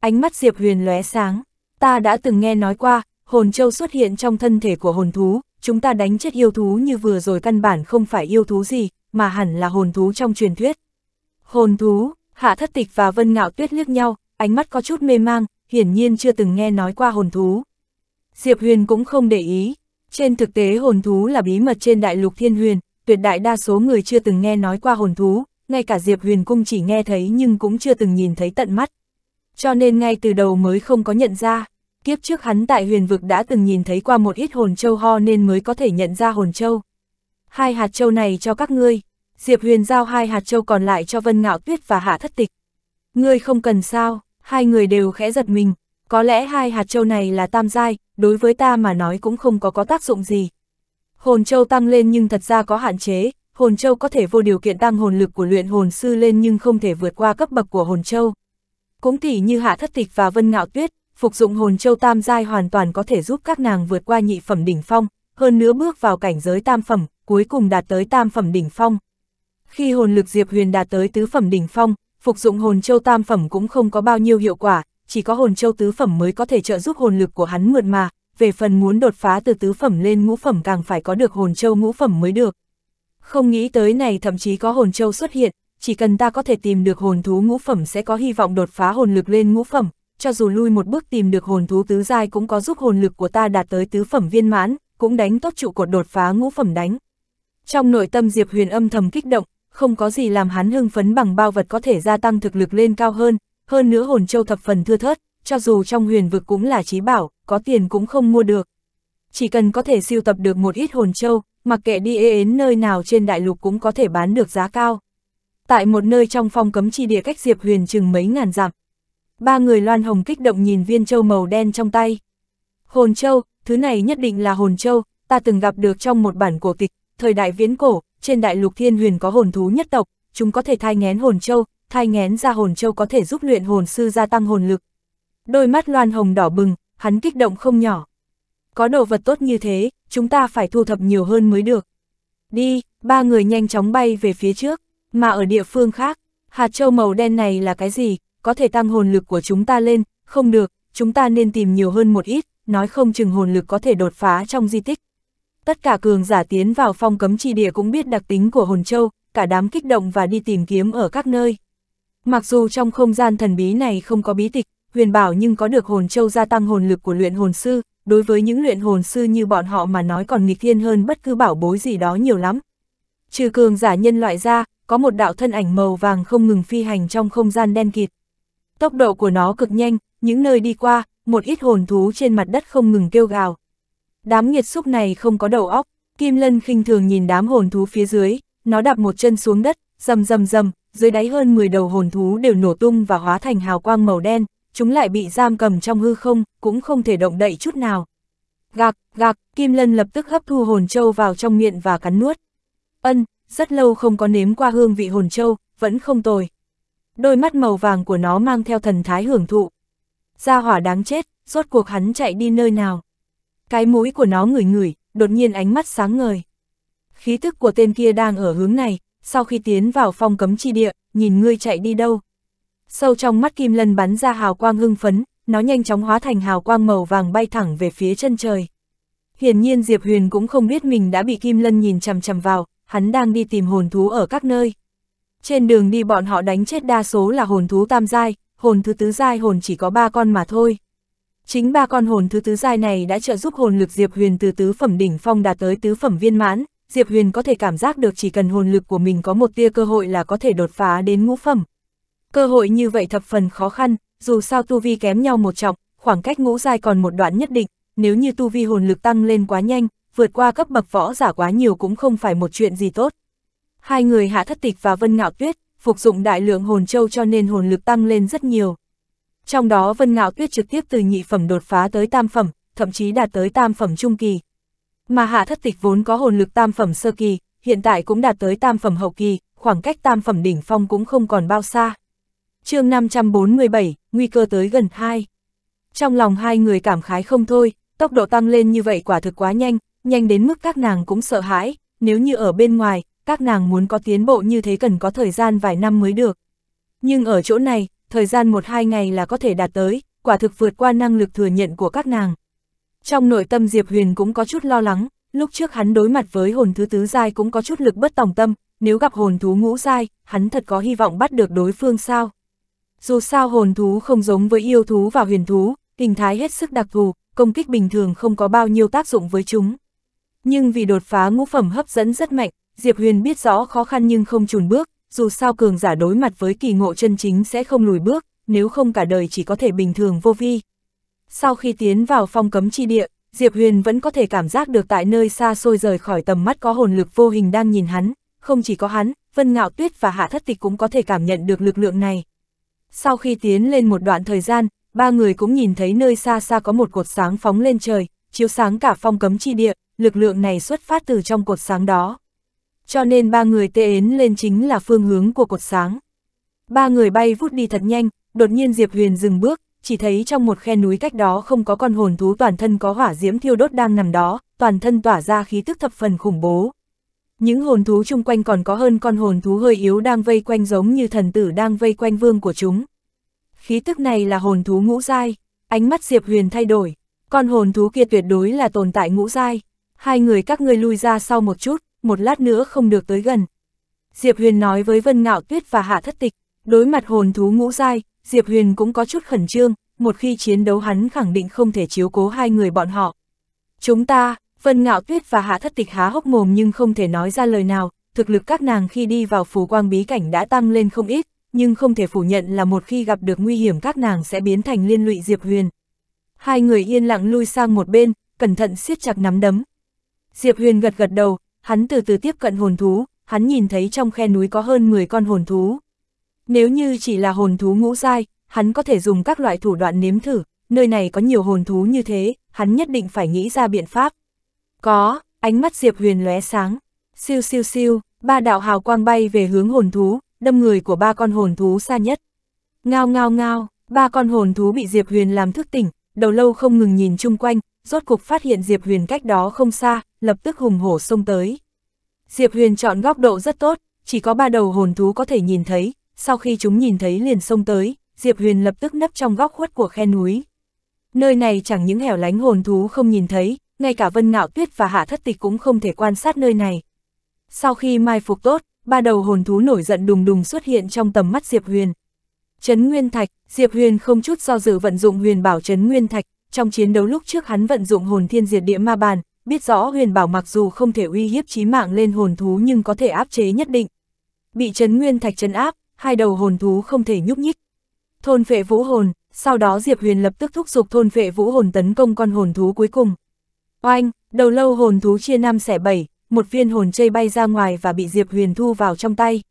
Ánh mắt Diệp Huyền lóe sáng, ta đã từng nghe nói qua, hồn châu xuất hiện trong thân thể của hồn thú, chúng ta đánh chết yêu thú như vừa rồi căn bản không phải yêu thú gì, mà hẳn là hồn thú trong truyền thuyết. Hồn thú, hạ thất tịch và vân ngạo tuyết liếc nhau, ánh mắt có chút mê mang, hiển nhiên chưa từng nghe nói qua hồn thú. Diệp Huyền cũng không để ý, trên thực tế hồn thú là bí mật trên đại lục thiên huyền, tuyệt đại đa số người chưa từng nghe nói qua hồn thú, ngay cả Diệp Huyền Cung chỉ nghe thấy nhưng cũng chưa từng nhìn thấy tận mắt. Cho nên ngay từ đầu mới không có nhận ra, kiếp trước hắn tại huyền vực đã từng nhìn thấy qua một ít hồn châu ho nên mới có thể nhận ra hồn châu hai hạt châu này cho các ngươi, Diệp Huyền giao hai hạt châu còn lại cho Vân Ngạo Tuyết và Hạ Thất Tịch. Ngươi không cần sao, hai người đều khẽ giật mình, có lẽ hai hạt châu này là tam giai, đối với ta mà nói cũng không có có tác dụng gì. Hồn châu tăng lên nhưng thật ra có hạn chế, hồn châu có thể vô điều kiện tăng hồn lực của luyện hồn sư lên nhưng không thể vượt qua cấp bậc của hồn châu. Cũng tỉ như Hạ Thất Tịch và Vân Ngạo Tuyết, phục dụng hồn châu tam giai hoàn toàn có thể giúp các nàng vượt qua nhị phẩm đỉnh phong, hơn nữa bước vào cảnh giới tam phẩm, cuối cùng đạt tới tam phẩm đỉnh phong. Khi hồn lực Diệp Huyền đạt tới tứ phẩm đỉnh phong, phục dụng hồn châu tam phẩm cũng không có bao nhiêu hiệu quả, chỉ có hồn châu tứ phẩm mới có thể trợ giúp hồn lực của hắn mượt mà, về phần muốn đột phá từ tứ phẩm lên ngũ phẩm càng phải có được hồn châu ngũ phẩm mới được. Không nghĩ tới này thậm chí có hồn châu xuất hiện, chỉ cần ta có thể tìm được hồn thú ngũ phẩm sẽ có hy vọng đột phá hồn lực lên ngũ phẩm, cho dù lui một bước tìm được hồn thú tứ giai cũng có giúp hồn lực của ta đạt tới tứ phẩm viên mãn, cũng đánh tốt trụ cột đột phá ngũ phẩm đánh. Trong nội tâm Diệp Huyền âm thầm kích động, không có gì làm hắn hưng phấn bằng bao vật có thể gia tăng thực lực lên cao hơn, hơn nữa hồn châu thập phần thưa thớt, cho dù trong huyền vực cũng là trí bảo, có tiền cũng không mua được. Chỉ cần có thể siêu tập được một ít hồn châu, mặc kệ đi đến nơi nào trên đại lục cũng có thể bán được giá cao. Tại một nơi trong phong cấm chi địa cách Diệp Huyền chừng mấy ngàn dặm. Ba người Loan Hồng kích động nhìn viên châu màu đen trong tay. Hồn châu, thứ này nhất định là hồn châu, ta từng gặp được trong một bản cổ tịch, thời đại viễn cổ, trên đại lục thiên huyền có hồn thú nhất tộc, chúng có thể thai ngén hồn châu, thai ngén ra hồn châu có thể giúp luyện hồn sư gia tăng hồn lực. Đôi mắt Loan Hồng đỏ bừng, hắn kích động không nhỏ. Có đồ vật tốt như thế, chúng ta phải thu thập nhiều hơn mới được. Đi, ba người nhanh chóng bay về phía trước, mà ở địa phương khác, hạt châu màu đen này là cái gì, có thể tăng hồn lực của chúng ta lên, không được, chúng ta nên tìm nhiều hơn một ít, nói không chừng hồn lực có thể đột phá trong di tích. Tất cả cường giả tiến vào phong cấm chi địa cũng biết đặc tính của hồn châu, cả đám kích động và đi tìm kiếm ở các nơi. Mặc dù trong không gian thần bí này không có bí tịch, huyền bảo nhưng có được hồn châu gia tăng hồn lực của luyện hồn sư, đối với những luyện hồn sư như bọn họ mà nói còn nghịch thiên hơn bất cứ bảo bối gì đó nhiều lắm. Trừ cường giả nhân loại ra, có một đạo thân ảnh màu vàng không ngừng phi hành trong không gian đen kịt. Tốc độ của nó cực nhanh, những nơi đi qua, một ít hồn thú trên mặt đất không ngừng kêu gào. Đám nhiệt xúc này không có đầu óc, Kim Lân khinh thường nhìn đám hồn thú phía dưới, nó đạp một chân xuống đất, rầm rầm rầm, dưới đáy hơn 10 đầu hồn thú đều nổ tung và hóa thành hào quang màu đen, chúng lại bị giam cầm trong hư không, cũng không thể động đậy chút nào. Gạc, gạc, Kim Lân lập tức hấp thu hồn châu vào trong miệng và cắn nuốt. Ân, rất lâu không có nếm qua hương vị hồn châu, vẫn không tồi. Đôi mắt màu vàng của nó mang theo thần thái hưởng thụ, gia hỏa đáng chết, rốt cuộc hắn chạy đi nơi nào. Cái mũi của nó ngửi ngửi, đột nhiên ánh mắt sáng ngời. Khí thức của tên kia đang ở hướng này, sau khi tiến vào phong cấm chi địa, nhìn ngươi chạy đi đâu. Sâu trong mắt Kim Lân bắn ra hào quang hưng phấn, nó nhanh chóng hóa thành hào quang màu vàng bay thẳng về phía chân trời. Hiển nhiên Diệp Huyền cũng không biết mình đã bị Kim Lân nhìn chằm chằm vào, hắn đang đi tìm hồn thú ở các nơi. Trên đường đi bọn họ đánh chết đa số là hồn thú tam giai, hồn thứ tứ giai hồn chỉ có ba con mà thôi. Chính ba con hồn thứ tứ giai này đã trợ giúp hồn lực Diệp Huyền từ tứ phẩm đỉnh phong đạt tới tứ phẩm viên mãn, Diệp Huyền có thể cảm giác được chỉ cần hồn lực của mình có một tia cơ hội là có thể đột phá đến ngũ phẩm. Cơ hội như vậy thập phần khó khăn, dù sao tu vi kém nhau một trọng, khoảng cách ngũ giai còn một đoạn nhất định, nếu như tu vi hồn lực tăng lên quá nhanh, vượt qua cấp bậc võ giả quá nhiều cũng không phải một chuyện gì tốt. Hai người Hạ Thất Tịch và Vân Ngạo Tuyết phục dụng đại lượng hồn châu cho nên hồn lực tăng lên rất nhiều. Trong đó Vân Ngạo Tuyết trực tiếp từ nhị phẩm đột phá tới tam phẩm, thậm chí đạt tới tam phẩm trung kỳ. Mà Hạ Thất Tịch vốn có hồn lực tam phẩm sơ kỳ, hiện tại cũng đạt tới tam phẩm hậu kỳ, khoảng cách tam phẩm đỉnh phong cũng không còn bao xa. chương 547, nguy cơ tới gần 2. Trong lòng hai người cảm khái không thôi, tốc độ tăng lên như vậy quả thực quá nhanh, nhanh đến mức các nàng cũng sợ hãi, nếu như ở bên ngoài, các nàng muốn có tiến bộ như thế cần có thời gian vài năm mới được. Nhưng ở chỗ này, thời gian một hai ngày là có thể đạt tới, quả thực vượt qua năng lực thừa nhận của các nàng. Trong nội tâm Diệp Huyền cũng có chút lo lắng, lúc trước hắn đối mặt với hồn thứ tứ dai cũng có chút lực bất tòng tâm, nếu gặp hồn thú ngũ dai, hắn thật có hy vọng bắt được đối phương sao. Dù sao hồn thú không giống với yêu thú và huyền thú, hình thái hết sức đặc thù, công kích bình thường không có bao nhiêu tác dụng với chúng. Nhưng vì đột phá ngũ phẩm hấp dẫn rất mạnh, Diệp Huyền biết rõ khó khăn nhưng không chùn bước, dù sao cường giả đối mặt với kỳ ngộ chân chính sẽ không lùi bước, nếu không cả đời chỉ có thể bình thường vô vi. Sau khi tiến vào phong cấm chi địa, Diệp Huyền vẫn có thể cảm giác được tại nơi xa xôi rời khỏi tầm mắt có hồn lực vô hình đang nhìn hắn, không chỉ có hắn, Vân Ngạo Tuyết và Hạ Thất Tịch cũng có thể cảm nhận được lực lượng này. Sau khi tiến lên một đoạn thời gian, ba người cũng nhìn thấy nơi xa xa có một cột sáng phóng lên trời, chiếu sáng cả phong cấm chi địa, lực lượng này xuất phát từ trong cột sáng đó cho nên ba người tê ến lên chính là phương hướng của cột sáng. Ba người bay vút đi thật nhanh, đột nhiên Diệp Huyền dừng bước, chỉ thấy trong một khe núi cách đó không có con hồn thú toàn thân có hỏa diễm thiêu đốt đang nằm đó, toàn thân tỏa ra khí tức thập phần khủng bố. Những hồn thú chung quanh còn có hơn con hồn thú hơi yếu đang vây quanh giống như thần tử đang vây quanh vương của chúng. Khí tức này là hồn thú ngũ dai, ánh mắt Diệp Huyền thay đổi, con hồn thú kia tuyệt đối là tồn tại ngũ dai. Hai người các ngươi lui ra sau một chút, một lát nữa không được tới gần. Diệp Huyền nói với Vân Ngạo Tuyết và Hạ Thất Tịch, đối mặt hồn thú ngũ dai, Diệp Huyền cũng có chút khẩn trương, một khi chiến đấu hắn khẳng định không thể chiếu cố hai người bọn họ. Chúng ta, Vân Ngạo Tuyết và Hạ Thất Tịch há hốc mồm nhưng không thể nói ra lời nào, thực lực các nàng khi đi vào phù quang bí cảnh đã tăng lên không ít, nhưng không thể phủ nhận là một khi gặp được nguy hiểm các nàng sẽ biến thành liên lụy Diệp Huyền. Hai người yên lặng lui sang một bên, cẩn thận siết chặt nắm đấm. Diệp Huyền gật gật đầu, hắn từ từ tiếp cận hồn thú, hắn nhìn thấy trong khe núi có hơn 10 con hồn thú. Nếu như chỉ là hồn thú ngũ dai, hắn có thể dùng các loại thủ đoạn nếm thử, nơi này có nhiều hồn thú như thế, hắn nhất định phải nghĩ ra biện pháp. Có, ánh mắt Diệp Huyền lóe sáng, siêu siêu siêu, ba đạo hào quang bay về hướng hồn thú, đâm người của ba con hồn thú xa nhất. Ngao ngao ngao, ba con hồn thú bị Diệp Huyền làm thức tỉnh, đầu lâu không ngừng nhìn chung quanh, rốt cục phát hiện Diệp Huyền cách đó không xa, lập tức hùng hổ xông tới. Diệp Huyền chọn góc độ rất tốt, chỉ có ba đầu hồn thú có thể nhìn thấy, sau khi chúng nhìn thấy liền xông tới, Diệp Huyền lập tức nấp trong góc khuất của khe núi. Nơi này chẳng những hẻo lánh hồn thú không nhìn thấy, ngay cả Vân Ngạo Tuyết và Hạ Thất Tịch cũng không thể quan sát nơi này. Sau khi mai phục tốt, ba đầu hồn thú nổi giận đùng đùng xuất hiện trong tầm mắt Diệp Huyền. Trấn Nguyên Thạch, Diệp Huyền không chút do dự vận dụng Huyền Bảo Trấn Nguyên Thạch, trong chiến đấu lúc trước hắn vận dụng Hồn Thiên Diệt Địa Ma Bàn, biết rõ huyền bảo mặc dù không thể uy hiếp chí mạng lên hồn thú nhưng có thể áp chế nhất định. Bị chấn nguyên thạch chấn áp, hai đầu hồn thú không thể nhúc nhích. Thôn phệ vũ hồn, sau đó Diệp Huyền lập tức thúc giục thôn phệ vũ hồn tấn công con hồn thú cuối cùng. Oanh, đầu lâu hồn thú chia năm xẻ bảy, một viên hồn chây bay ra ngoài và bị Diệp Huyền thu vào trong tay.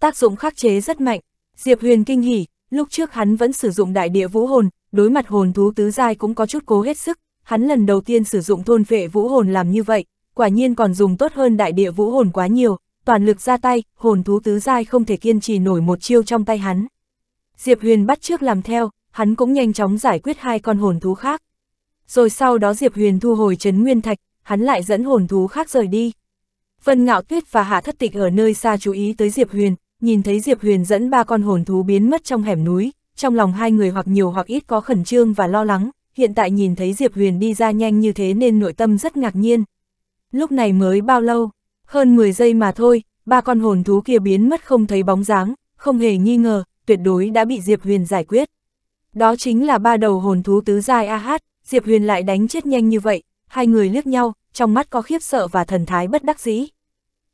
Tác dụng khắc chế rất mạnh, Diệp Huyền kinh hỉ, lúc trước hắn vẫn sử dụng đại địa vũ hồn, đối mặt hồn thú tứ giai cũng có chút cố hết sức, hắn lần đầu tiên sử dụng thôn vệ vũ hồn làm như vậy, quả nhiên còn dùng tốt hơn đại địa vũ hồn quá nhiều, toàn lực ra tay, hồn thú tứ giai không thể kiên trì nổi một chiêu trong tay hắn. Diệp Huyền bắt trước làm theo, hắn cũng nhanh chóng giải quyết hai con hồn thú khác. Rồi sau đó Diệp Huyền thu hồi trấn nguyên thạch, hắn lại dẫn hồn thú khác rời đi. Vân Ngạo Tuyết và Hạ Thất Tịch ở nơi xa chú ý tới Diệp Huyền, nhìn thấy Diệp Huyền dẫn ba con hồn thú biến mất trong hẻm núi, trong lòng hai người hoặc nhiều hoặc ít có khẩn trương và lo lắng, hiện tại nhìn thấy Diệp Huyền đi ra nhanh như thế nên nội tâm rất ngạc nhiên. Lúc này mới bao lâu? Hơn 10 giây mà thôi, ba con hồn thú kia biến mất không thấy bóng dáng, không hề nghi ngờ, tuyệt đối đã bị Diệp Huyền giải quyết. Đó chính là ba đầu hồn thú tứ giai AH, Diệp Huyền lại đánh chết nhanh như vậy, hai người liếc nhau, trong mắt có khiếp sợ và thần thái bất đắc dĩ.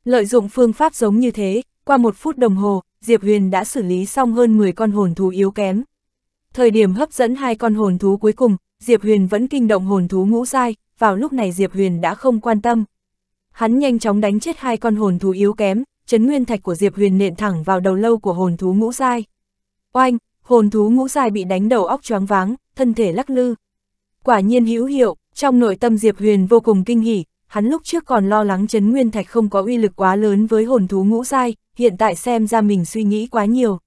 Lợi dụng phương pháp giống như thế, qua một phút đồng hồ, Diệp Huyền đã xử lý xong hơn 10 con hồn thú yếu kém. Thời điểm hấp dẫn hai con hồn thú cuối cùng, Diệp Huyền vẫn kinh động hồn thú ngũ sai. vào lúc này Diệp Huyền đã không quan tâm. Hắn nhanh chóng đánh chết hai con hồn thú yếu kém, chấn nguyên thạch của Diệp Huyền nện thẳng vào đầu lâu của hồn thú ngũ sai. Oanh, hồn thú ngũ sai bị đánh đầu óc choáng váng, thân thể lắc lư. Quả nhiên hữu hiệu, trong nội tâm Diệp Huyền vô cùng kinh hỉ, hắn lúc trước còn lo lắng chấn nguyên thạch không có uy lực quá lớn với hồn thú ngũ sai, hiện tại xem ra mình suy nghĩ quá nhiều.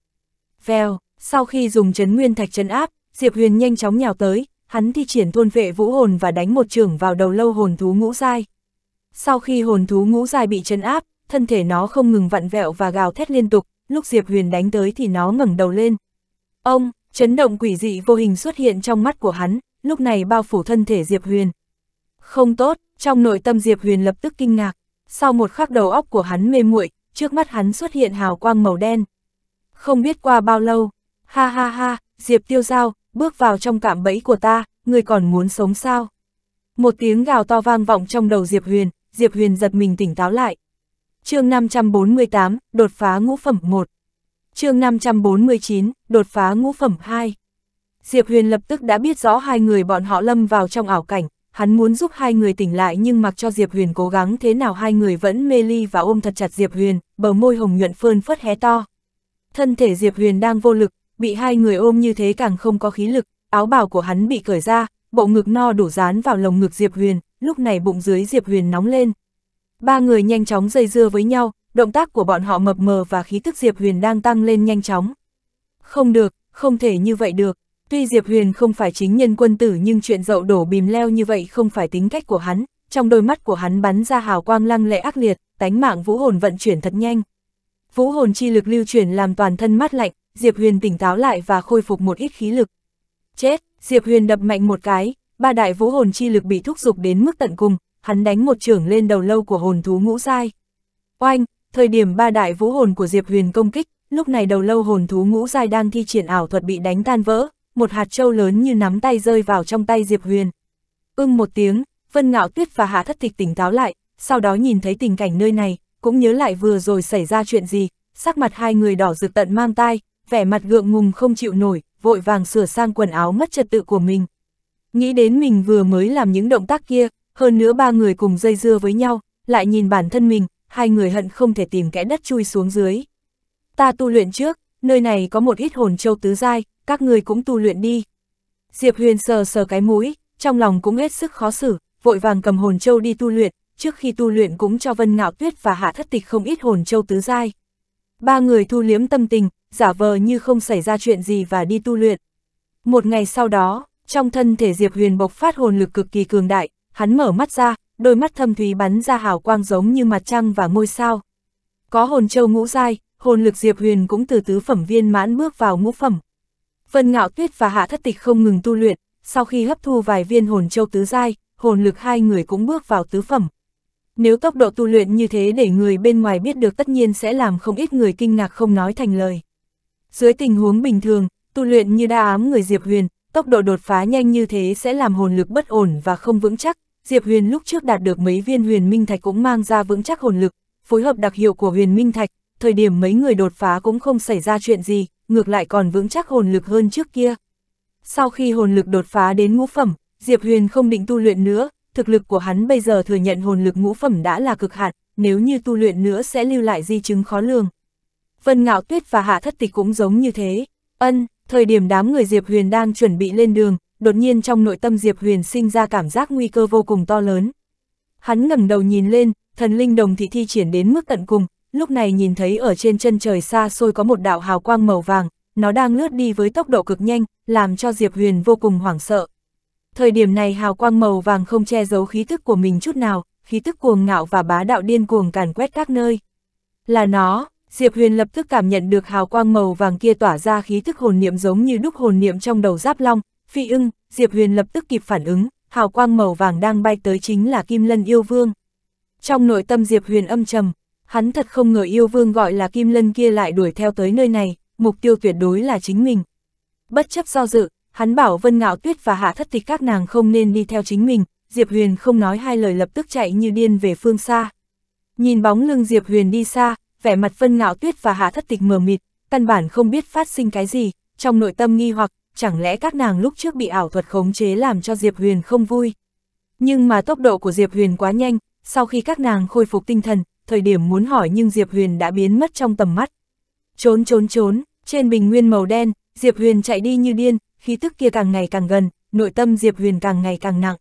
Vèo, sau khi dùng chấn nguyên thạch chấn áp, Diệp Huyền nhanh chóng nhào tới, hắn thi triển thôn vệ vũ hồn và đánh một trường vào đầu lâu hồn thú ngũ dai. Sau khi hồn thú ngũ dai bị chấn áp, thân thể nó không ngừng vặn vẹo và gào thét liên tục, lúc Diệp Huyền đánh tới thì nó ngẩng đầu lên. Ông, chấn động quỷ dị vô hình xuất hiện trong mắt của hắn, lúc này bao phủ thân thể Diệp Huyền. Không tốt, trong nội tâm Diệp Huyền lập tức kinh ngạc, sau một khắc đầu óc của hắn mê muội, trước mắt hắn xuất hiện hào quang màu đen. Không biết qua bao lâu, ha ha ha, Diệp Tiêu Giao, bước vào trong cạm bẫy của ta, người còn muốn sống sao? Một tiếng gào to vang vọng trong đầu Diệp Huyền, Diệp Huyền giật mình tỉnh táo lại. chương 548, đột phá ngũ phẩm 1. chương 549, đột phá ngũ phẩm 2. Diệp Huyền lập tức đã biết rõ hai người bọn họ lâm vào trong ảo cảnh, hắn muốn giúp hai người tỉnh lại nhưng mặc cho Diệp Huyền cố gắng thế nào hai người vẫn mê ly và ôm thật chặt Diệp Huyền, bờ môi hồng nhuận phơn phất hé to. Thân thể Diệp Huyền đang vô lực, bị hai người ôm như thế càng không có khí lực, áo bào của hắn bị cởi ra, bộ ngực no đủ dán vào lồng ngực Diệp Huyền, lúc này bụng dưới Diệp Huyền nóng lên. Ba người nhanh chóng dây dưa với nhau, động tác của bọn họ mập mờ và khí tức Diệp Huyền đang tăng lên nhanh chóng. Không được, không thể như vậy được. Tuy Diệp Huyền không phải chính nhân quân tử nhưng chuyện dậu đổ bìm leo như vậy không phải tính cách của hắn, trong đôi mắt của hắn bắn ra hào quang lăng lệ ác liệt, tánh mạng vũ hồn vận chuyển thật nhanh. Vũ hồn chi lực lưu chuyển làm toàn thân mát lạnh, Diệp Huyền tỉnh táo lại và khôi phục một ít khí lực. Chết, Diệp Huyền đập mạnh một cái, ba đại vũ hồn chi lực bị thúc giục đến mức tận cùng, hắn đánh một trưởng lên đầu lâu của hồn thú ngũ dai. Oanh, thời điểm ba đại vũ hồn của Diệp Huyền công kích, lúc này đầu lâu hồn thú ngũ dai đang thi triển ảo thuật bị đánh tan vỡ, một hạt trâu lớn như nắm tay rơi vào trong tay Diệp Huyền. Ưng một tiếng, Vân Ngạo Tuyết và Hạ Thất Tịch tỉnh táo lại, sau đó nhìn thấy tình cảnh nơi này, cũng nhớ lại vừa rồi xảy ra chuyện gì, sắc mặt hai người đỏ rực tận mang tai, vẻ mặt gượng ngùng không chịu nổi, vội vàng sửa sang quần áo mất trật tự của mình. Nghĩ đến mình vừa mới làm những động tác kia, hơn nữa ba người cùng dây dưa với nhau, lại nhìn bản thân mình, hai người hận không thể tìm kẽ đất chui xuống dưới. Ta tu luyện trước, nơi này có một ít hồn châu tứ dai, các người cũng tu luyện đi. Diệp Huyền sờ sờ cái mũi, trong lòng cũng hết sức khó xử, vội vàng cầm hồn châu đi tu luyện, trước khi tu luyện cũng cho Vân Ngạo Tuyết và Hạ Thất Tịch không ít hồn châu tứ dai. Ba người thu liếm tâm tình, giả vờ như không xảy ra chuyện gì và đi tu luyện. Một ngày sau đó, trong thân thể Diệp Huyền bộc phát hồn lực cực kỳ cường đại, hắn mở mắt ra, đôi mắt thâm thúy bắn ra hào quang giống như mặt trăng và ngôi sao. Có hồn châu ngũ dai, hồn lực Diệp Huyền cũng từ tứ phẩm viên mãn bước vào ngũ phẩm. Vân Ngạo Tuyết và Hạ Thất Tịch không ngừng tu luyện, sau khi hấp thu vài viên hồn châu tứ dai, hồn lực hai người cũng bước vào tứ phẩm, nếu tốc độ tu luyện như thế để người bên ngoài biết được tất nhiên sẽ làm không ít người kinh ngạc không nói thành lời. Dưới tình huống bình thường, tu luyện như đa ám người Diệp Huyền, tốc độ đột phá nhanh như thế sẽ làm hồn lực bất ổn và không vững chắc. Diệp Huyền lúc trước đạt được mấy viên huyền minh thạch cũng mang ra vững chắc hồn lực, phối hợp đặc hiệu của huyền minh thạch, thời điểm mấy người đột phá cũng không xảy ra chuyện gì, ngược lại còn vững chắc hồn lực hơn trước kia. Sau khi hồn lực đột phá đến ngũ phẩm, Diệp Huyền không định tu luyện nữa, thực lực của hắn bây giờ thừa nhận hồn lực ngũ phẩm đã là cực hạn, nếu như tu luyện nữa sẽ lưu lại di chứng khó lường. Vân Ngạo Tuyết và Hạ Thất Tịch cũng giống như thế. Ân, thời điểm đám người Diệp Huyền đang chuẩn bị lên đường, đột nhiên trong nội tâm Diệp Huyền sinh ra cảm giác nguy cơ vô cùng to lớn. Hắn ngẩng đầu nhìn lên, thần linh đồng thị thi triển đến mức tận cùng, lúc này nhìn thấy ở trên chân trời xa xôi có một đạo hào quang màu vàng, nó đang lướt đi với tốc độ cực nhanh, làm cho Diệp Huyền vô cùng hoảng sợ thời điểm này hào quang màu vàng không che giấu khí tức của mình chút nào, khí tức cuồng ngạo và bá đạo điên cuồng càn quét các nơi. Là nó, Diệp Huyền lập tức cảm nhận được hào quang màu vàng kia tỏa ra khí tức hồn niệm giống như đúc hồn niệm trong đầu giáp long, phi ưng, Diệp Huyền lập tức kịp phản ứng, hào quang màu vàng đang bay tới chính là Kim Lân yêu vương. Trong nội tâm Diệp Huyền âm trầm, hắn thật không ngờ yêu vương gọi là Kim Lân kia lại đuổi theo tới nơi này, mục tiêu tuyệt đối là chính mình. Bất chấp do dự, Hắn bảo Vân Ngạo Tuyết và Hạ Thất Tịch các nàng không nên đi theo chính mình, Diệp Huyền không nói hai lời lập tức chạy như điên về phương xa. Nhìn bóng lưng Diệp Huyền đi xa, vẻ mặt Vân Ngạo Tuyết và Hạ Thất Tịch mờ mịt, căn bản không biết phát sinh cái gì, trong nội tâm nghi hoặc, chẳng lẽ các nàng lúc trước bị ảo thuật khống chế làm cho Diệp Huyền không vui. Nhưng mà tốc độ của Diệp Huyền quá nhanh, sau khi các nàng khôi phục tinh thần, thời điểm muốn hỏi nhưng Diệp Huyền đã biến mất trong tầm mắt. Trốn trốn trốn, trên bình nguyên màu đen, Diệp Huyền chạy đi như điên, khí tức kia càng ngày càng gần, nội tâm Diệp Huyền càng ngày càng nặng.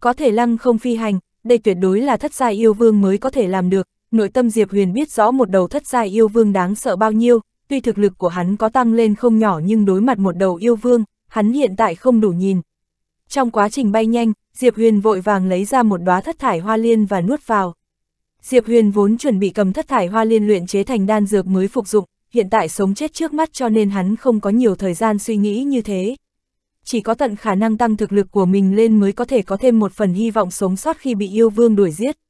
Có thể lăng không phi hành, đây tuyệt đối là thất giai yêu vương mới có thể làm được, nội tâm Diệp Huyền biết rõ một đầu thất giai yêu vương đáng sợ bao nhiêu, tuy thực lực của hắn có tăng lên không nhỏ nhưng đối mặt một đầu yêu vương, hắn hiện tại không đủ nhìn. Trong quá trình bay nhanh, Diệp Huyền vội vàng lấy ra một đóa thất thải hoa liên và nuốt vào. Diệp Huyền vốn chuẩn bị cầm thất thải hoa liên luyện chế thành đan dược mới phục dụng, hiện tại sống chết trước mắt cho nên hắn không có nhiều thời gian suy nghĩ như thế. Chỉ có tận khả năng tăng thực lực của mình lên mới có thể có thêm một phần hy vọng sống sót khi bị yêu vương đuổi giết.